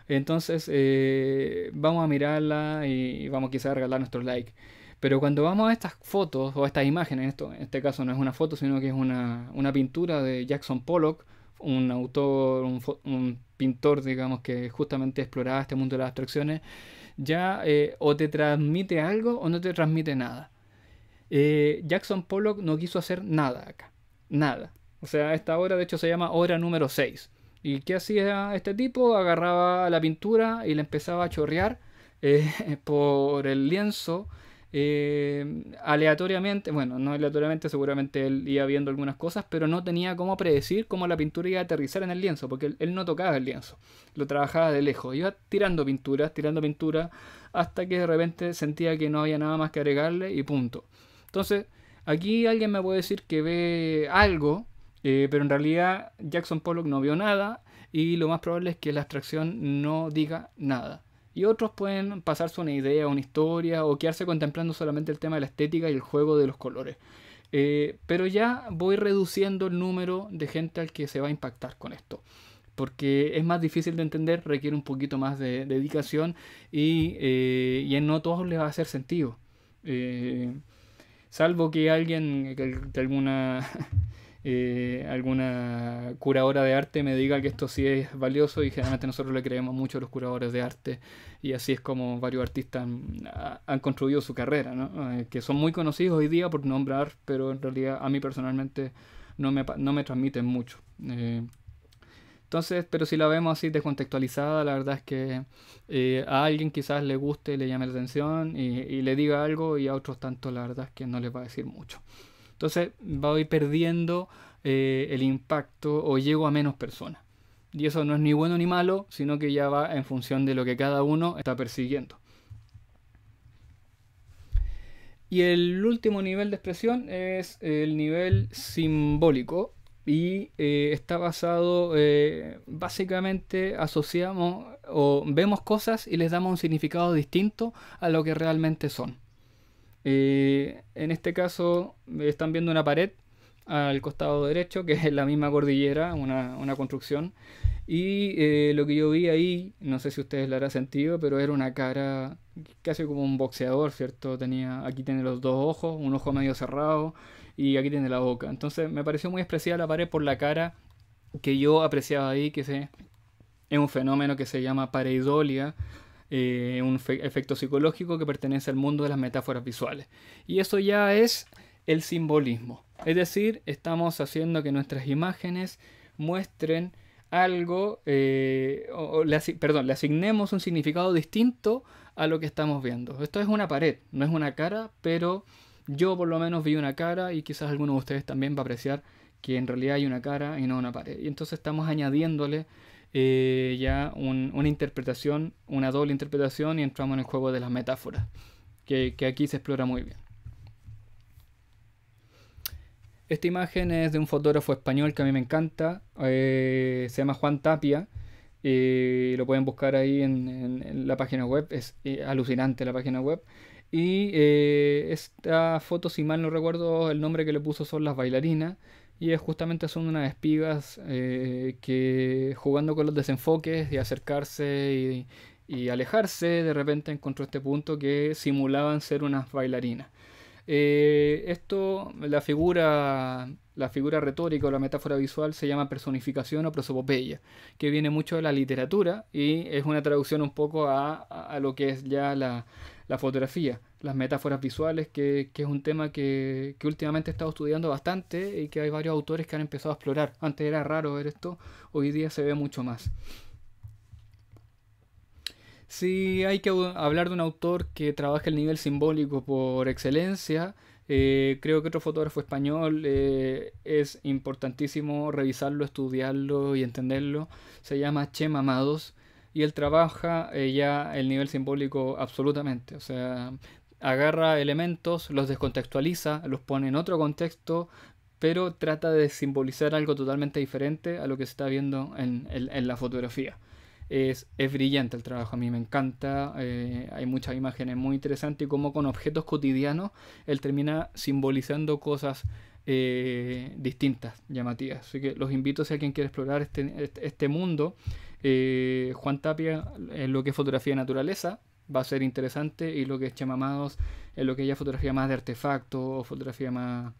Entonces eh, vamos a mirarla y vamos quizás a regalar nuestro like. Pero cuando vamos a estas fotos o a estas imágenes, esto, en este caso no es una foto, sino que es una, pintura de Jackson Pollock, un autor, un, pintor, digamos, que justamente exploraba este mundo de las abstracciones, ya eh, o te transmite algo o no te transmite nada. Eh, Jackson Pollock no quiso hacer nada acá, nada. O sea, esta obra de hecho se llama obra número 6. ¿Y qué hacía este tipo? Agarraba la pintura y la empezaba a chorrear eh, por el lienzo eh, aleatoriamente, bueno, no aleatoriamente, seguramente él iba viendo algunas cosas, pero no tenía cómo predecir cómo la pintura iba a aterrizar en el lienzo, porque él, no tocaba el lienzo, lo trabajaba de lejos, iba tirando pinturas, tirando pintura, hasta que de repente sentía que no había nada más que agregarle y punto. Entonces, aquí alguien me puede decir que ve algo eh, pero en realidad Jackson Pollock no vio nada y lo más probable es que la abstracción no diga nada. Y otros pueden pasarse una idea, una historia o quedarse contemplando solamente el tema de la estética y el juego de los colores. Eh, pero ya voy reduciendo el número de gente al que se va a impactar con esto. Porque es más difícil de entender, requiere un poquito más de, dedicación y, eh, y, en no todos les va a hacer sentido. salvo que alguien de alguna Eh, alguna curadora de arte me diga que esto sí es valioso y generalmente nosotros le creemos mucho a los curadores de arte y así es como varios artistas han, construido su carrera, ¿no? Eh, que son muy conocidos hoy día por nombrar, pero en realidad a mí personalmente no me, transmiten mucho. Eh, entonces, pero si la vemos así descontextualizada, la verdad es que a alguien quizás le guste, le llame la atención y, y, le diga algo y a otros tanto la verdad es que no les va a decir mucho. Entonces voy perdiendo eh, el impacto o llego a menos personas. Y eso no es ni bueno ni malo, sino que ya va en función de lo que cada uno está persiguiendo. Y el último nivel de expresión es el nivel simbólico y eh, está basado eh, básicamente asociamos o vemos cosas y les damos un significado distinto a lo que realmente son. Eh, en este caso están viendo una pared al costado derecho, que es la misma cordillera, una, construcción. Y eh, lo que yo vi ahí, no sé si ustedes le hará sentido, pero era una cara casi como un boxeador, ¿cierto? Tenía, aquí tiene los dos ojos, un ojo medio cerrado y aquí tiene la boca. Entonces me pareció muy especial la pared por la cara que yo apreciaba ahí, que es un fenómeno que se llama pareidolia eh, un efecto psicológico que pertenece al mundo de las metáforas visuales. Y eso ya es el simbolismo. Es decir, estamos haciendo que nuestras imágenes muestren algo, eh, le perdón, le asignemos un significado distinto a lo que estamos viendo. Esto es una pared, no es una cara, pero yo por lo menos vi una cara y quizás alguno de ustedes también va a apreciar que en realidad hay una cara y no una pared. Y entonces estamos añadiéndole eh, ya una interpretación, una doble interpretación y entramos en el juego de las metáforas, que, aquí se explora muy bien. Esta imagen es de un fotógrafo español que a mí me encanta, eh, se llama Juan Tapia, eh, lo pueden buscar ahí en, la página web, es alucinante la página web. Y esta foto, si mal no recuerdo, el nombre que le puso son las bailarinas. Y justamente son unas espigas eh, que jugando con los desenfoques de acercarse y, alejarse, de repente encontró este punto que simulaban ser unas bailarinas. Eh, esto, la figura, la figura retórica o la metáfora visual se llama personificación o prosopopeya, que viene mucho de la literatura y es una traducción un poco a, lo que es ya la fotografía las metáforas visuales, que, es un tema que, últimamente he estado estudiando bastante y que hay varios autores que han empezado a explorar. Antes era raro ver esto, hoy día se ve mucho más. Si hay que hablar de un autor que trabaja el nivel simbólico por excelencia, eh, creo que otro fotógrafo español eh, es importantísimo revisarlo, estudiarlo y entenderlo. Se llama Che Mamados y él trabaja eh, ya el nivel simbólico absolutamente. O sea, agarra elementos, los descontextualiza, los pone en otro contexto, pero trata de simbolizar algo totalmente diferente a lo que se está viendo en, la fotografía. Es, brillante el trabajo, a mí me encanta, eh, hay muchas imágenes muy interesantes y como con objetos cotidianos él termina simbolizando cosas eh, distintas, llamativas. Así que los invito si alguien quiere explorar este, este mundo. Eh, Juan Tapia en lo que es fotografía de naturaleza, va a ser interesante y lo que es chamamados es lo que ya fotografía más de artefacto o fotografía más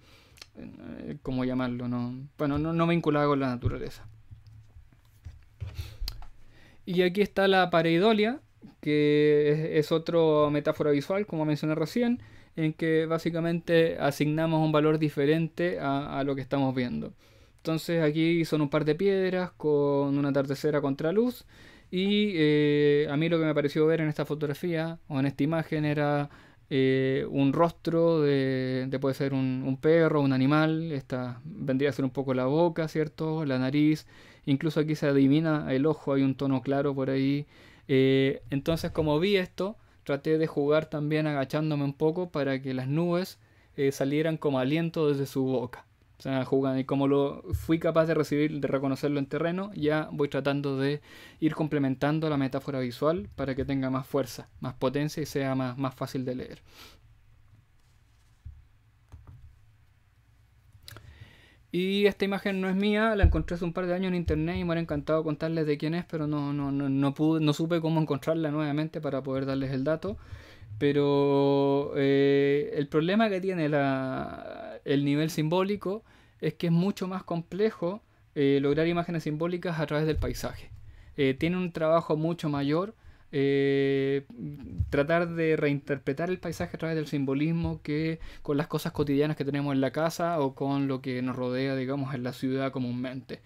eh, cómo llamarlo no bueno no, vinculada con la naturaleza y aquí está la pareidolia que es, otra metáfora visual como mencioné recién en que básicamente asignamos un valor diferente a, lo que estamos viendo entonces aquí son un par de piedras con una atardecer a contraluz y eh, a mí lo que me pareció ver en esta fotografía o en esta imagen era eh, un rostro de, puede ser un, perro, un animal, esta vendría a ser un poco la boca, ¿cierto? La nariz, incluso aquí se adivina el ojo, hay un tono claro por ahí. Eh, entonces como vi esto, traté de jugar también agachándome un poco para que las nubes salieran como aliento desde su boca. O sea, y como lo fui capaz de recibir, de reconocerlo en terreno, ya voy tratando de ir complementando la metáfora visual para que tenga más fuerza, más potencia y sea más, fácil de leer. Y esta imagen no es mía, la encontré hace un par de años en internet y me hubiera encantado contarles de quién es, pero no, no, no, no, pude, no supe cómo encontrarla nuevamente para poder darles el dato. Pero eh, el problema que tiene la, el nivel simbólico es que es mucho más complejo eh, lograr imágenes simbólicas a través del paisaje. Eh, tiene un trabajo mucho mayor tratar de reinterpretar el paisaje a través del simbolismo que con las cosas cotidianas que tenemos en la casa o con lo que nos rodea, digamos, en la ciudad comúnmente.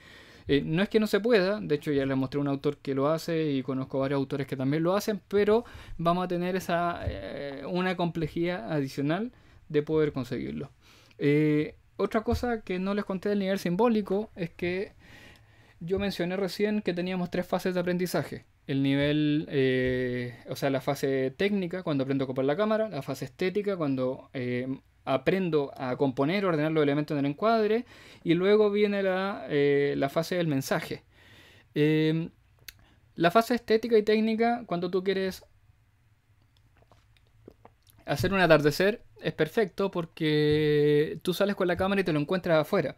Eh, no es que no se pueda, de hecho ya les mostré un autor que lo hace y conozco varios autores que también lo hacen, pero vamos a tener esa, eh, una complejidad adicional de poder conseguirlo. Eh, otra cosa que no les conté del nivel simbólico es que yo mencioné recién que teníamos tres fases de aprendizaje. El nivel, o sea, la fase técnica, cuando aprendo a copiar la cámara, la fase estética, cuando aprendo a componer, ordenar los elementos en el encuadre, y luego viene la, eh, fase del mensaje. Em, la fase estética y técnica, cuando tú quieres hacer un atardecer, es perfecto porque tú sales con la cámara y te lo encuentras afuera.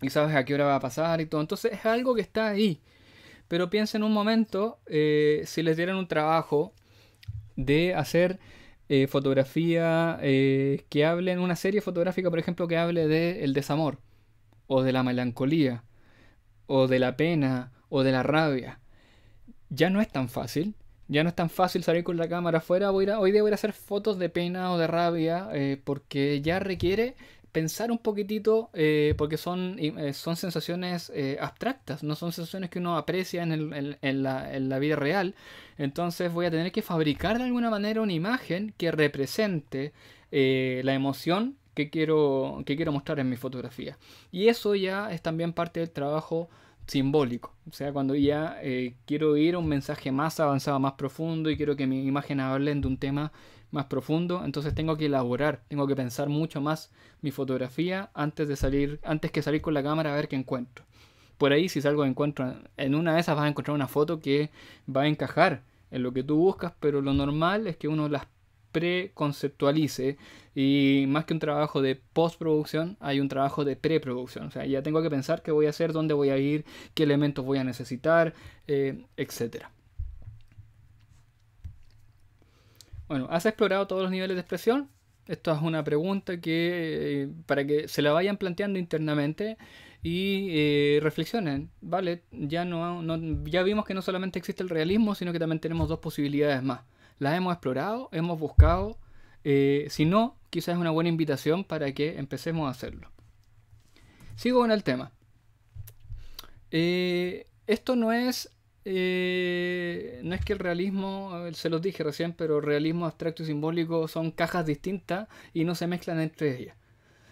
Y sabes a qué hora va a pasar y todo. Entonces es algo que está ahí. Pero piensa en un momento, eh, si les dieran un trabajo de hacer eh, fotografía eh, que hable en una serie fotográfica, por ejemplo, que hable del el desamor, o de la melancolía, o de la pena, o de la rabia. Ya no es tan fácil. Ya no es tan fácil salir con la cámara afuera. Voy a, hoy día voy a hacer fotos de pena o de rabia eh, porque ya requiere pensar un poquitito, eh, porque son, eh, son sensaciones eh, abstractas, no son sensaciones que uno aprecia en, la, vida real. Entonces voy a tener que fabricar de alguna manera una imagen que represente la emoción que quiero, que quiero mostrar en mi fotografía. Y eso ya es también parte del trabajo simbólico. O sea, cuando ya quiero ir a un mensaje más avanzado, más profundo y quiero que mi imagen hablen de un tema más profundo, entonces tengo que elaborar, tengo que pensar mucho más mi fotografía antes de salir, antes que salir con la cámara a ver qué encuentro. Por ahí si salgo encuentro, en una de esas vas a encontrar una foto que va a encajar en lo que tú buscas, pero lo normal es que uno las preconceptualice y más que un trabajo de postproducción hay un trabajo de preproducción o sea ya tengo que pensar qué voy a hacer dónde voy a ir qué elementos voy a necesitar eh, etcétera Bueno, ¿has explorado todos los niveles de expresión? Esto es una pregunta que eh, para que se la vayan planteando internamente y eh, reflexionen, ¿vale? Ya, no, ya vimos que no solamente existe el realismo, sino que también tenemos dos posibilidades más. Las hemos explorado, hemos buscado. Eh, si no, quizás es una buena invitación para que empecemos a hacerlo. Sigo con el tema. esto no es eh, no es que el realismo, se los dije recién, pero realismo abstracto y simbólico son cajas distintas y no se mezclan entre ellas.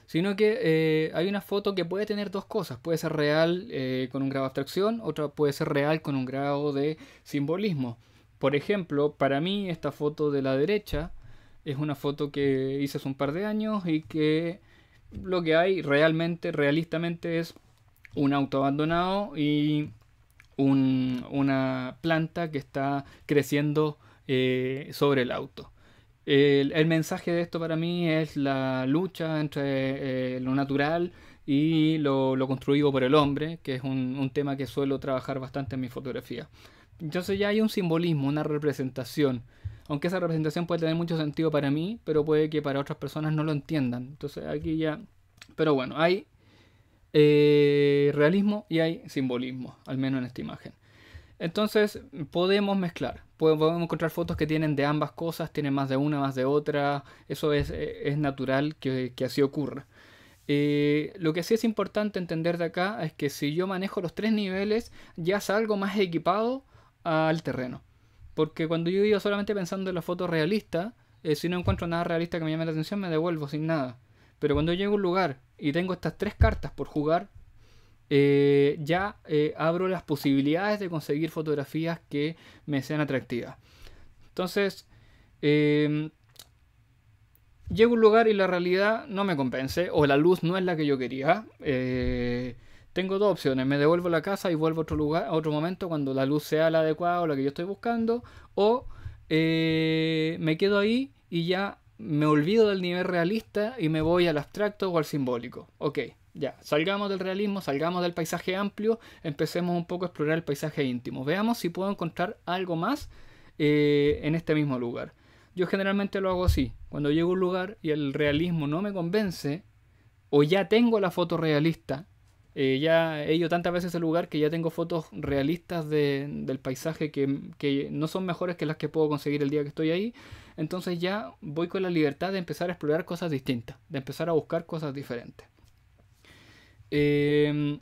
Sino que eh, hay una foto que puede tener dos cosas. Puede ser real eh, con un grado de abstracción, otra puede ser real con un grado de simbolismo. Por ejemplo, para mí esta foto de la derecha es una foto que hice hace un par de años y que lo que hay realmente, realistamente es un auto abandonado y una planta que está creciendo eh, sobre el auto. El, mensaje de esto para mí es la lucha entre eh, lo natural y lo, construido por el hombre, que es un, tema que suelo trabajar bastante en mi fotografía. Entonces ya hay un simbolismo, una representación. Aunque esa representación puede tener mucho sentido para mí, pero puede que para otras personas no lo entiendan. Entonces aquí ya... Pero bueno, hay eh, realismo y hay simbolismo, al menos en esta imagen. Entonces podemos mezclar, podemos encontrar fotos que tienen de ambas cosas, tienen más de una, más de otra, eso es, eh, es natural que, así ocurra. Eh, lo que sí es importante entender de acá es que si yo manejo los tres niveles ya salgo más equipado al terreno. Porque cuando yo iba solamente pensando en la foto realista, si no encuentro nada realista que me llame la atención me devuelvo sin nada. Pero cuando llego a un lugar y tengo estas tres cartas por jugar, eh, ya eh, abro las posibilidades de conseguir fotografías que me sean atractivas. Entonces, em, llego a un lugar y la realidad no me compense, o la luz no es la que yo quería. Eh, tengo dos opciones, me devuelvo a la casa y vuelvo a otro, lugar, a otro momento cuando la luz sea la adecuada o la que yo estoy buscando, o me quedo ahí y ya me olvido del nivel realista y me voy al abstracto o al simbólico. Ok, ya, salgamos del realismo, salgamos del paisaje amplio, empecemos un poco a explorar el paisaje íntimo. Veamos si puedo encontrar algo más eh, en este mismo lugar. Yo generalmente lo hago así. Cuando llego a un lugar y el realismo no me convence, o ya tengo la foto realista eh, ya he ido tantas veces el lugar que ya tengo fotos realistas del paisaje que, no son mejores que las que puedo conseguir el día que estoy ahí. Entonces ya voy con la libertad de empezar a explorar cosas distintas, de empezar a buscar cosas diferentes. Eh,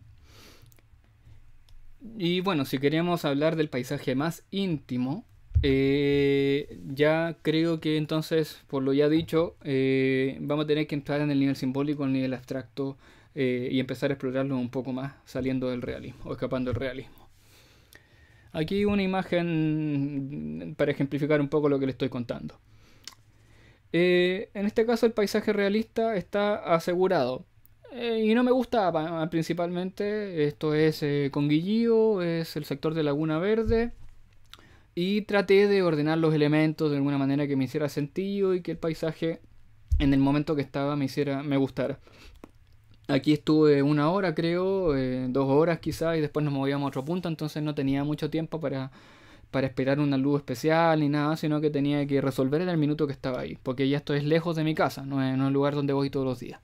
y bueno, si queríamos hablar del paisaje más íntimo, eh, ya creo que entonces, por lo ya dicho, vamos a tener que entrar en el nivel simbólico, en el nivel abstracto eh, y empezar a explorarlo un poco más saliendo del realismo o escapando del realismo. Aquí una imagen para ejemplificar un poco lo que le estoy contando. Eh, en este caso el paisaje realista está asegurado. Eh, y no me gusta principalmente. Esto es con Guillío es el sector de Laguna Verde. Y traté de ordenar los elementos de alguna manera que me hiciera sentido y que el paisaje en el momento que estaba me hiciera me gustara. Aquí estuve una hora, creo, eh, dos horas quizás, y después nos movíamos a otro punto, entonces no tenía mucho tiempo para, para esperar una luz especial ni nada, sino que tenía que resolver en el minuto que estaba ahí, porque ya esto es lejos de mi casa, no es, un lugar donde voy todos los días.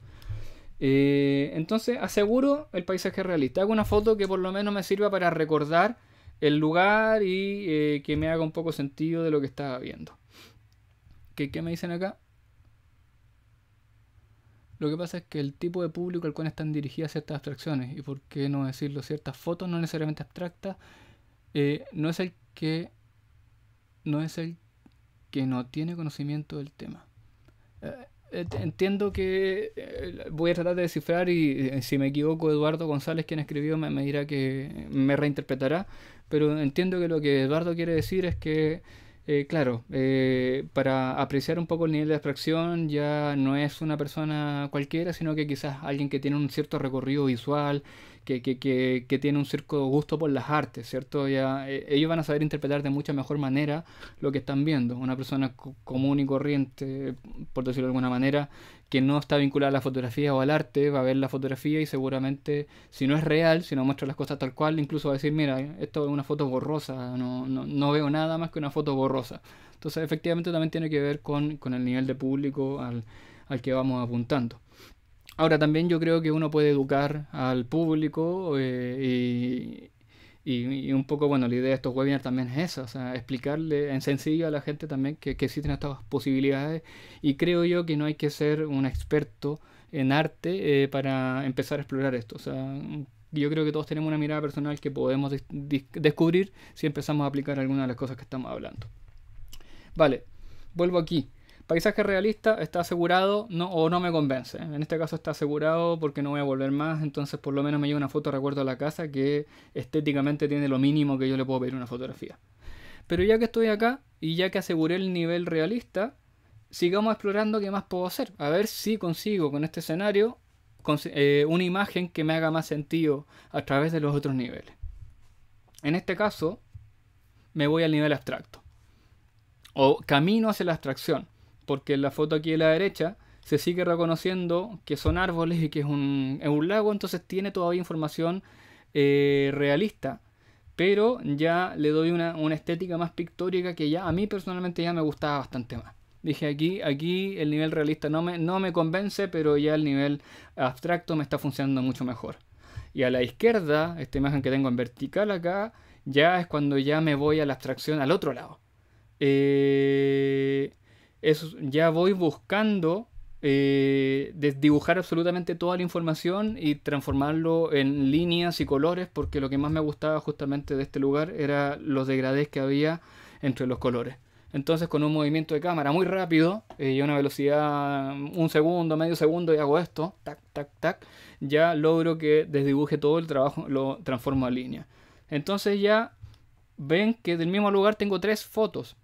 Eh, entonces aseguro el paisaje realista. Hago una foto que por lo menos me sirva para recordar el lugar y eh, que me haga un poco sentido de lo que estaba viendo. qué me dicen acá? Lo que pasa es que el tipo de público al cual están dirigidas ciertas abstracciones, y por qué no decirlo, ciertas fotos no necesariamente abstractas, eh, no es el que no es el que no tiene conocimiento del tema. Eh, eh, entiendo que voy a tratar de descifrar y si me equivoco Eduardo González quien escribió me dirá que me reinterpretará, pero entiendo que lo que Eduardo quiere decir es que eh, claro, eh, para apreciar un poco el nivel de abstracción ya no es una persona cualquiera, sino que quizás alguien que tiene un cierto recorrido visual, que, que, que, tiene un cierto gusto por las artes, ¿cierto? Ya, eh, ellos van a saber interpretar de mucha mejor manera lo que están viendo. Una persona común y corriente, por decirlo de alguna manera, que no está vinculada a la fotografía o al arte va a ver la fotografía y seguramente, si no es real, si no muestra las cosas tal cual, incluso va a decir, mira, esto es una foto borrosa, no, veo nada más que una foto borrosa. Entonces, efectivamente, también tiene que ver con, el nivel de público al, que vamos apuntando. Ahora también yo creo que uno puede educar al público eh, y... Y, un poco, bueno, la idea de estos webinars también es esa, o sea, explicarle en sencillo a la gente también que, existen estas posibilidades y creo yo que no hay que ser un experto en arte eh, para empezar a explorar esto. O sea, yo creo que todos tenemos una mirada personal que podemos descubrir si empezamos a aplicar alguna de las cosas que estamos hablando. Vale, vuelvo aquí. Paisaje realista está asegurado o no me convence. En este caso está asegurado porque no voy a volver más, entonces por lo menos me llevo una foto recuerdo a la casa que estéticamente tiene lo mínimo que yo le puedo pedir una fotografía. Pero ya que estoy acá y ya que aseguré el nivel realista, sigamos explorando qué más puedo hacer. A ver si consigo con este escenario eh, una imagen que me haga más sentido a través de los otros niveles. En este caso, me voy al nivel abstracto. O camino hacia la abstracción porque en la foto aquí a la derecha se sigue reconociendo que son árboles y que es un, un lago, entonces tiene todavía información eh, realista, pero ya le doy una, estética más pictórica que ya a mí personalmente ya me gustaba bastante más. Dije aquí, aquí el nivel realista no me, no me convence, pero ya el nivel abstracto me está funcionando mucho mejor. Y a la izquierda, esta imagen que tengo en vertical acá, ya es cuando ya me voy a la abstracción al otro lado. Eh, ya voy buscando eh, desdibujar absolutamente toda la información y transformarlo en líneas y colores, porque lo que más me gustaba justamente de este lugar era los degradés que había entre los colores. Entonces con un movimiento de cámara muy rápido eh, y una velocidad mm, un segundo, medio segundo y hago esto, tac, tac, tac, ya logro que desdibuje todo el trabajo, lo transformo a línea. Entonces ya ven que del mismo lugar tengo tres fotos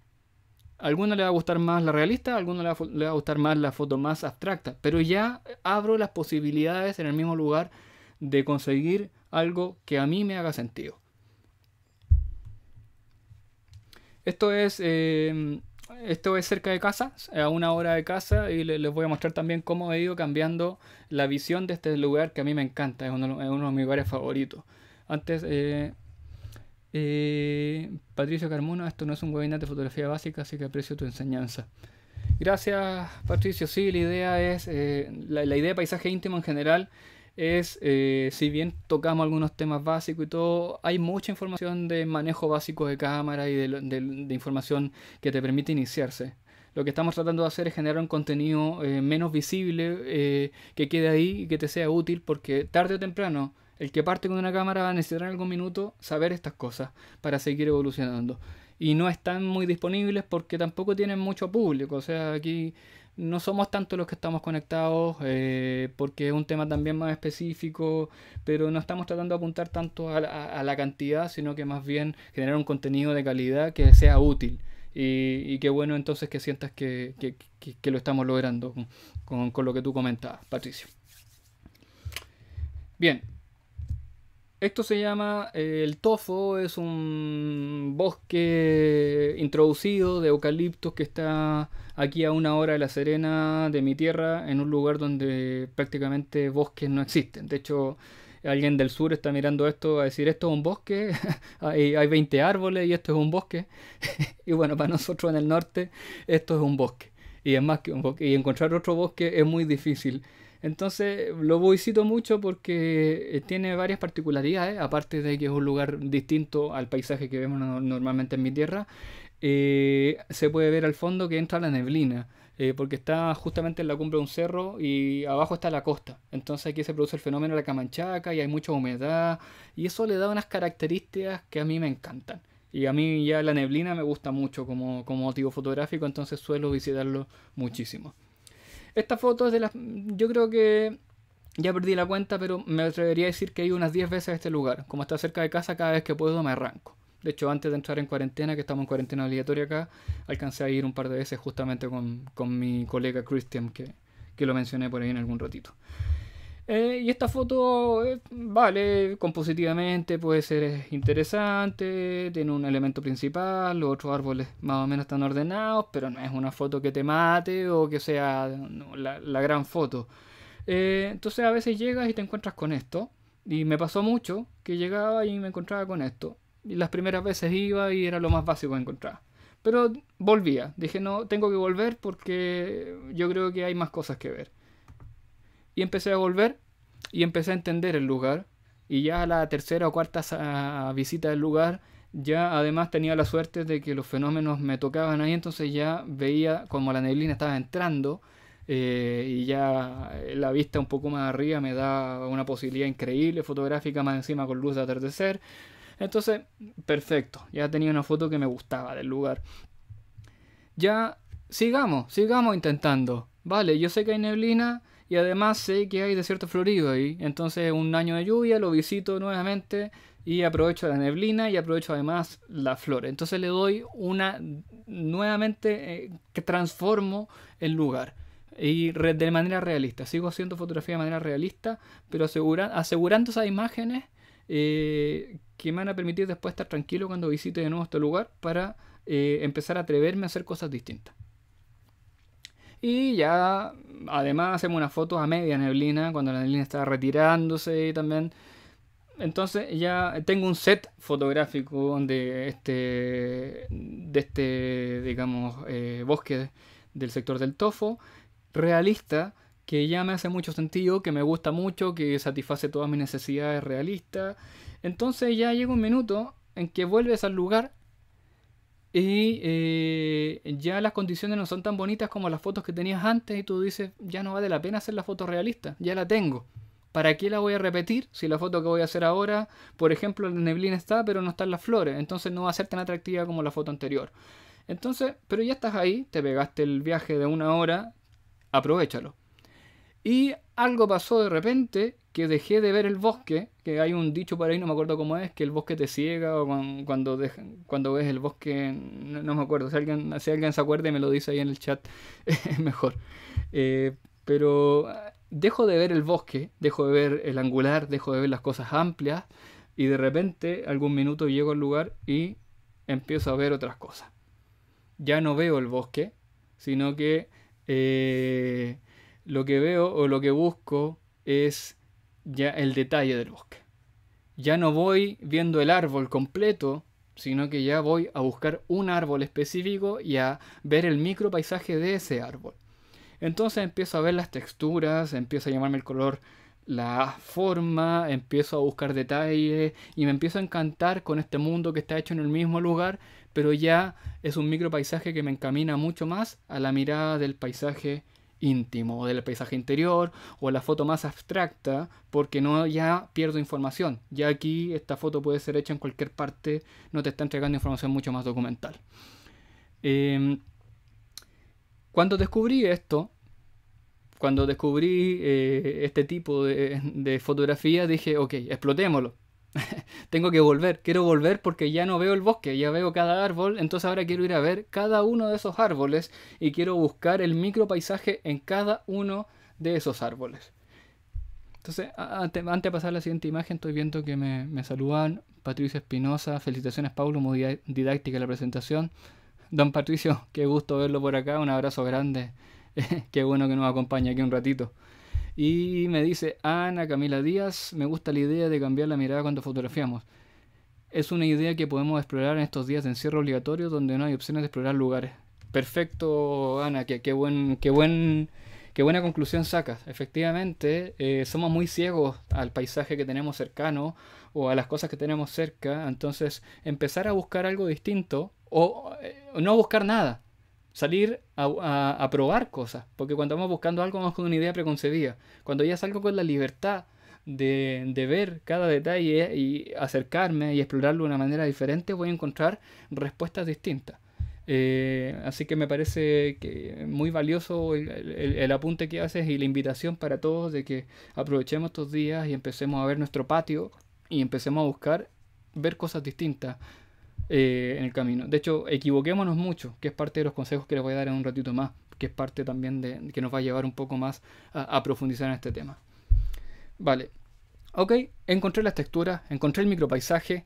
algunos alguno le va a gustar más la realista, a alguno le va, a gustar más la foto más abstracta, pero ya abro las posibilidades en el mismo lugar de conseguir algo que a mí me haga sentido. Esto es, em, esto es cerca de casa, a una hora de casa, y les voy a mostrar también cómo he ido cambiando la visión de este lugar que a mí me encanta, es uno, de mis lugares favoritos. Antes... Eh, eh, Patricio Carmona, esto no es un webinar de fotografía básica, así que aprecio tu enseñanza. Gracias, Patricio. Sí, la idea es, eh, la, idea de paisaje íntimo en general es, eh, si bien tocamos algunos temas básicos y todo, hay mucha información de manejo básico de cámara y de, información que te permite iniciarse. Lo que estamos tratando de hacer es generar un contenido menos visible, que quede ahí y que te sea útil, porque tarde o temprano el que parte con una cámara va a necesitar en algún minuto saber estas cosas para seguir evolucionando. Y no están muy disponibles porque tampoco tienen mucho público. O sea, aquí no somos tanto los que estamos conectados eh, porque es un tema también más específico, pero no estamos tratando de apuntar tanto a la, cantidad, sino que más bien generar un contenido de calidad que sea útil. Y, qué bueno entonces que sientas que, lo estamos logrando con, con, lo que tú comentabas, Patricio. Bien, esto se llama eh, el tofo, es un bosque introducido de eucaliptos que está aquí a una hora de La Serena, de mi tierra, en un lugar donde prácticamente bosques no existen. De hecho, alguien del sur está mirando esto a decir, esto es un bosque, hay, hay 20 árboles y esto es un bosque. y bueno, para nosotros en el norte, esto es un bosque. Y es más que un bosque. Y encontrar otro bosque es muy difícil. Entonces lo visito mucho porque eh, tiene varias particularidades, aparte de que es un lugar distinto al paisaje que vemos normalmente en mi tierra, eh, se puede ver al fondo que entra la neblina. Eh, porque está justamente en la cumbre de un cerro y abajo está la costa. Entonces aquí se produce el fenómeno de la camanchaca y hay mucha humedad y eso le da unas características que a mí me encantan. Y a mí ya la neblina me gusta mucho como, como motivo fotográfico, entonces suelo visitarlo muchísimo. Esta foto es de las... Yo creo que... Ya perdí la cuenta, pero me atrevería a decir que he ido unas 10 veces a este lugar. Como está cerca de casa, cada vez que puedo me arranco. De hecho, antes de entrar en cuarentena, que estamos en cuarentena obligatoria acá, alcancé a ir un par de veces justamente con, mi colega Christian, que, que lo mencioné por ahí en algún ratito. Eh, y esta foto, eh, vale, compositivamente puede ser eh, interesante, tiene un elemento principal, los otros árboles más o menos están ordenados, pero no es una foto que te mate o que sea la, gran foto. entonces a veces llegas y te encuentras con esto, y me pasó mucho que llegaba y me encontraba con esto. Y las primeras veces iba y era lo más básico que encontraba. Pero volvía, dije no, tengo que volver porque yo creo que hay más cosas que ver. Y empecé a volver y empecé a entender el lugar. Y ya a la tercera o cuarta visita del lugar, ya además tenía la suerte de que los fenómenos me tocaban ahí, entonces ya veía como la neblina estaba entrando. Eh, y ya la vista un poco más arriba me da una posibilidad increíble fotográfica más encima con luz de atardecer entonces perfecto ya tenía una foto que me gustaba del lugar ya sigamos sigamos intentando vale yo sé que hay neblina y además sé que hay desierto florido ahí, entonces un año de lluvia lo visito nuevamente y aprovecho la neblina y aprovecho además la flor. Entonces le doy una nuevamente eh, que transformo el lugar y de manera realista. Sigo haciendo fotografía de manera realista, pero asegurando esas imágenes eh, que me van a permitir después estar tranquilo cuando visite de nuevo este lugar para eh, empezar a atreverme a hacer cosas distintas. Y ya, además, hacemos una fotos a media neblina, cuando la neblina está retirándose y también. Entonces ya tengo un set fotográfico de este, de este digamos, eh, bosque del sector del tofo, realista, que ya me hace mucho sentido, que me gusta mucho, que satisface todas mis necesidades realistas. Entonces ya llega un minuto en que vuelves al lugar y eh, ya las condiciones no son tan bonitas como las fotos que tenías antes y tú dices, ya no vale la pena hacer la foto realista, ya la tengo. ¿Para qué la voy a repetir si la foto que voy a hacer ahora, por ejemplo, la neblina está, pero no están las flores? Entonces no va a ser tan atractiva como la foto anterior. Entonces, pero ya estás ahí, te pegaste el viaje de una hora, aprovechalo. Y algo pasó de repente que dejé de ver el bosque, que hay un dicho por ahí, no me acuerdo cómo es, que el bosque te ciega o cuando, cuando ves el bosque, no, me acuerdo, si alguien, alguien se acuerda y me lo dice ahí en el chat, es mejor. Eh, pero ah, dejo de ver el bosque, dejo de ver el angular, dejo de ver las cosas amplias y de repente algún minuto llego al lugar y empiezo a ver otras cosas. Ya no veo el bosque, sino que eh, lo que veo o lo que busco es ya el detalle del bosque. Ya no voy viendo el árbol completo, sino que ya voy a buscar un árbol específico y a ver el micro paisaje de ese árbol. Entonces empiezo a ver las texturas, empiezo a llamarme el color, la forma, empiezo a buscar detalles y me empiezo a encantar con este mundo que está hecho en el mismo lugar, pero ya es un micro paisaje que me encamina mucho más a la mirada del paisaje íntimo o del paisaje interior o la foto más abstracta porque no ya pierdo información. Ya aquí esta foto puede ser hecha en cualquier parte, no te está entregando información mucho más documental. Em, cuando descubrí esto, cuando descubrí eh, este tipo de, de fotografía, dije, ok, explotémoslo tengo que volver, quiero volver porque ya no veo el bosque, ya veo cada árbol, entonces ahora quiero ir a ver cada uno de esos árboles y quiero buscar el micro paisaje en cada uno de esos árboles. Entonces, antes, de pasar a la siguiente imagen, estoy viendo que me, saludan Patricio Espinosa, felicitaciones Paulo, muy didáctica la presentación. Don Patricio, qué gusto verlo por acá, un abrazo grande, qué bueno que nos acompañe aquí un ratito. Y me dice, Ana Camila Díaz, me gusta la idea de cambiar la mirada cuando fotografiamos. Es una idea que podemos explorar en estos días de encierro obligatorio donde no hay opciones de explorar lugares. Perfecto, Ana, qué, qué buen, qué, buen, buena conclusión sacas. Efectivamente, eh, somos muy ciegos al paisaje que tenemos cercano o a las cosas que tenemos cerca. Entonces, empezar a buscar algo distinto o eh, no buscar nada. Salir a, probar cosas, porque cuando vamos buscando algo vamos con una idea preconcebida. Cuando ya salgo con la libertad de, ver cada detalle y acercarme y explorarlo de una manera diferente, voy a encontrar respuestas distintas. Eh, así que me parece que muy valioso el, apunte que haces y la invitación para todos de que aprovechemos estos días y empecemos a ver nuestro patio y empecemos a buscar ver cosas distintas, eh, en el camino. De hecho, equivoquémonos mucho, que es parte de los consejos que les voy a dar en un ratito más, que es parte también de que nos va a llevar un poco más a, profundizar en este tema. Vale, ok, encontré las texturas, encontré el micropaisaje,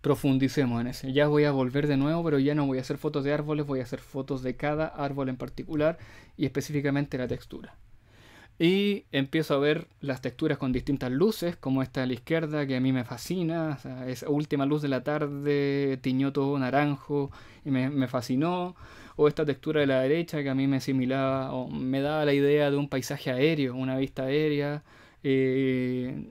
profundicemos en ese, Ya voy a volver de nuevo, pero ya no voy a hacer fotos de árboles, voy a hacer fotos de cada árbol en particular y específicamente la textura. Y empiezo a ver las texturas con distintas luces, como esta a la izquierda, que a mí me fascina. esa última luz de la tarde, todo naranjo, y me, fascinó. O esta textura de la derecha, que a mí me asimilaba, o me daba la idea de un paisaje aéreo, una vista aérea. Eh,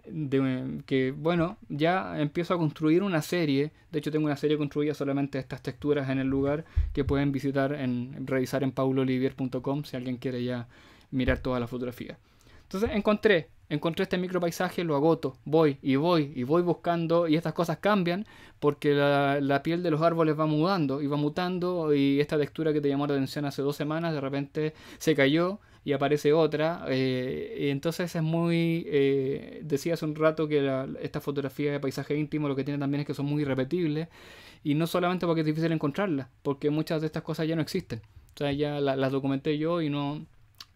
que bueno, ya empiezo a construir una serie. De hecho, tengo una serie construida solamente de estas texturas en el lugar que pueden visitar en revisar en paulolivier.com si alguien quiere ya mirar toda la fotografía. Entonces encontré, encontré este micropaisaje, lo agoto, voy y voy y voy buscando y estas cosas cambian porque la, piel de los árboles va mudando y va mutando y esta textura que te llamó la atención hace dos semanas de repente se cayó y aparece otra. Eh, y entonces es muy... Eh, decía hace un rato que la, esta fotografía de paisaje íntimo lo que tiene también es que son muy irrepetibles y no solamente porque es difícil encontrarlas, porque muchas de estas cosas ya no existen. O sea, ya las documenté yo y no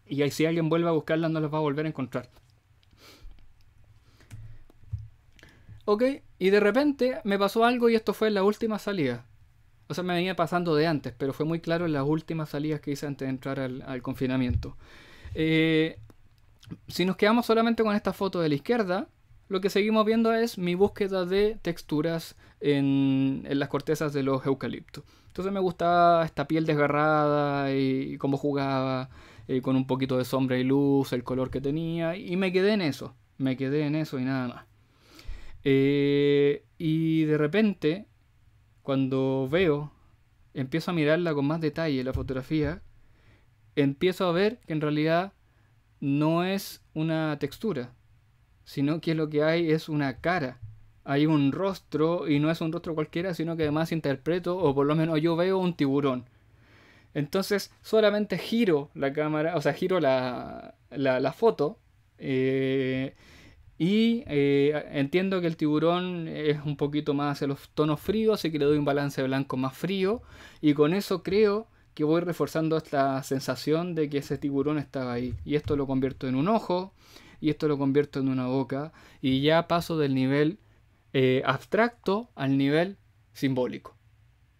y ahí si alguien vuelve a buscarlas no las va a volver a encontrar. Ok, y de repente me pasó algo y esto fue en la última salida. O sea, me venía pasando de antes, pero fue muy claro en las últimas salidas que hice antes de entrar al, confinamiento. Eh, si nos quedamos solamente con esta foto de la izquierda, lo que seguimos viendo es mi búsqueda de texturas en, las cortezas de los eucaliptos. Entonces me gustaba esta piel desgarrada y cómo jugaba. Eh, con un poquito de sombra y luz, el color que tenía, y me quedé en eso, me quedé en eso y nada más. Eh, y de repente, cuando veo, empiezo a mirarla con más detalle la fotografía, empiezo a ver que en realidad no es una textura, sino que lo que hay es una cara. Hay un rostro, y no es un rostro cualquiera, sino que además interpreto, o por lo menos yo veo un tiburón. Entonces solamente giro la cámara, o sea, giro la, la, foto eh, y eh, entiendo que el tiburón es un poquito más hacia los tonos fríos, así que le doy un balance blanco más frío y con eso creo que voy reforzando esta sensación de que ese tiburón estaba ahí. Y esto lo convierto en un ojo y esto lo convierto en una boca y ya paso del nivel eh, abstracto al nivel simbólico,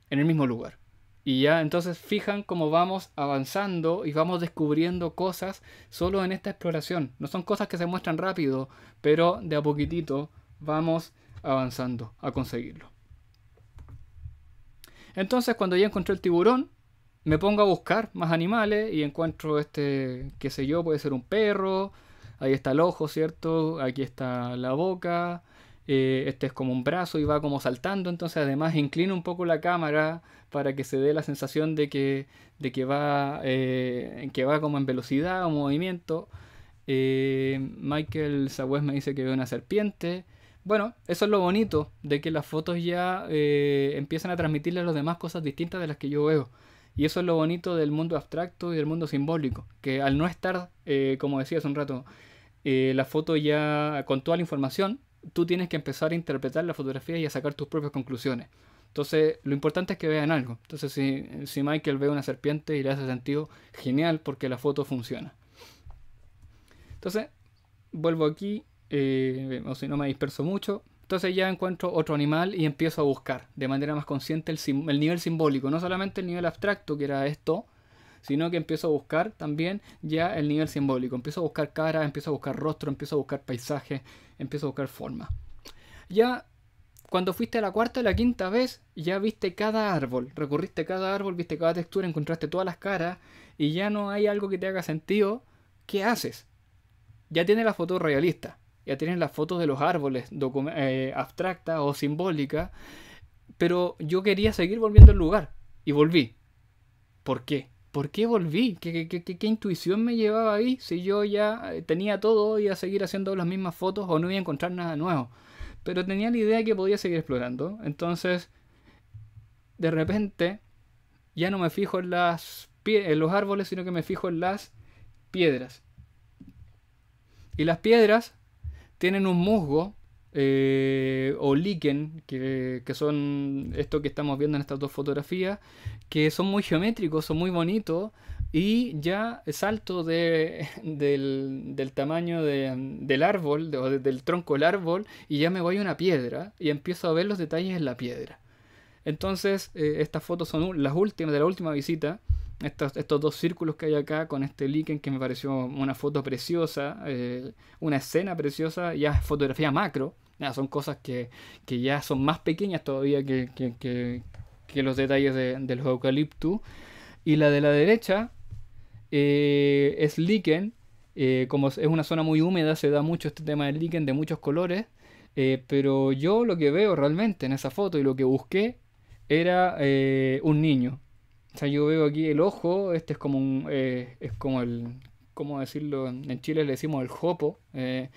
en el mismo lugar. Y ya entonces fijan cómo vamos avanzando y vamos descubriendo cosas solo en esta exploración. No son cosas que se muestran rápido, pero de a poquitito vamos avanzando a conseguirlo. Entonces cuando ya encontré el tiburón, me pongo a buscar más animales y encuentro este, qué sé yo, puede ser un perro, ahí está el ojo, ¿cierto? Aquí está la boca, eh, este es como un brazo y va como saltando, entonces además inclino un poco la cámara para que se dé la sensación de que, de que, va, eh, que va como en velocidad o movimiento. Eh, Michael Sagüez me dice que ve una serpiente. Bueno, eso es lo bonito, de que las fotos ya eh, empiezan a transmitirle a los demás cosas distintas de las que yo veo. Y eso es lo bonito del mundo abstracto y del mundo simbólico, que al no estar, como decía hace un rato, la foto ya con toda la información, tú tienes que empezar a interpretar la fotografía y a sacar tus propias conclusiones. Entonces, lo importante es que vean algo. Entonces, si, Michael ve una serpiente y le hace sentido, genial, porque la foto funciona. Entonces, vuelvo aquí, eh, o si no me disperso mucho. Entonces ya encuentro otro animal y empiezo a buscar de manera más consciente el, el nivel simbólico, no solamente el nivel abstracto que era esto, sino que empiezo a buscar también ya el nivel simbólico. Empiezo a buscar cara, empiezo a buscar rostro, empiezo a buscar paisaje, empiezo a buscar forma. Ya cuando fuiste a la cuarta o la quinta vez, ya viste cada árbol, recorriste cada árbol, viste cada textura, encontraste todas las caras y ya no hay algo que te haga sentido. ¿Qué haces? Ya tienes la foto realista, ya tienes las fotos de los árboles eh, abstracta o simbólica, pero yo quería seguir volviendo al lugar y volví. ¿Por qué? ¿Por qué volví? ¿Qué, qué, qué, intuición me llevaba ahí? Si yo ya eh, tenía todo, y a seguir haciendo las mismas fotos o no iba a encontrar nada nuevo pero tenía la idea que podía seguir explorando. Entonces, de repente, ya no me fijo en, las los árboles, sino que me fijo en las piedras. Y las piedras tienen un musgo eh, o líquen, que, que, son esto que estamos viendo en estas dos fotografías, que son muy geométricos, son muy bonitos, y ya salto del, tamaño del árbol, o del tronco del árbol, y ya me voy a una piedra y empiezo a ver los detalles en la piedra. Entonces, eh, estas fotos son las últimas de la última visita. Estos, estos, dos círculos que hay acá con este líquen que me pareció una foto preciosa, eh, una escena preciosa, ya fotografía macro. son cosas que, que, ya son más pequeñas todavía que, que, que los detalles del de los eucaliptus. Y la de la derecha eh, es líquen, eh, como es una zona muy húmeda, se da mucho este tema del líquen de muchos colores. Eh, pero yo lo que veo realmente en esa foto y lo que busqué era un niño. O sea, yo veo aquí el ojo, este es como un, es como el, ¿cómo decirlo? En Chile le decimos el jopo, el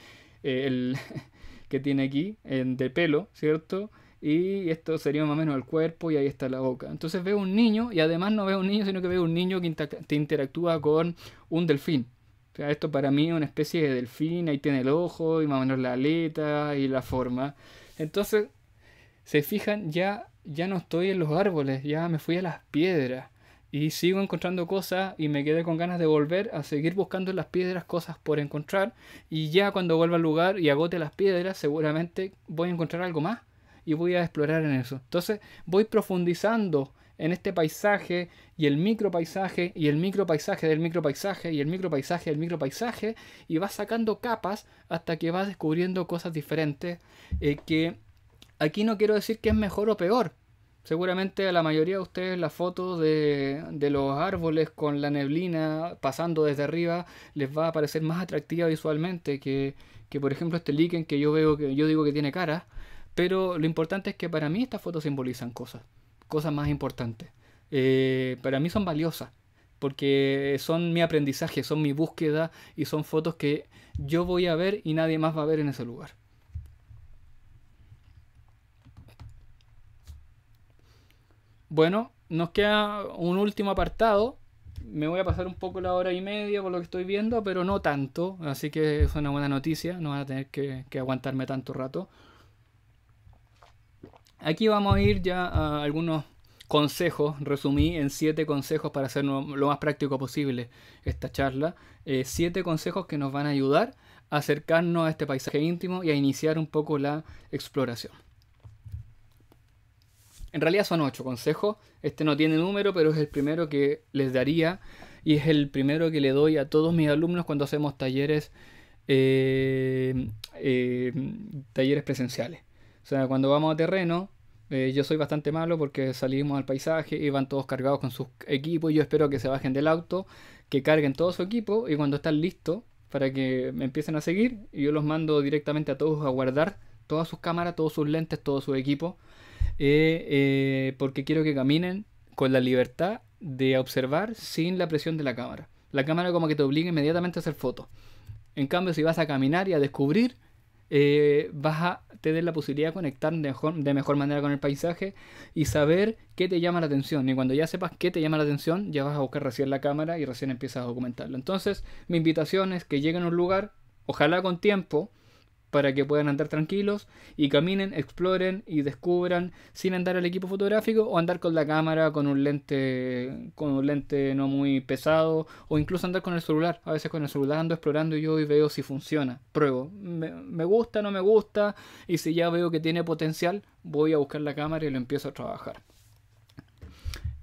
que tiene aquí, de pelo, ¿cierto? y esto sería más o menos el cuerpo y ahí está la boca. Entonces veo un niño y además no veo un niño, sino que veo un niño que interactúa con un delfín. O sea, esto para mí es una especie de delfín, ahí tiene el ojo y más o menos la aleta y la forma. Entonces, se fijan, ya, ya no estoy en los árboles, ya me fui a las piedras y sigo encontrando cosas y me quedé con ganas de volver a seguir buscando en las piedras cosas por encontrar y ya cuando vuelva al lugar y agote las piedras seguramente voy a encontrar algo más y voy a explorar en eso. Entonces voy profundizando en este paisaje y el micro paisaje y el micro paisaje del micropaisaje y el micro paisaje del micropaisaje y va sacando capas hasta que va descubriendo cosas diferentes eh, que aquí no quiero decir que es mejor o peor. Seguramente a la mayoría de ustedes la foto de, de los árboles con la neblina pasando desde arriba les va a parecer más atractiva visualmente que, que por ejemplo este líquen que yo veo que yo digo que tiene cara pero lo importante es que para mí estas fotos simbolizan cosas, cosas más importantes. Eh, para mí son valiosas, porque son mi aprendizaje, son mi búsqueda y son fotos que yo voy a ver y nadie más va a ver en ese lugar. Bueno, nos queda un último apartado. Me voy a pasar un poco la hora y media por lo que estoy viendo, pero no tanto. Así que es una buena noticia. No van a tener que aguantarme tanto rato. Aquí vamos a ir ya a algunos consejos, resumí en siete consejos para hacer lo más práctico posible esta charla, eh, siete consejos que nos van a ayudar a acercarnos a este paisaje íntimo y a iniciar un poco la exploración. En realidad son ocho consejos. Este no tiene número, pero es el primero que les daría y es el primero que le doy a todos mis alumnos cuando hacemos talleres, eh, eh, talleres presenciales sea, cuando vamos a terreno, eh, yo soy bastante malo porque salimos al paisaje y van todos cargados con sus equipos. Yo espero que se bajen del auto, que carguen todo su equipo y cuando están listos para que me empiecen a seguir, yo los mando directamente a todos a guardar todas sus cámaras, todos sus lentes, todo su equipo. Eh, eh, porque quiero que caminen con la libertad de observar sin la presión de la cámara. La cámara como que te obliga inmediatamente a hacer fotos. En cambio, si vas a caminar y a descubrir, eh, vas a tener la posibilidad de conectar de mejor, manera con el paisaje y saber qué te llama la atención. Y cuando ya sepas qué te llama la atención, ya vas a buscar recién la cámara y recién empiezas a documentarlo. Entonces, mi invitación es que lleguen a un lugar, ojalá con tiempo, para que puedan andar tranquilos y caminen, exploren y descubran sin andar al equipo fotográfico o andar con la cámara con un lente con un lente no muy pesado o incluso andar con el celular. A veces con el celular ando explorando yo y veo si funciona. Pruebo, me, gusta, no me gusta y si ya veo que tiene potencial, voy a buscar la cámara y lo empiezo a trabajar.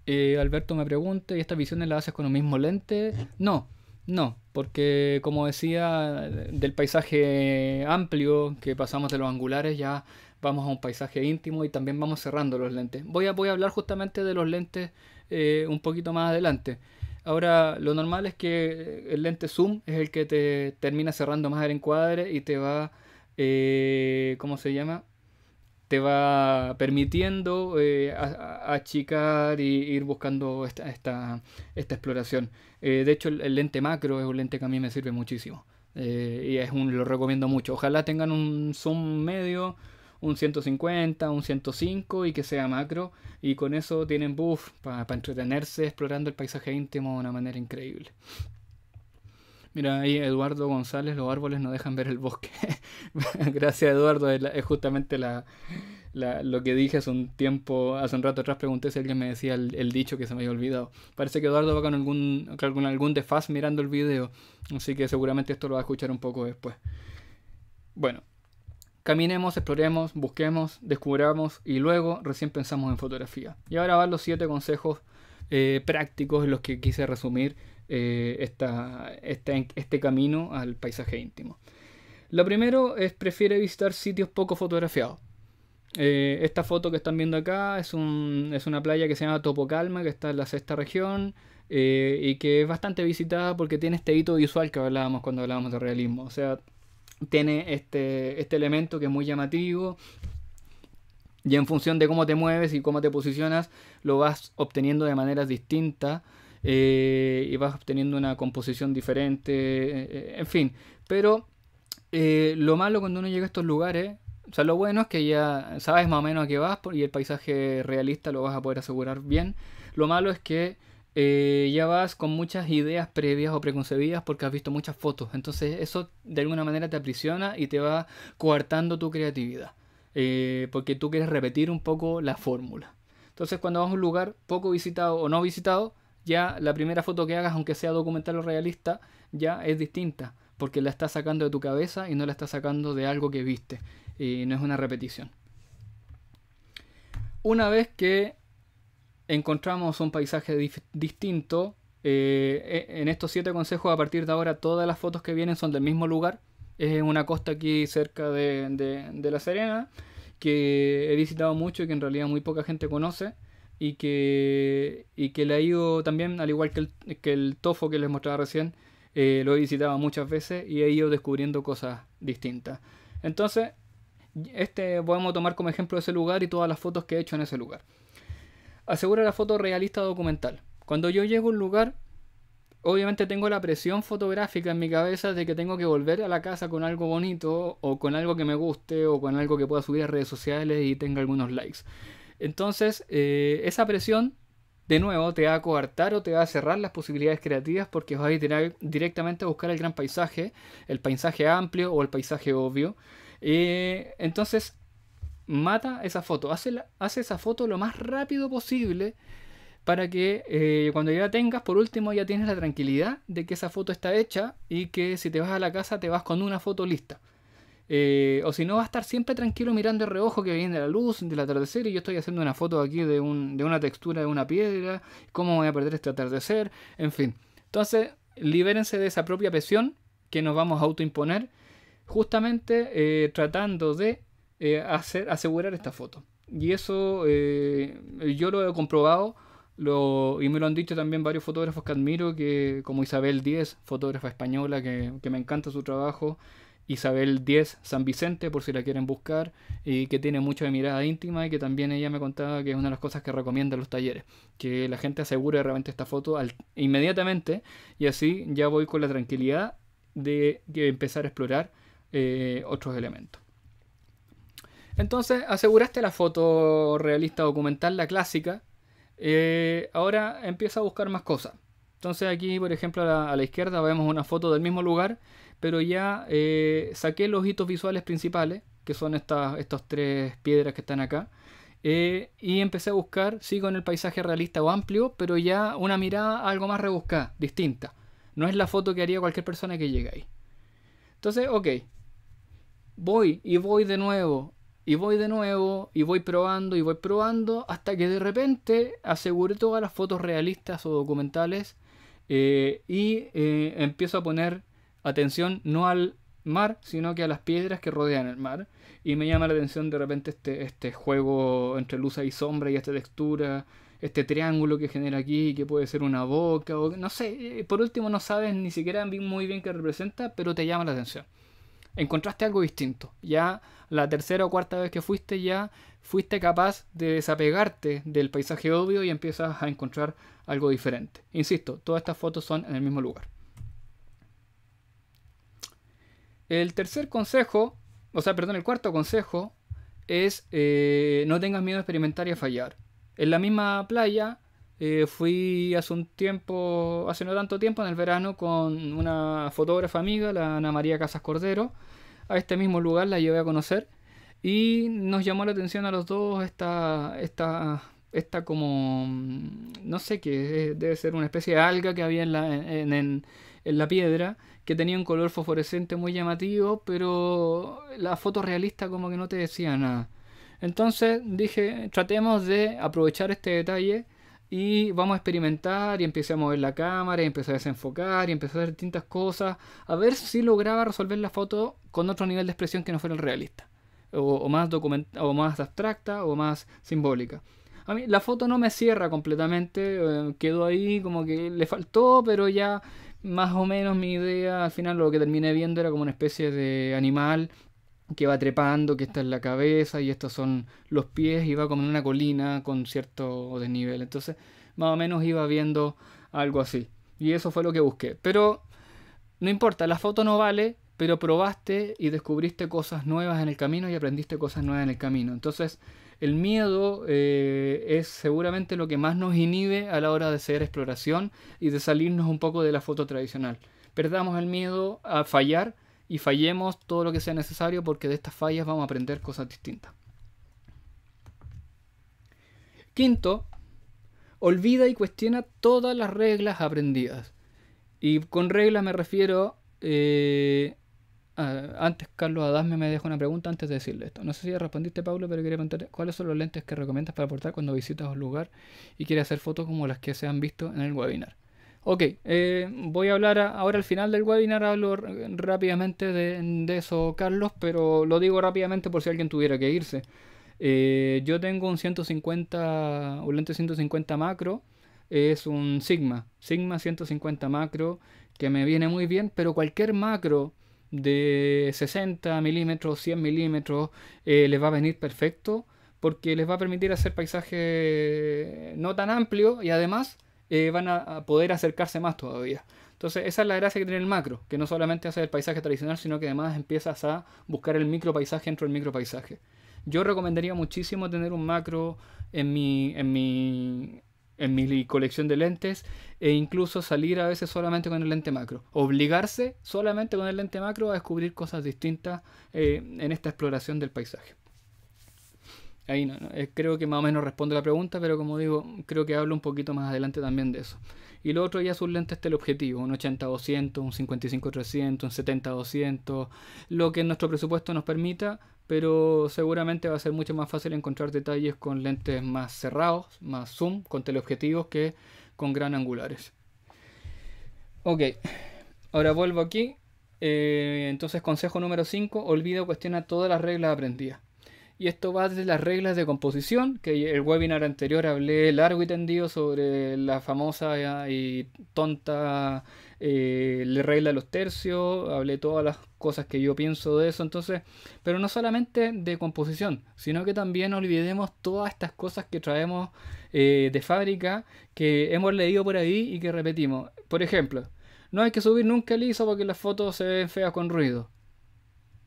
Eh, Alberto me pregunta, ¿y estas visiones las haces con el mismo lente? No, no, porque como decía, del paisaje amplio que pasamos de los angulares ya vamos a un paisaje íntimo y también vamos cerrando los lentes. Voy a, voy a hablar justamente de los lentes eh, un poquito más adelante. Ahora, lo normal es que el lente zoom es el que te termina cerrando más el encuadre y te va, eh, ¿cómo se llama? te va permitiendo eh, achicar y ir buscando esta, esta, esta exploración. Eh, de hecho, el, lente macro es un lente que a mí me sirve muchísimo. Eh, y es un, lo recomiendo mucho. Ojalá tengan un zoom medio, un 150, un 105 y que sea macro. Y con eso tienen buff para entretenerse explorando el paisaje íntimo de una manera increíble. Mira, ahí Eduardo González, los árboles no dejan ver el bosque. Gracias Eduardo, es justamente la, lo que dije hace un tiempo, hace un rato atrás pregunté si alguien me decía el, dicho que se me había olvidado. Parece que Eduardo va con algún, con algún mirando el video, así que seguramente esto lo va a escuchar un poco después. Bueno, caminemos, exploremos, busquemos, descubramos y luego recién pensamos en fotografía. Y ahora van los siete consejos eh, prácticos en los que quise resumir eh, este, camino al paisaje íntimo. Lo primero es prefiere visitar sitios poco fotografiados. Eh, esta foto que están viendo acá es, una playa que se llama Topocalma, que está en la sexta región eh, y que es bastante visitada porque tiene este hito visual que hablábamos cuando hablábamos de realismo. O sea, tiene este, este elemento que es muy llamativo y en función de cómo te mueves y cómo te posicionas, lo vas obteniendo de maneras distintas. Eh, y vas obteniendo una composición diferente, eh, eh, en fin. Pero lo malo cuando uno llega a estos lugares, o sea, lo bueno es que ya sabes más o menos a qué vas y el paisaje realista lo vas a poder asegurar bien. Lo malo es que ya vas con muchas ideas previas o preconcebidas porque has visto muchas fotos. Entonces eso de alguna manera te aprisiona y te va coartando tu creatividad. porque tú quieres repetir un poco la fórmula. Entonces cuando vas a un lugar poco visitado o no visitado, ya la primera foto que hagas, aunque sea documental o realista, ya es distinta, porque la estás sacando de tu cabeza y no la estás sacando de algo que viste, y no es una repetición. Una vez que encontramos un paisaje distinto, eh, e, en estos siete consejos a partir de ahora todas las fotos que vienen son del mismo lugar, es una costa aquí cerca de, de La Serena, que he visitado mucho y que en realidad muy poca gente conoce y que, le que ido también, al igual que el, tofo que les mostraba recién, eh, lo he visitado muchas veces y he ido descubriendo cosas distintas. Entonces, este podemos tomar como ejemplo ese lugar y todas las fotos que he hecho en ese lugar. Asegura la foto realista documental. Cuando yo llego a un lugar, obviamente tengo la presión fotográfica en mi cabeza de que tengo que volver a la casa con algo bonito o con algo que me guste o con algo que pueda subir a redes sociales y tenga algunos likes. Entonces, eh, esa presión, de nuevo, te va a coartar o te va a cerrar las posibilidades creativas porque vas a ir directamente a buscar el gran paisaje, el paisaje amplio o el paisaje obvio. Eh, entonces, mata esa foto, hace, esa foto lo más rápido posible para que eh, cuando ya tengas, por último, ya tienes la tranquilidad de que esa foto está hecha y que si te vas a la casa te vas con una foto lista. Eh, o si no, va a estar siempre tranquilo mirando el reojo que viene de la luz, del atardecer, y yo estoy haciendo una foto aquí de, una textura de una piedra, cómo voy a perder este atardecer, en fin. Entonces, libérense de esa propia presión que nos vamos a autoimponer, justamente eh, tratando de eh, hacer, asegurar esta foto. Y eso yo lo he comprobado. y me lo han dicho también varios fotógrafos que admiro, que, como Isabel Díez, fotógrafa española, que, que me encanta su trabajo, Isabel 10 San Vicente, por si la quieren buscar, y que tiene mucho de mirada íntima y que también ella me contaba que es una de las cosas que recomienda los talleres, que la gente asegure realmente esta foto inmediatamente y así ya voy con la tranquilidad de, empezar a explorar eh, otros elementos. Entonces, aseguraste la foto realista documental, la clásica, eh, ahora empieza a buscar más cosas. Entonces aquí, por ejemplo, a la izquierda vemos una foto del mismo lugar pero ya eh, saqué los hitos visuales principales, que son estas, tres piedras que están acá, eh, y empecé a buscar, sí, con el paisaje realista o amplio, pero ya una mirada algo más rebuscada, distinta. No es la foto que haría cualquier persona que llegue ahí. Entonces, ok, voy y voy de nuevo, y voy de nuevo, y voy probando, y voy probando, hasta que de repente aseguré todas las fotos realistas o documentales eh, y empiezo a poner atención no al mar, sino que a las piedras que rodean el mar. Y me llama la atención de repente este, este juego entre luz y sombra y esta textura, este triángulo que genera aquí, que puede ser una boca, o no sé, eh, por último no sabes ni siquiera muy bien qué representa, pero te llama la atención. Encontraste algo distinto. Ya la tercera o cuarta vez que fuiste, ya fuiste capaz de desapegarte del paisaje obvio y empiezas a encontrar algo diferente. Insisto, todas estas fotos son en el mismo lugar. El tercer consejo, o sea, perdón, el cuarto consejo es eh, no tengas miedo a experimentar y a fallar. En la misma playa eh, fui hace un tiempo, hace no tanto tiempo, en el verano, con una fotógrafa amiga, la Ana María Casas Cordero. A este mismo lugar la llevé a conocer y nos llamó la atención a los dos esta, esta, como, mm, no sé qué, eh, debe ser una especie de alga que había en la, en, en la piedra que tenía un color fosforescente muy llamativo, pero la foto realista como que no te decía nada. Entonces dije, tratemos de aprovechar este detalle y vamos a experimentar y empecé a mover la cámara y empecé a desenfocar y empecé a hacer distintas cosas a ver si lograba resolver la foto con otro nivel de expresión que no fuera el realista o, más o más abstracta o más simbólica a mí la foto no me cierra completamente eh, quedó ahí como que le faltó pero ya más o menos mi idea, al final lo que terminé viendo era como una especie de animal que va trepando, que esta es la cabeza y estos son los pies y va como en una colina con cierto desnivel. Entonces, más o menos iba viendo algo así. Y eso fue lo que busqué. Pero no importa, la foto no vale, pero probaste y descubriste cosas nuevas en el camino y aprendiste cosas nuevas en el camino. Entonces, el miedo eh, es seguramente lo que más nos inhibe a la hora de hacer exploración y de salirnos un poco de la foto tradicional. Perdamos el miedo a fallar y fallemos todo lo que sea necesario porque de estas fallas vamos a aprender cosas distintas. Quinto, olvida y cuestiona todas las reglas aprendidas. Y con reglas me refiero eh, Ah, antes, Carlos Adasme me deja una pregunta antes de decirle esto. No sé si ya respondiste, Pablo, pero quería preguntarte cuáles son los lentes que recomiendas para portar cuando visitas un lugar y quieres hacer fotos como las que se han visto en el webinar. Ok, eh, voy a hablar ahora al final del webinar, hablo rápidamente de, eso, Carlos, pero lo digo rápidamente por si alguien tuviera que irse. Eh, yo tengo un 150, un lente 150 macro, es un Sigma, Sigma 150 macro, que me viene muy bien, pero cualquier macro de 60 milímetros, 100 milímetros, eh, les va a venir perfecto porque les va a permitir hacer paisaje eh, no tan amplio y además eh, van a poder acercarse más todavía. Entonces esa es la gracia que tiene el macro, que no solamente hace el paisaje tradicional, sino que además empiezas a buscar el micro paisaje dentro del micro paisaje. Yo recomendaría muchísimo tener un macro en mi, en mi, en mi colección de lentes e incluso salir a veces solamente con el lente macro. Obligarse solamente con el lente macro a descubrir cosas distintas eh, en esta exploración del paisaje. Ahí no, eh, creo que más o menos respondo la pregunta, pero como digo, creo que hablo un poquito más adelante también de eso. Y lo otro ya sus lentes teleobjetivo, un 80-200, un 55-300, un 70-200, lo que nuestro presupuesto nos permita, pero seguramente va a ser mucho más fácil encontrar detalles con lentes más cerrados, más zoom, con teleobjetivos que con gran angulares. Ok, ahora vuelvo aquí. Eh, entonces consejo número 5, olvida o cuestiona todas las reglas aprendidas. Y esto va desde las reglas de composición, que el webinar anterior hablé largo y tendido sobre la famosa y tonta eh, regla de los tercios, hablé todas las cosas que yo pienso de eso, entonces, pero no solamente de composición, sino que también olvidemos todas estas cosas que traemos eh, de fábrica, que hemos leído por ahí y que repetimos. Por ejemplo, no hay que subir nunca el ISO porque las fotos se ven feas con ruido.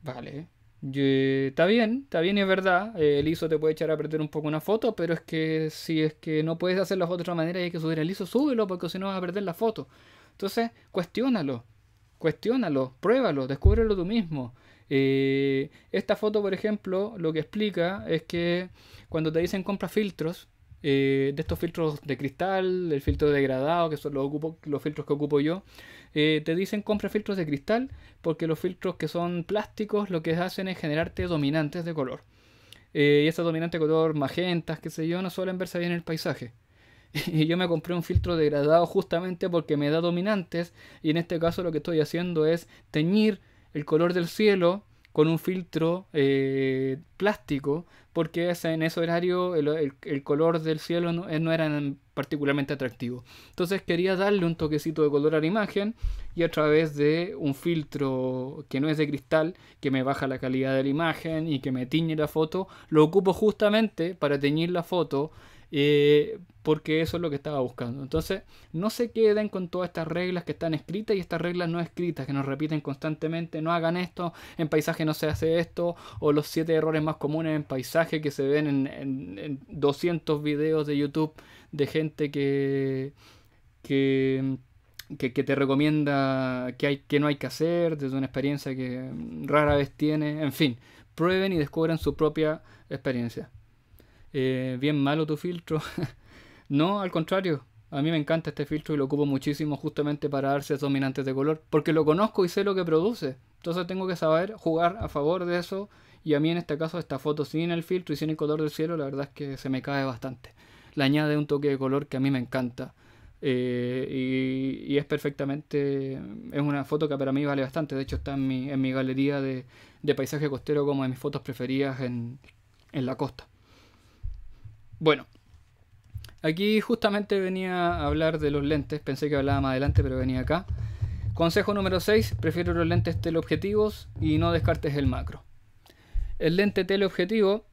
Vale, Está bien, está bien y es verdad. Eh, el ISO te puede echar a perder un poco una foto, pero es que si es que no puedes hacer la foto de otra manera y hay que subir el ISO, súbelo porque si no vas a perder la foto. Entonces, cuestiónalo, cuestiónalo, pruébalo, descúbrelo tú mismo. Eh, esta foto, por ejemplo, lo que explica es que cuando te dicen compra filtros, eh, de estos filtros de cristal, del filtro degradado, que son los, los filtros que ocupo yo, eh, te dicen compra filtros de cristal porque los filtros que son plásticos lo que hacen es generarte dominantes de color. Eh, y esas dominantes de color magentas, qué sé yo, no suelen verse bien en el paisaje. y yo me compré un filtro degradado justamente porque me da dominantes y en este caso lo que estoy haciendo es teñir el color del cielo con un filtro eh, plástico porque en ese horario el, color del cielo no, no, era particularmente atractivo. Entonces quería darle un toquecito de color a la imagen y a través de un filtro que no es de cristal, que me baja la calidad de la imagen y que me tiñe la foto, lo ocupo justamente para teñir la foto eh, porque eso es lo que estaba buscando. Entonces no se queden con todas estas reglas que están escritas y estas reglas no escritas que nos repiten constantemente, no hagan esto, en paisaje no se hace esto, o los 7 errores más comunes en paisaje que se ven en, en 200 videos de YouTube de gente que, que, que, te recomienda que, hay, que no hay que hacer, desde una experiencia que rara vez tiene, en fin, prueben y descubran su propia experiencia. Eh, bien malo tu filtro. no, al contrario. A mí me encanta este filtro y lo ocupo muchísimo justamente para darse dominantes de color, porque lo conozco y sé lo que produce. Entonces tengo que saber jugar a favor de eso. Y a mí en este caso esta foto sin el filtro y sin el color del cielo, la verdad es que se me cae bastante le añade un toque de color que a mí me encanta. Eh, y, es perfectamente, es una foto que para mí vale bastante, de hecho está en mi, galería de, paisaje costero como de mis fotos preferidas en, la costa. Bueno, aquí justamente venía a hablar de los lentes, pensé que hablaba más adelante pero venía acá. Consejo número 6, prefiero los lentes teleobjetivos y no descartes el macro. El lente teleobjetivo,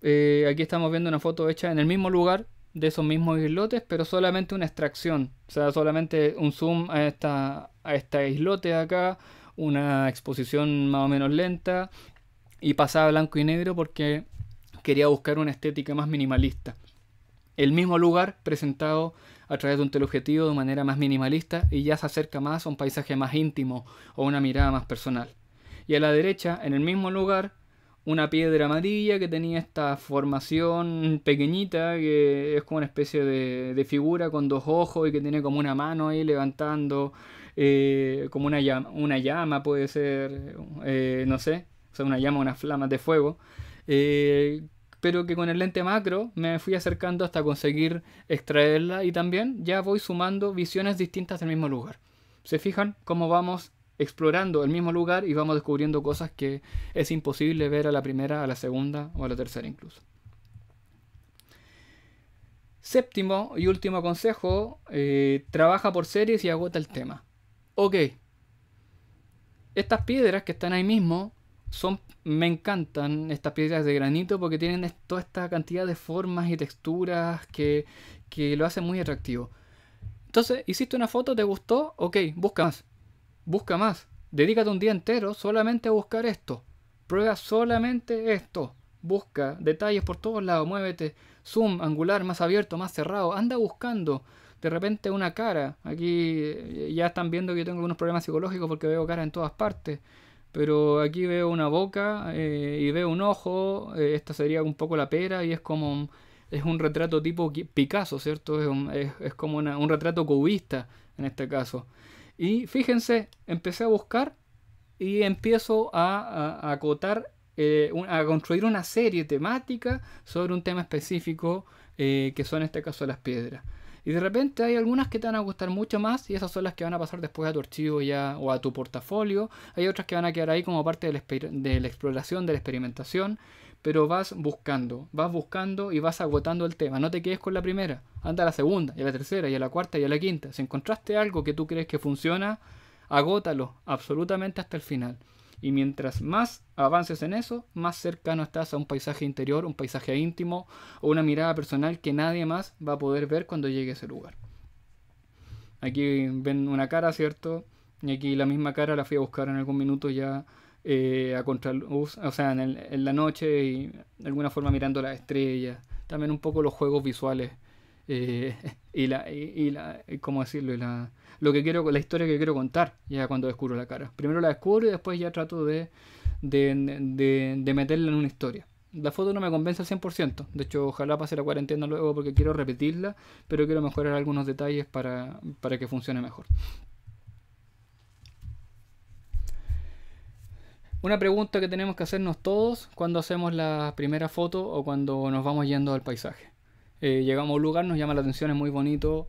eh, aquí estamos viendo una foto hecha en el mismo lugar, de esos mismos islotes, pero solamente una extracción. O sea, solamente un zoom a esta, a esta islote acá, una exposición más o menos lenta y pasaba blanco y negro porque quería buscar una estética más minimalista. El mismo lugar presentado a través de un teleobjetivo de manera más minimalista y ya se acerca más a un paisaje más íntimo o una mirada más personal. Y a la derecha, en el mismo lugar, una piedra amarilla que tenía esta formación pequeñita, que es como una especie de, figura con dos ojos y que tiene como una mano ahí levantando, eh, como una llama, una llama puede ser, eh, no sé, o sea, una llama, unas flamas de fuego. Eh, pero que con el lente macro me fui acercando hasta conseguir extraerla y también ya voy sumando visiones distintas del mismo lugar. ¿Se fijan cómo vamos explorando el mismo lugar y vamos descubriendo cosas que es imposible ver a la primera, a la segunda o a la tercera incluso. Séptimo y último consejo, eh, trabaja por series y agota el tema. Ok, estas piedras que están ahí mismo son, me encantan estas piedras de granito porque tienen toda esta cantidad de formas y texturas que, que lo hacen muy atractivo. Entonces, hiciste una foto, te gustó, ok, busca más Busca más. Dedícate un día entero solamente a buscar esto. Prueba solamente esto. Busca detalles por todos lados. Muévete. Zoom, angular, más abierto, más cerrado. Anda buscando. De repente una cara. Aquí eh, ya están viendo que yo tengo algunos problemas psicológicos porque veo cara en todas partes. Pero aquí veo una boca eh, y veo un ojo. Eh, esta sería un poco la pera y es como es un retrato tipo Picasso, ¿cierto? Es, es, como un retrato cubista en este caso. Y fíjense, empecé a buscar y empiezo a, acotar, eh, a construir una serie temática sobre un tema específico eh, que son en este caso las piedras. Y de repente hay algunas que te van a gustar mucho más y esas son las que van a pasar después a tu archivo ya o a tu portafolio. Hay otras que van a quedar ahí como parte de la exploración, de la experimentación pero vas buscando, vas buscando y vas agotando el tema. No te quedes con la primera, anda a la segunda, y a la tercera, y a la cuarta, y a la quinta. Si encontraste algo que tú crees que funciona, agótalo absolutamente hasta el final. Y mientras más avances en eso, más cercano estás a un paisaje interior, un paisaje íntimo o una mirada personal que nadie más va a poder ver cuando llegue a ese lugar. Aquí ven una cara, ¿cierto? Y aquí la misma cara la fui a buscar en algún minuto ya eh, a contraluz, o sea, en, la noche y de alguna forma mirando las estrellas. También un poco los juegos visuales eh, y la, y, eh, decirlo? la, lo que quiero, la historia que quiero contar ya cuando descubro la cara. Primero la descubro y después ya trato de, de, de, meterla en una historia. La foto no me convence al 100%. De hecho, ojalá pase la cuarentena luego porque quiero repetirla, pero quiero mejorar algunos detalles para, para que funcione mejor. Una pregunta que tenemos que hacernos todos cuando hacemos la primera foto o cuando nos vamos yendo al paisaje. Eh, llegamos a un lugar, nos llama la atención, es muy bonito.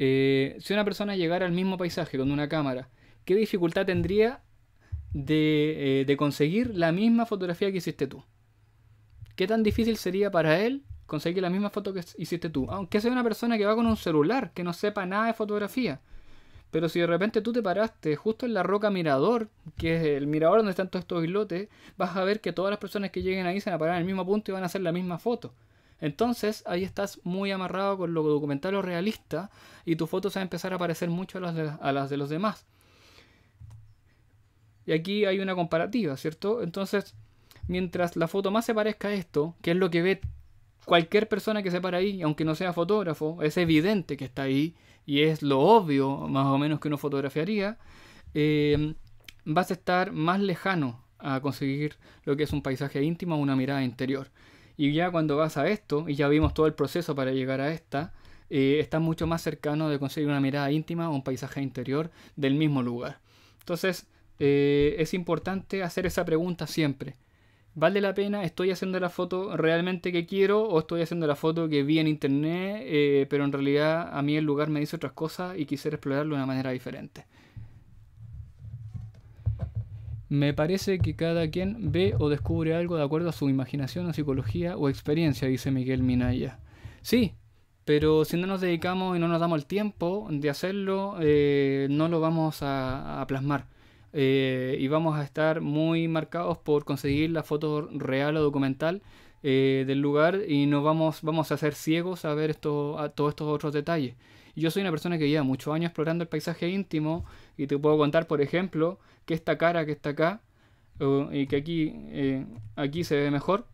Eh, si una persona llegara al mismo paisaje con una cámara, ¿qué dificultad tendría de, eh, de conseguir la misma fotografía que hiciste tú? ¿Qué tan difícil sería para él conseguir la misma foto que hiciste tú? Aunque sea una persona que va con un celular, que no sepa nada de fotografía. Pero si de repente tú te paraste justo en la roca mirador, que es el mirador donde están todos estos islotes, vas a ver que todas las personas que lleguen ahí se van a parar en el mismo punto y van a hacer la misma foto. Entonces ahí estás muy amarrado con lo documental o realista y tus fotos van a empezar a parecer mucho a las de, a las de los demás. Y aquí hay una comparativa, ¿cierto? Entonces, mientras la foto más se parezca a esto, que es lo que ve cualquier persona que se para ahí, aunque no sea fotógrafo, es evidente que está ahí y es lo obvio más o menos que uno fotografiaría, eh, vas a estar más lejano a conseguir lo que es un paisaje íntimo, o una mirada interior. Y ya cuando vas a esto, y ya vimos todo el proceso para llegar a esta, eh, estás mucho más cercano de conseguir una mirada íntima o un paisaje interior del mismo lugar. Entonces, eh, es importante hacer esa pregunta siempre. ¿Vale la pena? ¿Estoy haciendo la foto realmente que quiero o estoy haciendo la foto que vi en internet, eh, pero en realidad a mí el lugar me dice otras cosas y quisiera explorarlo de una manera diferente? Me parece que cada quien ve o descubre algo de acuerdo a su imaginación, psicología o experiencia, dice Miguel Minaya. Sí, pero si no nos dedicamos y no nos damos el tiempo de hacerlo, eh, no lo vamos a plasmar. Eh, y vamos a estar muy marcados por conseguir la foto real o documental eh, del lugar y no vamos, vamos a ser ciegos a ver esto, todos estos otros detalles. Yo soy una persona que lleva muchos años explorando el paisaje íntimo y te puedo contar, por ejemplo, que esta cara que está acá eh, y que aquí, aquí se ve mejor,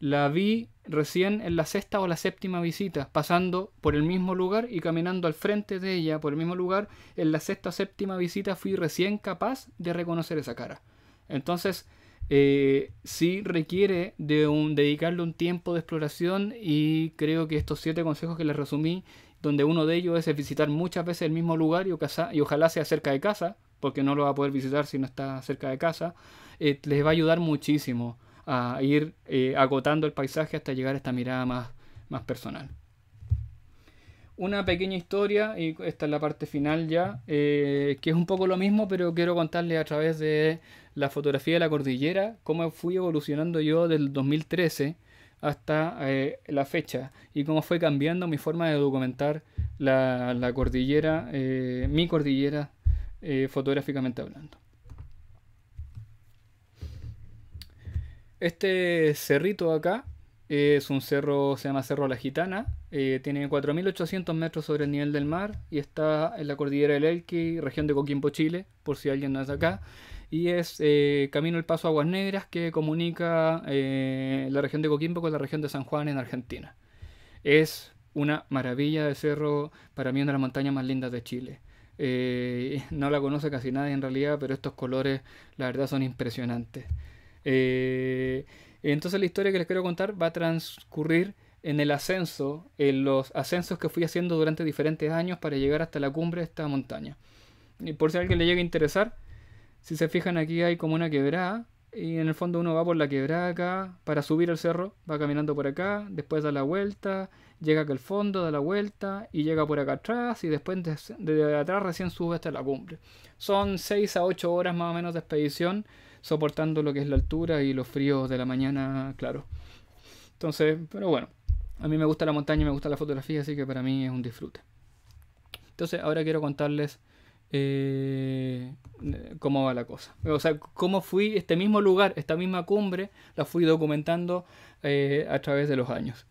la vi recién en la sexta o la séptima visita, pasando por el mismo lugar y caminando al frente de ella por el mismo lugar, en la sexta o séptima visita fui recién capaz de reconocer esa cara. Entonces, eh, sí requiere de un, dedicarle un tiempo de exploración y creo que estos siete consejos que les resumí, donde uno de ellos es visitar muchas veces el mismo lugar y, ojalá sea cerca de casa, porque no lo va a poder visitar si no está cerca de casa, eh, les va a ayudar muchísimo a ir eh, agotando el paisaje hasta llegar a esta mirada más, más personal. Una pequeña historia, y esta es la parte final ya, eh, que es un poco lo mismo, pero quiero contarles a través de la fotografía de la cordillera, cómo fui evolucionando yo del 2013 hasta eh, la fecha y cómo fue cambiando mi forma de documentar la, cordillera, eh, mi cordillera fotográficamente hablando. Este cerrito acá es un cerro, se llama Cerro La Gitana, eh, tiene 4.800 metros sobre el nivel del mar y está en la cordillera del Elqui, región de Coquimbo, Chile, por si alguien no es acá. Y es eh, camino el paso Aguas Negras que comunica eh, la región de Coquimbo con la región de San Juan en Argentina. Es una maravilla de cerro, para mí una de las montañas más lindas de Chile. no la conoce casi nadie en realidad, pero estos colores la verdad son impresionantes. Eh, entonces la historia que les quiero contar va a transcurrir en el ascenso, en los ascensos que fui haciendo durante diferentes años para llegar hasta la cumbre de esta montaña. Y por si a alguien le llega a interesar, si se fijan aquí hay como una quebrada y en el fondo uno va por la quebrada acá para subir el cerro, va caminando por acá, después da la vuelta, llega acá al fondo, da la vuelta y llega por acá atrás y después desde atrás recién sube hasta la cumbre. Son 6 a 8 horas más o menos de expedición soportando lo que es la altura y los fríos de la mañana, claro. Entonces, pero bueno, a mí me gusta la montaña, me gusta la fotografía, así que para mí es un disfrute. Entonces, ahora quiero contarles eh, cómo va la cosa. O sea, cómo fui este mismo lugar, esta misma cumbre, la fui documentando eh, a través de los años.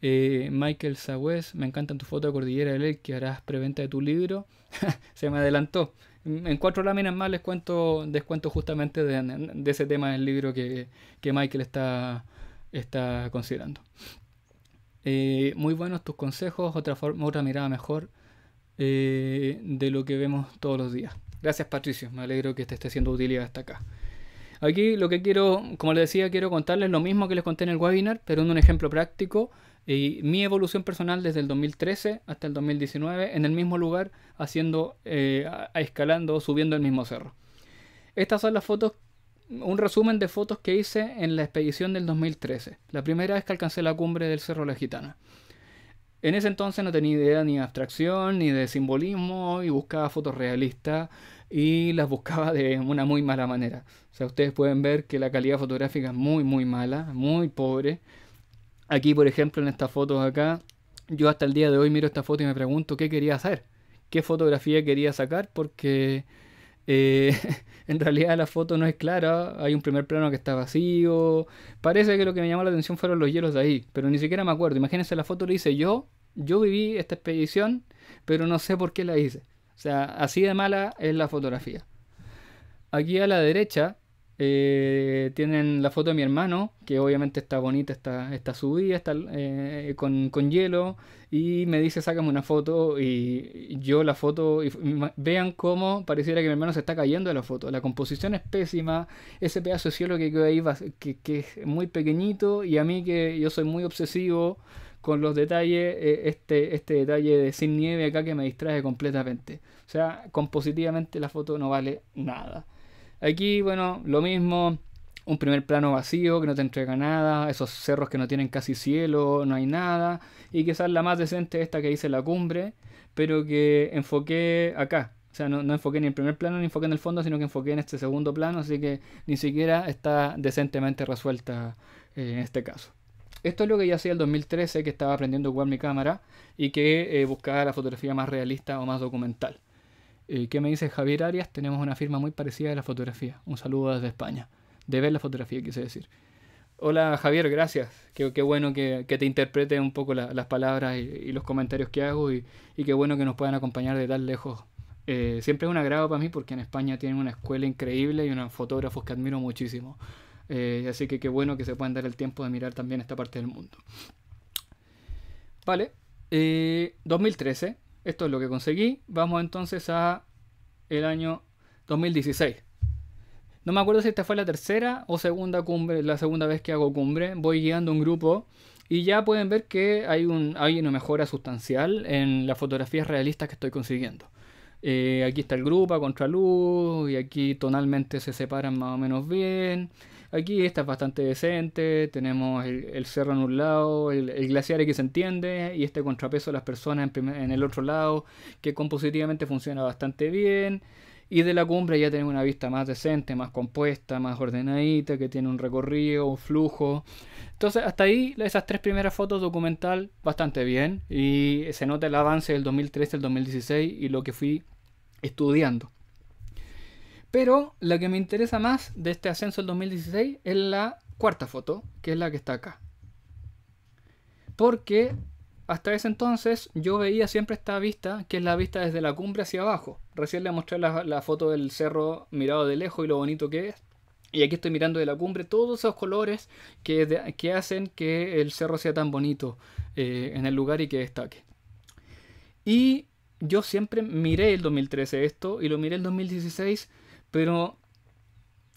Eh, Michael Sagüez, me encantan tu foto de Cordillera del que harás preventa de tu libro. Se me adelantó en cuatro láminas más les cuento, les cuento justamente de, ese tema del libro que, Michael está, está considerando. Eh, muy buenos tus consejos, otra forma, otra mirada mejor eh, de lo que vemos todos los días. Gracias Patricio, me alegro que te esté siendo utilidad hasta acá. Aquí lo que quiero, como les decía, quiero contarles lo mismo que les conté en el webinar, pero en un ejemplo práctico y mi evolución personal desde el 2013 hasta el 2019 en el mismo lugar, haciendo, eh, escalando, subiendo el mismo cerro. Estas son las fotos, un resumen de fotos que hice en la expedición del 2013, la primera vez que alcancé la cumbre del Cerro La Gitana. En ese entonces no tenía idea ni de abstracción ni de simbolismo y buscaba fotos realistas y las buscaba de una muy mala manera. O sea, ustedes pueden ver que la calidad fotográfica es muy, muy mala, muy pobre. Aquí, por ejemplo, en esta fotos acá, yo hasta el día de hoy miro esta foto y me pregunto qué quería hacer, qué fotografía quería sacar, porque eh, en realidad la foto no es clara, hay un primer plano que está vacío, parece que lo que me llamó la atención fueron los hielos de ahí, pero ni siquiera me acuerdo, imagínense la foto, la hice yo, yo viví esta expedición, pero no sé por qué la hice, o sea, así de mala es la fotografía. Aquí a la derecha eh, tienen la foto de mi hermano, que obviamente está bonita, está, subida, está eh, con, hielo, y me dice, sácame una foto, y yo la foto, y, vean cómo pareciera que mi hermano se está cayendo de la foto. La composición es pésima, ese pedazo de cielo que quedó ahí, que, es muy pequeñito, y a mí que yo soy muy obsesivo con los detalles, eh, este, este detalle de sin nieve acá que me distrae completamente. O sea, compositivamente la foto no vale nada. Aquí, bueno, lo mismo. Un primer plano vacío que no te entrega nada, esos cerros que no tienen casi cielo, no hay nada, y quizás la más decente esta que dice la cumbre, pero que enfoqué acá, o sea, no, enfoqué ni en el primer plano ni enfoqué en el fondo, sino que enfoqué en este segundo plano, así que ni siquiera está decentemente resuelta eh, en este caso. Esto es lo que ya hacía el 2013, que estaba aprendiendo a jugar mi cámara y que eh, buscaba la fotografía más realista o más documental. Eh, ¿Qué me dice Javier Arias? Tenemos una firma muy parecida a la fotografía. Un saludo desde España. De ver la fotografía, quise decir. Hola Javier, gracias. Qué, bueno que, te interprete un poco las palabras y, los comentarios que hago y, qué bueno que nos puedan acompañar de tan lejos. Eh, siempre es un agrado para mí porque en España tienen una escuela increíble y unos fotógrafos que admiro muchísimo. Eh, así que qué bueno que se puedan dar el tiempo de mirar también esta parte del mundo. Vale, 2013, esto es lo que conseguí. Vamos entonces a el año 2016. No me acuerdo si esta fue la tercera o segunda cumbre, la segunda vez que hago cumbre. Voy guiando un grupo y ya pueden ver que hay, una mejora sustancial en las fotografías realistas que estoy consiguiendo. Eh, aquí está el grupo a contraluz y aquí tonalmente se separan más o menos bien. Aquí está bastante decente, tenemos el, cerro en un lado, el, glaciar que se entiende y este contrapeso de las personas en, el otro lado, que compositivamente funciona bastante bien. Y de la cumbre ya tenemos una vista más decente, más compuesta, más ordenadita, que tiene un recorrido, un flujo. Entonces, hasta ahí, esas tres primeras fotos documental, bastante bien. Y se nota el avance del 2013 al 2016 y lo que fui estudiando. Pero la que me interesa más de este ascenso del 2016 es la cuarta foto, que es la que está acá. Porque hasta ese entonces yo veía siempre esta vista, que es la vista desde la cumbre hacia abajo. Recién le mostré la, foto del cerro mirado de lejos y lo bonito que es. Y aquí estoy mirando de la cumbre todos esos colores que, hacen que el cerro sea tan bonito eh, en el lugar y que destaque. Y yo siempre miré el 2013 esto y lo miré el 2016 pero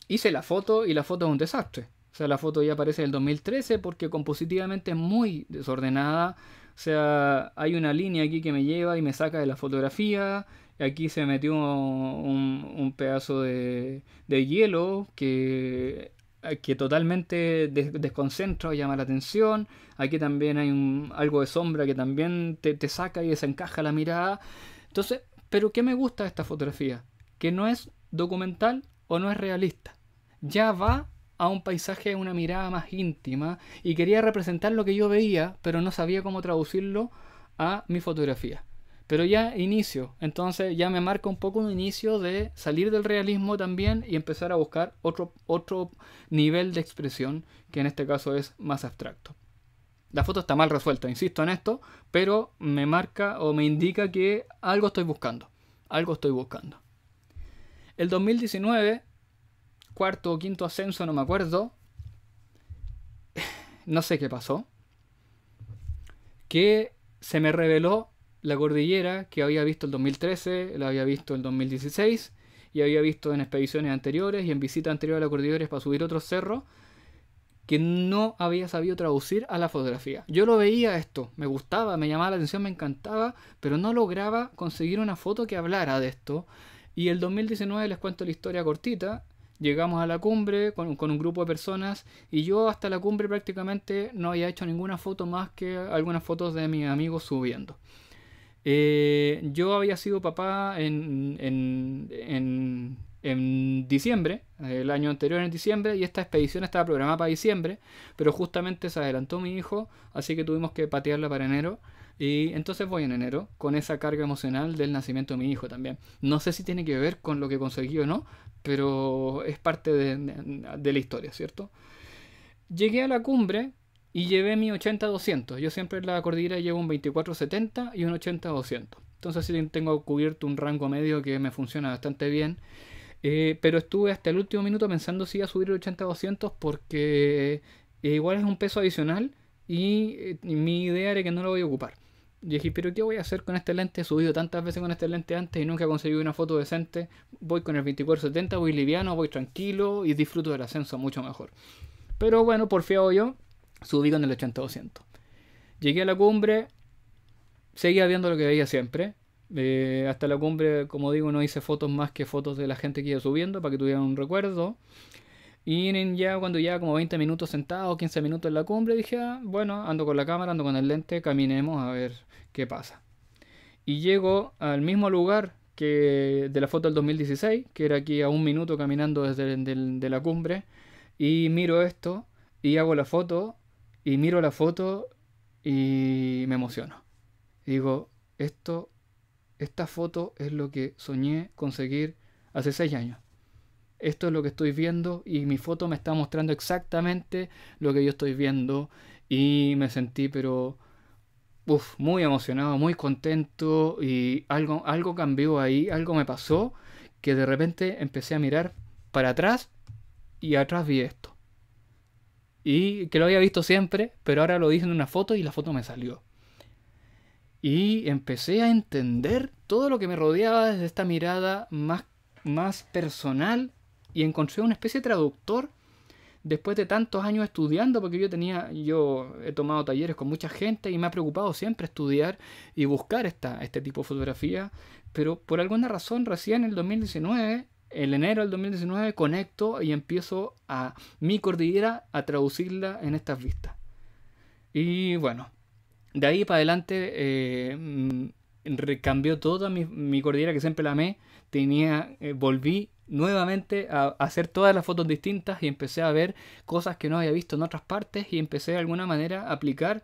hice la foto y la foto es un desastre. O sea, la foto ya aparece del 2013 porque compositivamente es muy desordenada. O sea, hay una línea aquí que me lleva y me saca de la fotografía. Aquí se metió un, pedazo de, hielo que, que totalmente desconcentra o llama la atención. Aquí también hay un, algo de sombra que también te, te saca y desencaja la mirada. Entonces, ¿pero qué me gusta de esta fotografía? Que no es documental o no es realista. Ya va a un paisaje, una mirada más íntima y quería representar lo que yo veía, pero no sabía cómo traducirlo a mi fotografía. Pero ya inicio, entonces ya me marca un poco un inicio de salir del realismo también y empezar a buscar otro, otro nivel de expresión que en este caso es más abstracto. La foto está mal resuelta, insisto en esto, pero me marca o me indica que algo estoy buscando, algo estoy buscando. El 2019, cuarto o quinto ascenso, no me acuerdo. No sé qué pasó. Que se me reveló la cordillera que había visto el 2013, la había visto el 2016 y había visto en expediciones anteriores y en visitas anteriores a la cordillera para subir otro cerro, que no había sabido traducir a la fotografía. Yo lo veía esto, me gustaba, me llamaba la atención, me encantaba, pero no lograba conseguir una foto que hablara de esto, y el 2019, les cuento la historia cortita, llegamos a la cumbre con, un grupo de personas y yo hasta la cumbre prácticamente no había hecho ninguna foto más que algunas fotos de mis amigos subiendo. Eh, yo había sido papá en, en, diciembre, el año anterior en diciembre, y esta expedición estaba programada para diciembre, pero justamente se adelantó mi hijo, así que tuvimos que patearla para enero. Y entonces voy en enero con esa carga emocional del nacimiento de mi hijo también. No sé si tiene que ver con lo que conseguí o no, pero es parte de, la historia, ¿cierto? Llegué a la cumbre y llevé mi 80-200. Yo siempre en la cordillera llevo un 24-70 y un 80-200. Entonces sí tengo cubierto un rango medio que me funciona bastante bien. Eh, pero estuve hasta el último minuto pensando si iba a subir el 80-200 porque eh, igual es un peso adicional eh, y mi idea era que no lo voy a ocupar. Y dije, pero ¿qué voy a hacer con este lente? He subido tantas veces con este lente antes y nunca he conseguido una foto decente. Voy con el 2470, voy liviano, voy tranquilo y disfruto del ascenso mucho mejor. Pero bueno, por fiado yo, subí con el 80 Llegué a la cumbre, seguía viendo lo que veía siempre. Eh, hasta la cumbre, como digo, no hice fotos más que fotos de la gente que iba subiendo para que tuvieran un recuerdo. Y ya cuando ya como 20 minutos sentado, 15 minutos en la cumbre, dije, ah, bueno, ando con la cámara, ando con el lente, caminemos a ver qué pasa. Y llego al mismo lugar que de la foto del 2016, que era aquí a un minuto caminando desde la cumbre, y miro esto, y hago la foto, y miro la foto, y me emociono. digo, esto, esta foto es lo que soñé conseguir hace seis años. Esto es lo que estoy viendo y mi foto me está mostrando exactamente lo que yo estoy viendo y me sentí pero muy emocionado, muy contento y algo, algo cambió ahí, algo me pasó que de repente empecé a mirar para atrás y atrás vi esto. Y que lo había visto siempre, pero ahora lo dije en una foto y la foto me salió. Y empecé a entender todo lo que me rodeaba desde esta mirada más, más personal y encontré una especie de traductor después de tantos años estudiando, porque yo tenía, yo he tomado talleres con mucha gente y me ha preocupado siempre estudiar y buscar esta, este tipo de fotografía, pero por alguna razón recién en el 2019, en enero del 2019, conecto y empiezo a mi cordillera a traducirla en estas vistas. Y bueno, de ahí para adelante eh, mm, cambió toda mi, cordillera que siempre la amé, tenía, eh, volví nuevamente a hacer todas las fotos distintas y empecé a ver cosas que no había visto en otras partes y empecé de alguna manera a aplicar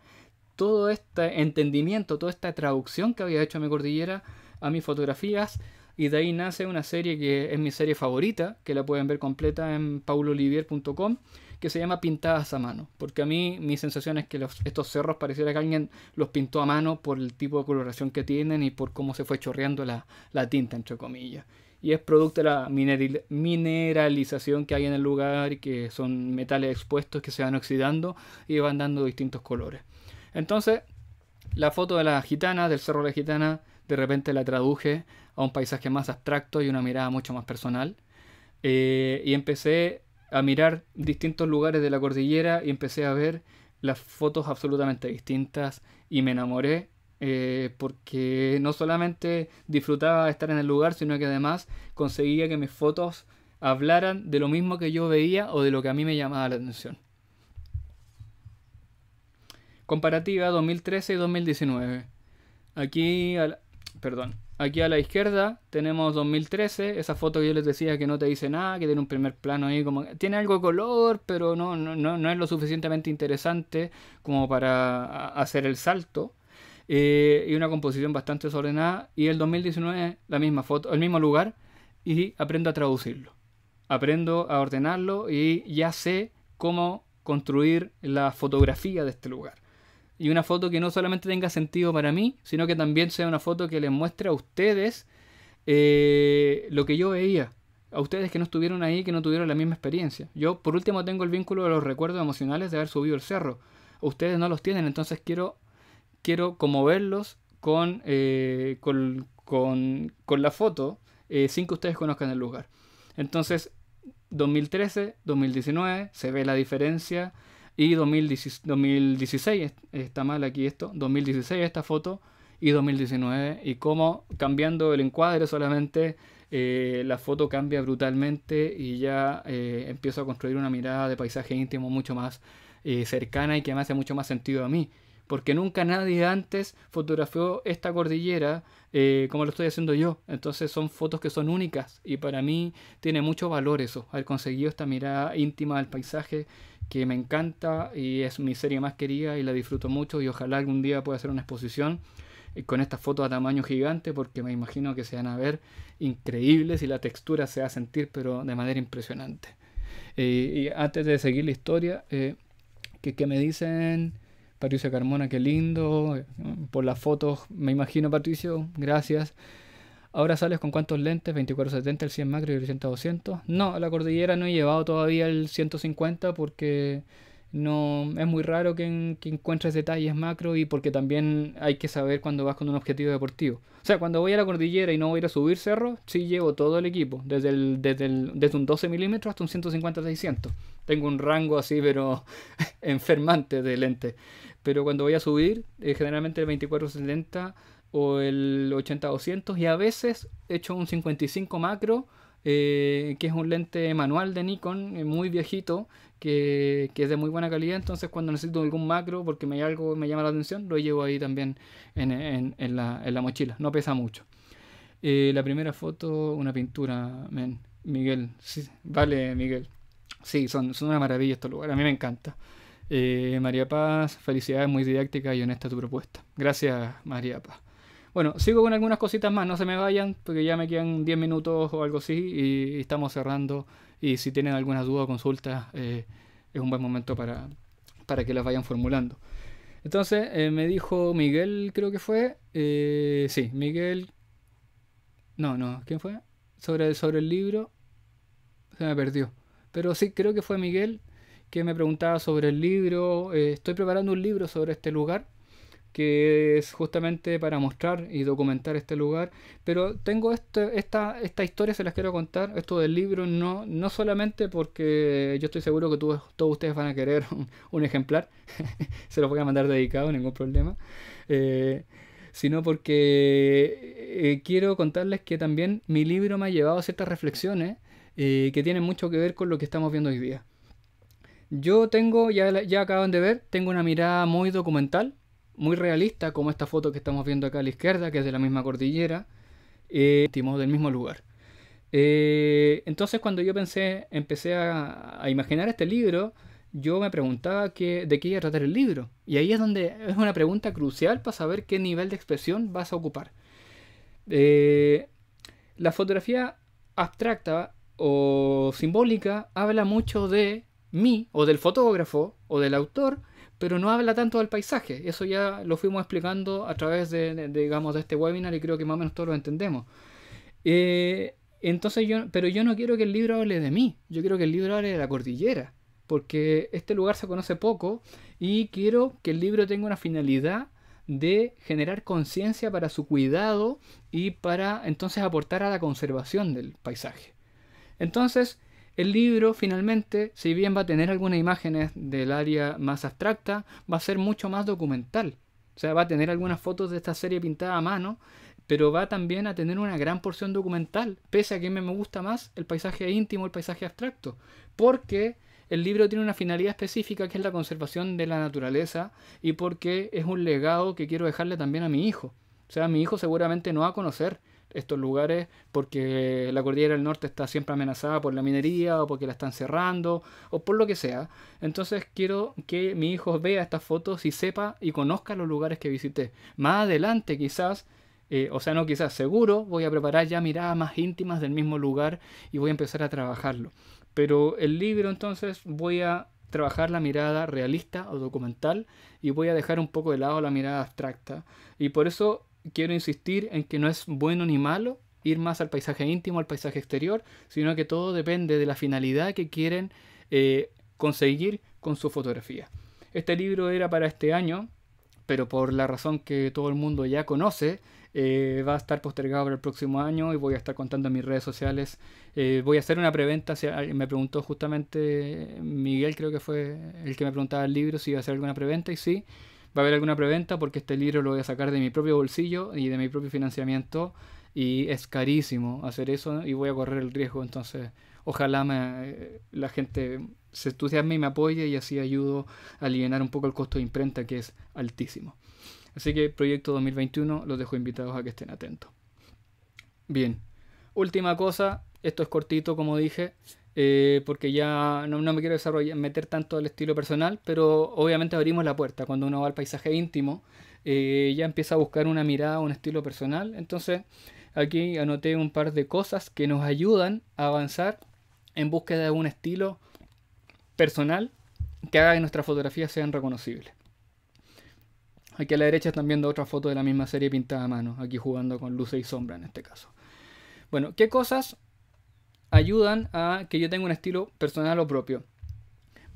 todo este entendimiento, toda esta traducción que había hecho a mi cordillera a mis fotografías y de ahí nace una serie que es mi serie favorita, que la pueden ver completa en paulolivier.com, que se llama Pintadas a mano, porque a mí mi sensación es que estos cerros pareciera que alguien los pintó a mano por el tipo de coloración que tienen y por cómo se fue chorreando la, la tinta, entre comillas y es producto de la mineralización que hay en el lugar, que son metales expuestos que se van oxidando y van dando distintos colores. Entonces, la foto de la gitana, del cerro de la gitana, de repente la traduje a un paisaje más abstracto y una mirada mucho más personal. Eh, y empecé a mirar distintos lugares de la cordillera y empecé a ver las fotos absolutamente distintas y me enamoré eh, porque no solamente disfrutaba de estar en el lugar, sino que además conseguía que mis fotos hablaran de lo mismo que yo veía o de lo que a mí me llamaba la atención. Comparativa 2013 y 2019. Aquí, a la, perdón, aquí a la izquierda tenemos 2013, esa foto que yo les decía que no te dice nada, que tiene un primer plano ahí como tiene algo color, pero no, no es lo suficientemente interesante como para hacer el salto. Eh, y una composición bastante desordenada. Y el 2019, la misma foto, el mismo lugar, y aprendo a traducirlo. Aprendo a ordenarlo y ya sé cómo construir la fotografía de este lugar. Y una foto que no solamente tenga sentido para mí, sino que también sea una foto que les muestre a ustedes eh, lo que yo veía. A ustedes que no estuvieron ahí, que no tuvieron la misma experiencia. Yo, por último, tengo el vínculo de los recuerdos emocionales de haber subido el cerro. Ustedes no los tienen, entonces quiero quiero conmoverlos eh, con, con, la foto eh, sin que ustedes conozcan el lugar. Entonces, 2013, 2019, se ve la diferencia. Y 2016, está mal aquí esto, 2016 esta foto y 2019. Y como cambiando el encuadre solamente eh, la foto cambia brutalmente y ya empiezo a construir una mirada de paisaje íntimo mucho más cercana y que me hace mucho más sentido a mí porque nunca nadie antes fotografió esta cordillera eh, como lo estoy haciendo yo. Entonces son fotos que son únicas y para mí tiene mucho valor eso, Al conseguido esta mirada íntima del paisaje que me encanta y es mi serie más querida y la disfruto mucho y ojalá algún día pueda hacer una exposición eh, con estas fotos a tamaño gigante porque me imagino que se van a ver increíbles y la textura se va a sentir pero de manera impresionante. Eh, y antes de seguir la historia, ¿qué que me dicen... Patricio Carmona, qué lindo. Por las fotos, me imagino, Patricio, gracias. Ahora sales con cuántos lentes, 24-70, el 100 macro y el 100-200. No, a la cordillera no he llevado todavía el 150 porque no es muy raro que, encuentres detalles macro y porque también hay que saber cuando vas con un objetivo deportivo. O sea, cuando voy a la cordillera y no voy a ir a subir cerro, sí llevo todo el equipo, desde, el, desde, un 12 milímetros hasta un 150-600. Tengo un rango así, pero enfermante de lentes pero cuando voy a subir, eh, generalmente el 2470 o el 80-200 y a veces he hecho un 55 macro, eh, que es un lente manual de Nikon, eh, muy viejito, que, es de muy buena calidad, entonces cuando necesito algún macro porque me, algo me llama la atención, lo llevo ahí también en, la, mochila, no pesa mucho. la primera foto, una pintura, Miguel, vale Miguel. Sí, son, son una maravilla estos lugares, a mí me encanta. Eh, María Paz, felicidades, muy didáctica y honesta tu propuesta. Gracias, María Paz. Bueno, sigo con algunas cositas más, no se me vayan, porque ya me quedan 10 minutos o algo así y, estamos cerrando. Y si tienen alguna duda o consulta, eh, es un buen momento para, para que las vayan formulando. Entonces, eh, me dijo Miguel, creo que fue. sí, Miguel. No, no, ¿quién fue? Sobre, sobre el libro. Se me perdió. Pero sí, creo que fue Miguel que me preguntaba sobre el libro. Eh, estoy preparando un libro sobre este lugar que es justamente para mostrar y documentar este lugar. Pero tengo este, esta, esta historia, se las quiero contar, esto del libro, no, no solamente porque yo estoy seguro que todos, todos ustedes van a querer un, ejemplar, se los voy a mandar dedicado, ningún problema, eh, sino porque eh, quiero contarles que también mi libro me ha llevado a ciertas reflexiones que tienen mucho que ver con lo que estamos viendo hoy día. Yo tengo, ya, ya acaban de ver, tengo una mirada muy documental, muy realista, como esta foto que estamos viendo acá a la izquierda, que es de la misma cordillera, eh, del mismo lugar. Eh, entonces cuando yo pensé, empecé a, imaginar este libro, yo me preguntaba de qué iba a tratar el libro. Y ahí es donde es una pregunta crucial para saber qué nivel de expresión vas a ocupar. Eh, la fotografía abstracta o simbólica habla mucho de mí o del fotógrafo o del autor, pero no habla tanto del paisaje. Eso ya lo fuimos explicando a través de, digamos, este webinar y creo que más o menos todos lo entendemos. Eh, entonces yo, pero yo no quiero que el libro hable de mí, yo quiero que el libro hable de la cordillera, porque este lugar se conoce poco y quiero que el libro tenga una finalidad de generar conciencia para su cuidado y para entonces aportar a la conservación del paisaje. Entonces, el libro finalmente, si bien va a tener algunas imágenes del área más abstracta, va a ser mucho más documental. O sea, va a tener algunas fotos de esta serie pintada a mano, pero va también a tener una gran porción documental, pese a que me gusta más el paisaje íntimo, el paisaje abstracto, porque el libro tiene una finalidad específica que es la conservación de la naturaleza y porque es un legado que quiero dejarle también a mi hijo. O sea, mi hijo seguramente no va a conocer estos lugares porque la cordillera del norte está siempre amenazada por la minería o porque la están cerrando o por lo que sea. Entonces quiero que mi hijo vea estas fotos y sepa y conozca los lugares que visité. Más adelante quizás, eh, o sea, no quizás, seguro voy a preparar ya miradas más íntimas del mismo lugar y voy a empezar a trabajarlo. Pero el libro entonces voy a trabajar la mirada realista o documental y voy a dejar un poco de lado la mirada abstracta. Y por eso quiero insistir en que no es bueno ni malo ir más al paisaje íntimo, al paisaje exterior, sino que todo depende de la finalidad que quieren eh, conseguir con su fotografía. Este libro era para este año, pero por la razón que todo el mundo ya conoce, eh, va a estar postergado para el próximo año y voy a estar contando en mis redes sociales. Eh, voy a hacer una preventa. Me preguntó justamente Miguel, creo que fue el que me preguntaba el libro, si iba a hacer alguna preventa, y sí, va a haber alguna preventa porque este libro lo voy a sacar de mi propio bolsillo y de mi propio financiamiento y es carísimo hacer eso y voy a correr el riesgo. Entonces, ojalá eh, la gente se entusiasme y me apoye y así ayudo a aliviar un poco el costo de imprenta que es altísimo. Así que proyecto 2021 los dejo invitados a que estén atentos. Bien, última cosa, esto es cortito como dije. Eh, porque ya no, me quiero desarrollar, meter tanto al estilo personal, pero obviamente abrimos la puerta. Cuando uno va al paisaje íntimo, eh, ya empieza a buscar una mirada, un estilo personal. Entonces, aquí anoté un par de cosas que nos ayudan a avanzar en búsqueda de un estilo personal que haga que nuestras fotografías sean reconocibles. Aquí a la derecha están viendo otra foto de la misma serie pintada a mano, aquí jugando con luces y sombra en este caso. Bueno, ¿qué cosas ayudan a que yo tenga un estilo personal o propio.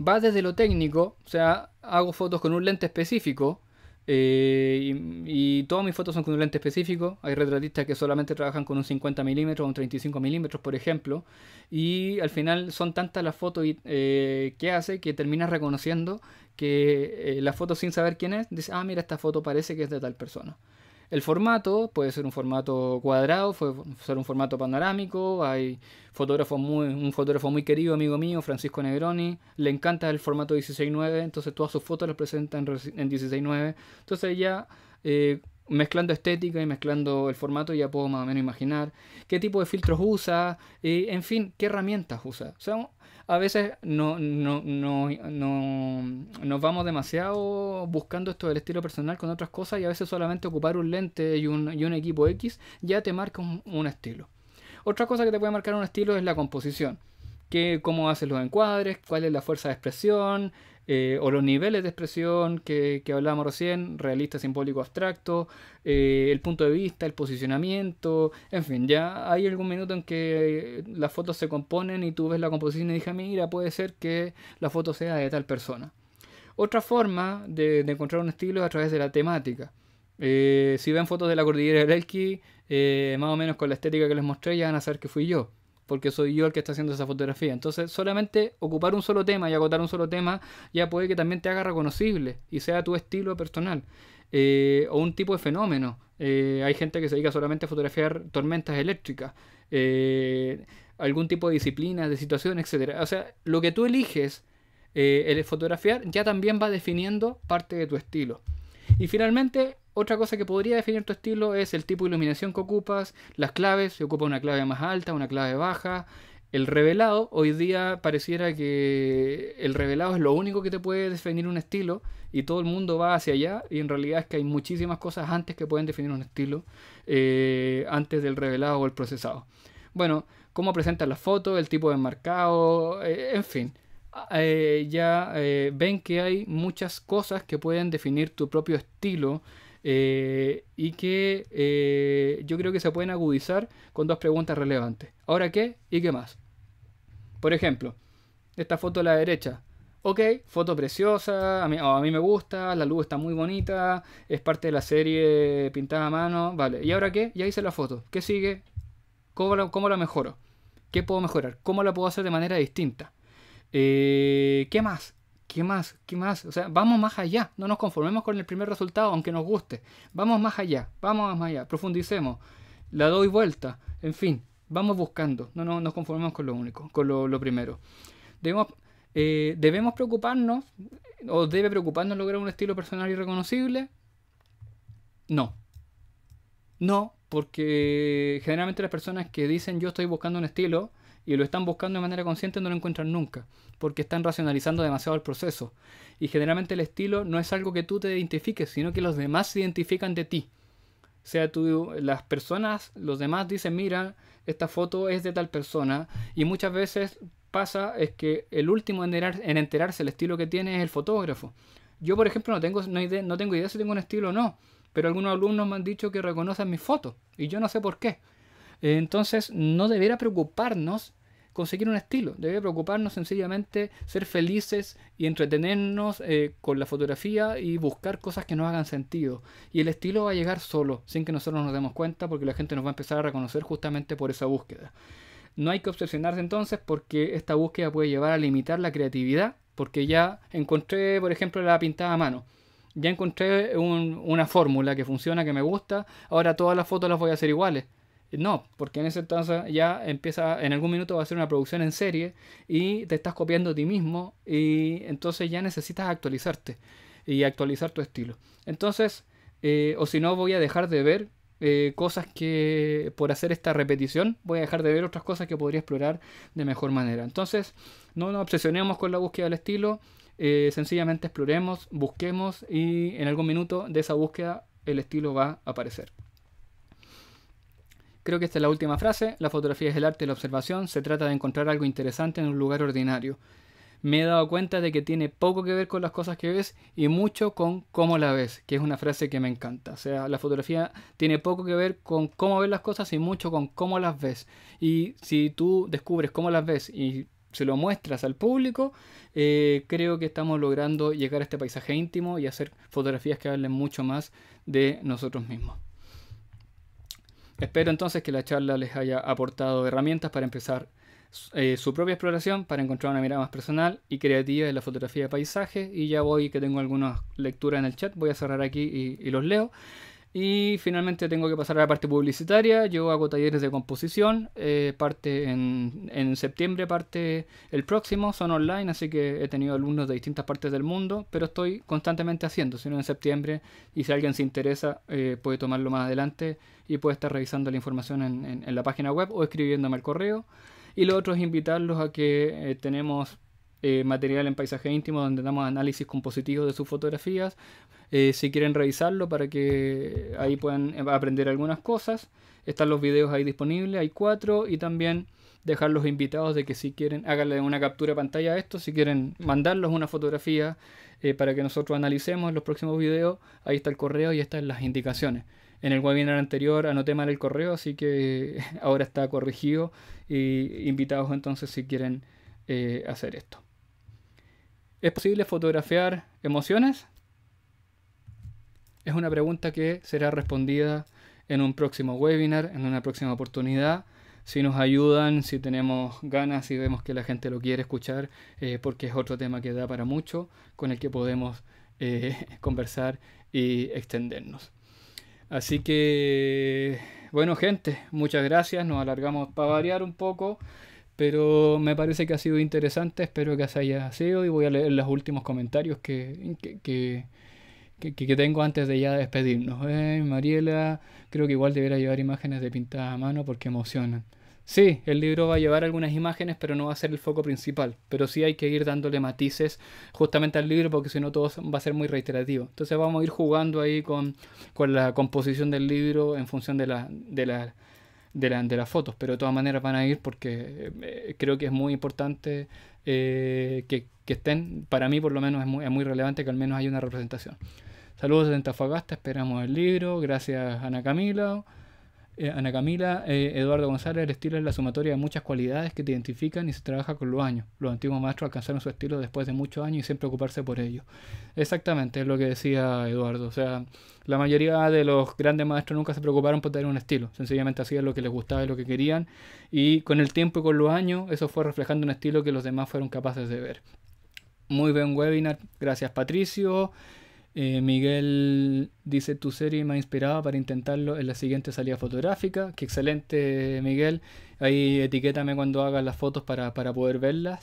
Va desde lo técnico, o sea, hago fotos con un lente específico, eh, y, todas mis fotos son con un lente específico. Hay retratistas que solamente trabajan con un 50 milímetros o un 35 milímetros, por ejemplo. Y al final son tantas las fotos eh, que hace que termina reconociendo que eh, la foto sin saber quién es, dice, ah, mira, esta foto parece que es de tal persona. El formato puede ser un formato cuadrado, puede ser un formato panorámico. Hay fotógrafos muy, un fotógrafo muy querido, amigo mío, Francisco Negroni, le encanta el formato 16.9, entonces todas sus fotos las presenta en, en 16.9. Entonces ya eh, mezclando estética y mezclando el formato ya puedo más o menos imaginar qué tipo de filtros usa, eh, en fin, qué herramientas usa. O sea, a veces no, nos vamos demasiado buscando esto del estilo personal con otras cosas y a veces solamente ocupar un lente y un, equipo X ya te marca un estilo. Otra cosa que te puede marcar un estilo es la composición cómo haces los encuadres, cuál es la fuerza de expresión, eh, o los niveles de expresión que, hablábamos recién, realista, simbólico, abstracto, eh, el punto de vista, el posicionamiento, en fin, ya hay algún minuto en que las fotos se componen y tú ves la composición y dices mira, puede ser que la foto sea de tal persona. Otra forma de, encontrar un estilo es a través de la temática. Eh, si ven fotos de la cordillera del Elqui, más o menos con la estética que les mostré, ya van a saber que fui yo porque soy yo el que está haciendo esa fotografía. Entonces, solamente ocupar un solo tema y agotar un solo tema ya puede que también te haga reconocible y sea tu estilo personal eh, o un tipo de fenómeno. Eh, hay gente que se dedica solamente a fotografiar tormentas eléctricas, eh, algún tipo de disciplina, de situación, etcétera. O sea, lo que tú eliges el fotografiar ya también va definiendo parte de tu estilo. Y finalmente, otra cosa que podría definir tu estilo es el tipo de iluminación que ocupas, las claves, si ocupa una clave más alta, una clave baja, el revelado, hoy día pareciera que el revelado es lo único que te puede definir un estilo y todo el mundo va hacia allá y en realidad es que hay muchísimas cosas antes que pueden definir un estilo, eh, antes del revelado o el procesado. Bueno, cómo presentas la foto, el tipo de enmarcado, eh, en fin. Eh, ya eh, ven que hay muchas cosas que pueden definir tu propio estilo eh, y que yo creo que se pueden agudizar con dos preguntas relevantes. ¿Ahora qué? ¿Y qué más? Por ejemplo, esta foto a la derecha. Ok, foto preciosa, a mí, oh, me gusta, la luz está muy bonita, es parte de la serie pintada a mano, vale. ¿Y ahora qué? Ya hice la foto. ¿Qué sigue? cómo la mejoro? ¿Qué puedo mejorar? ¿Cómo la puedo hacer de manera distinta? Eh, ¿Qué más? ¿Qué más? ¿Qué más? O sea, vamos más allá. No nos conformemos con el primer resultado, aunque nos guste. Vamos más allá. Vamos más allá. Profundicemos. La doy vuelta. En fin, vamos buscando. No, nos conformemos con lo único, con lo, primero. Debemos, eh, debemos preocuparnos, o debe preocuparnos lograr un estilo personal y reconocible. No. No, porque generalmente las personas que dicen yo estoy buscando un estilo, y lo están buscando de manera consciente no lo encuentran nunca, porque están racionalizando demasiado el proceso. Y generalmente el estilo no es algo que tú te identifiques, sino que los demás se identifican de ti. O sea, tú, las personas, los demás dicen, mira, esta foto es de tal persona, y muchas veces pasa es que el último en, enterarse el estilo que tiene es el fotógrafo. Yo, por ejemplo, no tengo, idea, no tengo idea si tengo un estilo o no, pero algunos alumnos me han dicho que reconocen mis fotos, y yo no sé por qué. Entonces, no debiera preocuparnos conseguir un estilo, debe preocuparnos sencillamente ser felices y entretenernos eh, con la fotografía y buscar cosas que nos hagan sentido. Y el estilo va a llegar solo, sin que nosotros nos demos cuenta, porque la gente nos va a empezar a reconocer justamente por esa búsqueda. No hay que obsesionarse entonces porque esta búsqueda puede llevar a limitar la creatividad, porque ya encontré, por ejemplo, la pintada a mano ya encontré una fórmula que funciona, que me gusta, ahora todas las fotos las voy a hacer iguales. No, porque en ese entonces ya empieza, en algún minuto va a ser una producción en serie y te estás copiando a ti mismo y entonces ya necesitas actualizarte y actualizar tu estilo. Entonces, eh, o si no, voy a dejar de ver eh, cosas que por hacer esta repetición, voy a dejar de ver otras cosas que podría explorar de mejor manera. Entonces, no nos obsesionemos con la búsqueda del estilo, eh, sencillamente exploremos, busquemos y en algún minuto de esa búsqueda el estilo va a aparecer. Creo que esta es la última frase. La fotografía es el arte de la observación. Se trata de encontrar algo interesante en un lugar ordinario. Me he dado cuenta de que tiene poco que ver con las cosas que ves y mucho con cómo la ves, que es una frase que me encanta. O sea, la fotografía tiene poco que ver con cómo ves las cosas y mucho con cómo las ves. Y si tú descubres cómo las ves y se lo muestras al público, eh, creo que estamos logrando llegar a este paisaje íntimo y hacer fotografías que hablen mucho más de nosotros mismos. Espero entonces que la charla les haya aportado herramientas para empezar eh, su propia exploración, para encontrar una mirada más personal y creativa de la fotografía de paisaje. Y ya voy, que tengo algunas lecturas en el chat, voy a cerrar aquí y los leo. Y finalmente tengo que pasar a la parte publicitaria. Yo hago talleres de composición, eh, parte en, septiembre, parte el próximo, son online, así que he tenido alumnos de distintas partes del mundo, pero estoy constantemente haciendo, sino en septiembre, y si alguien se interesa eh, puede tomarlo más adelante y puede estar revisando la información en, la página web o escribiéndome al correo. Y lo otro es invitarlos a que eh, tenemos eh, material en paisaje íntimo donde damos análisis compositivo de sus fotografías. Eh, si quieren revisarlo para que ahí puedan eh, aprender algunas cosas. Están los videos ahí disponibles, hay cuatro. Y también dejar los invitados de que si quieren, háganle una captura pantalla a esto, si quieren mandarlos una fotografía para que nosotros analicemos los próximos videos. Ahí está el correo y están las indicaciones. En el webinar anterior anoté mal el correo, así que ahora está corregido. Y invitados entonces si quieren hacer esto. ¿Es posible fotografiar emociones? Es una pregunta que será respondida en un próximo webinar, en una próxima oportunidad. Si nos ayudan, si tenemos ganas, si vemos que la gente lo quiere escuchar, eh, porque es otro tema que da para mucho, con el que podemos eh, conversar y extendernos. Así que, bueno, gente, muchas gracias. Nos alargamos para variar un poco. Pero me parece que ha sido interesante, espero que se haya sido y voy a leer los últimos comentarios que, que, tengo antes de ya despedirnos. ¿eh? Mariela, creo que igual debiera llevar imágenes de pintada a mano porque emocionan. Sí, el libro va a llevar algunas imágenes, pero no va a ser el foco principal. Pero sí hay que ir dándole matices justamente al libro porque si no todo va a ser muy reiterativo. Entonces vamos a ir jugando ahí con, la composición del libro en función de, la, de, la, de, de las fotos, pero de todas maneras van a ir porque eh, creo que es muy importante eh, que, estén, para mí por lo menos es muy, es muy relevante que al menos haya una representación. Saludos desde Antofagasta, esperamos el libro, gracias Ana Camila. Eh, Ana Camila, eh, Eduardo González, el estilo es la sumatoria de muchas cualidades que te identifican y se trabaja con los años. Los antiguos maestros alcanzaron su estilo después de muchos años y siempre preocuparse por ello. Exactamente, es lo que decía Eduardo. O sea, la mayoría de los grandes maestros nunca se preocuparon por tener un estilo. Sencillamente hacían lo que les gustaba y lo que querían. Y con el tiempo y con los años, eso fue reflejando un estilo que los demás fueron capaces de ver. Muy buen webinar. Gracias, Patricio. Eh, Miguel dice, tu serie me ha inspirado para intentarlo en la siguiente salida fotográfica. Qué excelente, Miguel. Ahí etiquétame cuando hagas las fotos para, poder verlas.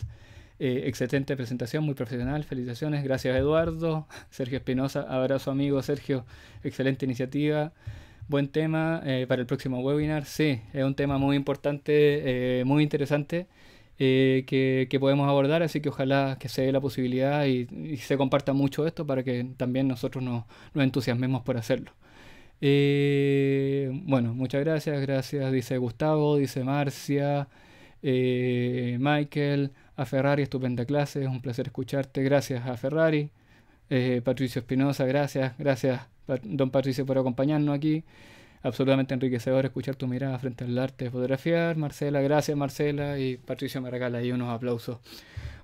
Eh, excelente presentación, muy profesional, felicitaciones. Gracias, Eduardo. Sergio Espinosa, abrazo, amigo. Sergio, excelente iniciativa. Buen tema eh, para el próximo webinar. Sí, es un tema muy importante, muy interesante. Eh, que, podemos abordar, así que ojalá que se dé la posibilidad y, se comparta mucho esto para que también nosotros nos, entusiasmemos por hacerlo. Eh, bueno, muchas gracias, gracias, dice Gustavo, dice Marcia, eh, Michael, a Ferrari, estupenda clase, es un placer escucharte, gracias a Ferrari, Patricio Espinosa, gracias, gracias, don Patricio por acompañarnos aquí absolutamente enriquecedor escuchar tu mirada frente al arte de fotografiar. Marcela, gracias Marcela y Patricio me ahí unos aplausos.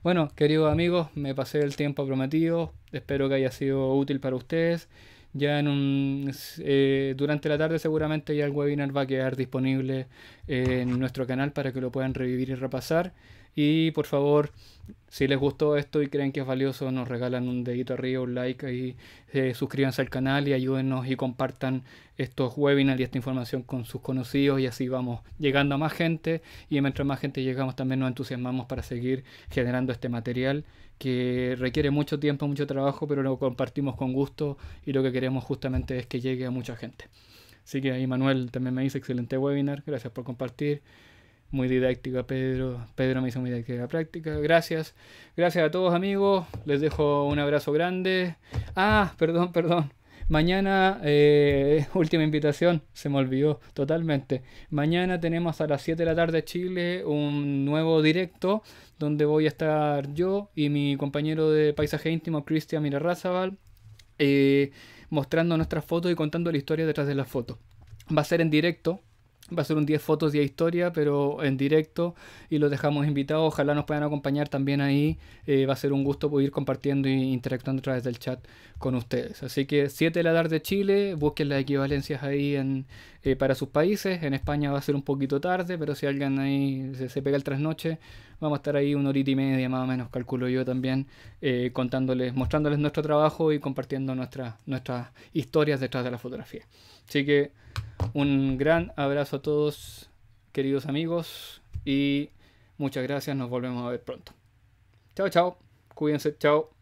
Bueno, queridos amigos, me pasé el tiempo prometido, espero que haya sido útil para ustedes. Ya en un, eh, durante la tarde seguramente ya el webinar va a quedar disponible eh, en nuestro canal para que lo puedan revivir y repasar. Y por favor, si les gustó esto y creen que es valioso, nos regalan un dedito arriba, un like y eh, suscríbanse al canal y ayúdennos y compartan estos webinars y esta información con sus conocidos y así vamos llegando a más gente y mientras más gente llegamos también nos entusiasmamos para seguir generando este material que requiere mucho tiempo, mucho trabajo, pero lo compartimos con gusto y lo que queremos justamente es que llegue a mucha gente. Así que ahí Manuel también me dice excelente webinar, gracias por compartir muy didáctica Pedro, Pedro me hizo muy didáctica la práctica, gracias, gracias a todos amigos, les dejo un abrazo grande, ah, perdón, perdón, mañana, eh, última invitación, se me olvidó totalmente, mañana tenemos a las 7 de la tarde Chile un nuevo directo donde voy a estar yo y mi compañero de paisaje íntimo, Cristian Mirarrazabal, eh, mostrando nuestras fotos y contando la historia detrás de las fotos. Va a ser en directo, Va a ser un 10 fotos, 10 historia, pero en directo y los dejamos invitados. Ojalá nos puedan acompañar también ahí. Eh, va a ser un gusto poder ir compartiendo e interactuando a través del chat con ustedes. Así que 7 de la tarde Chile, busquen las equivalencias ahí eh, para sus países. En España va a ser un poquito tarde, pero si alguien ahí se, pega el trasnoche, vamos a estar ahí una horita y media más o menos, calculo yo también, eh, contándoles, mostrándoles nuestro trabajo y compartiendo nuestras historias detrás de la fotografía. Así que un gran abrazo a todos, queridos amigos, y muchas gracias, nos volvemos a ver pronto. Chao, chao, cuídense, chao.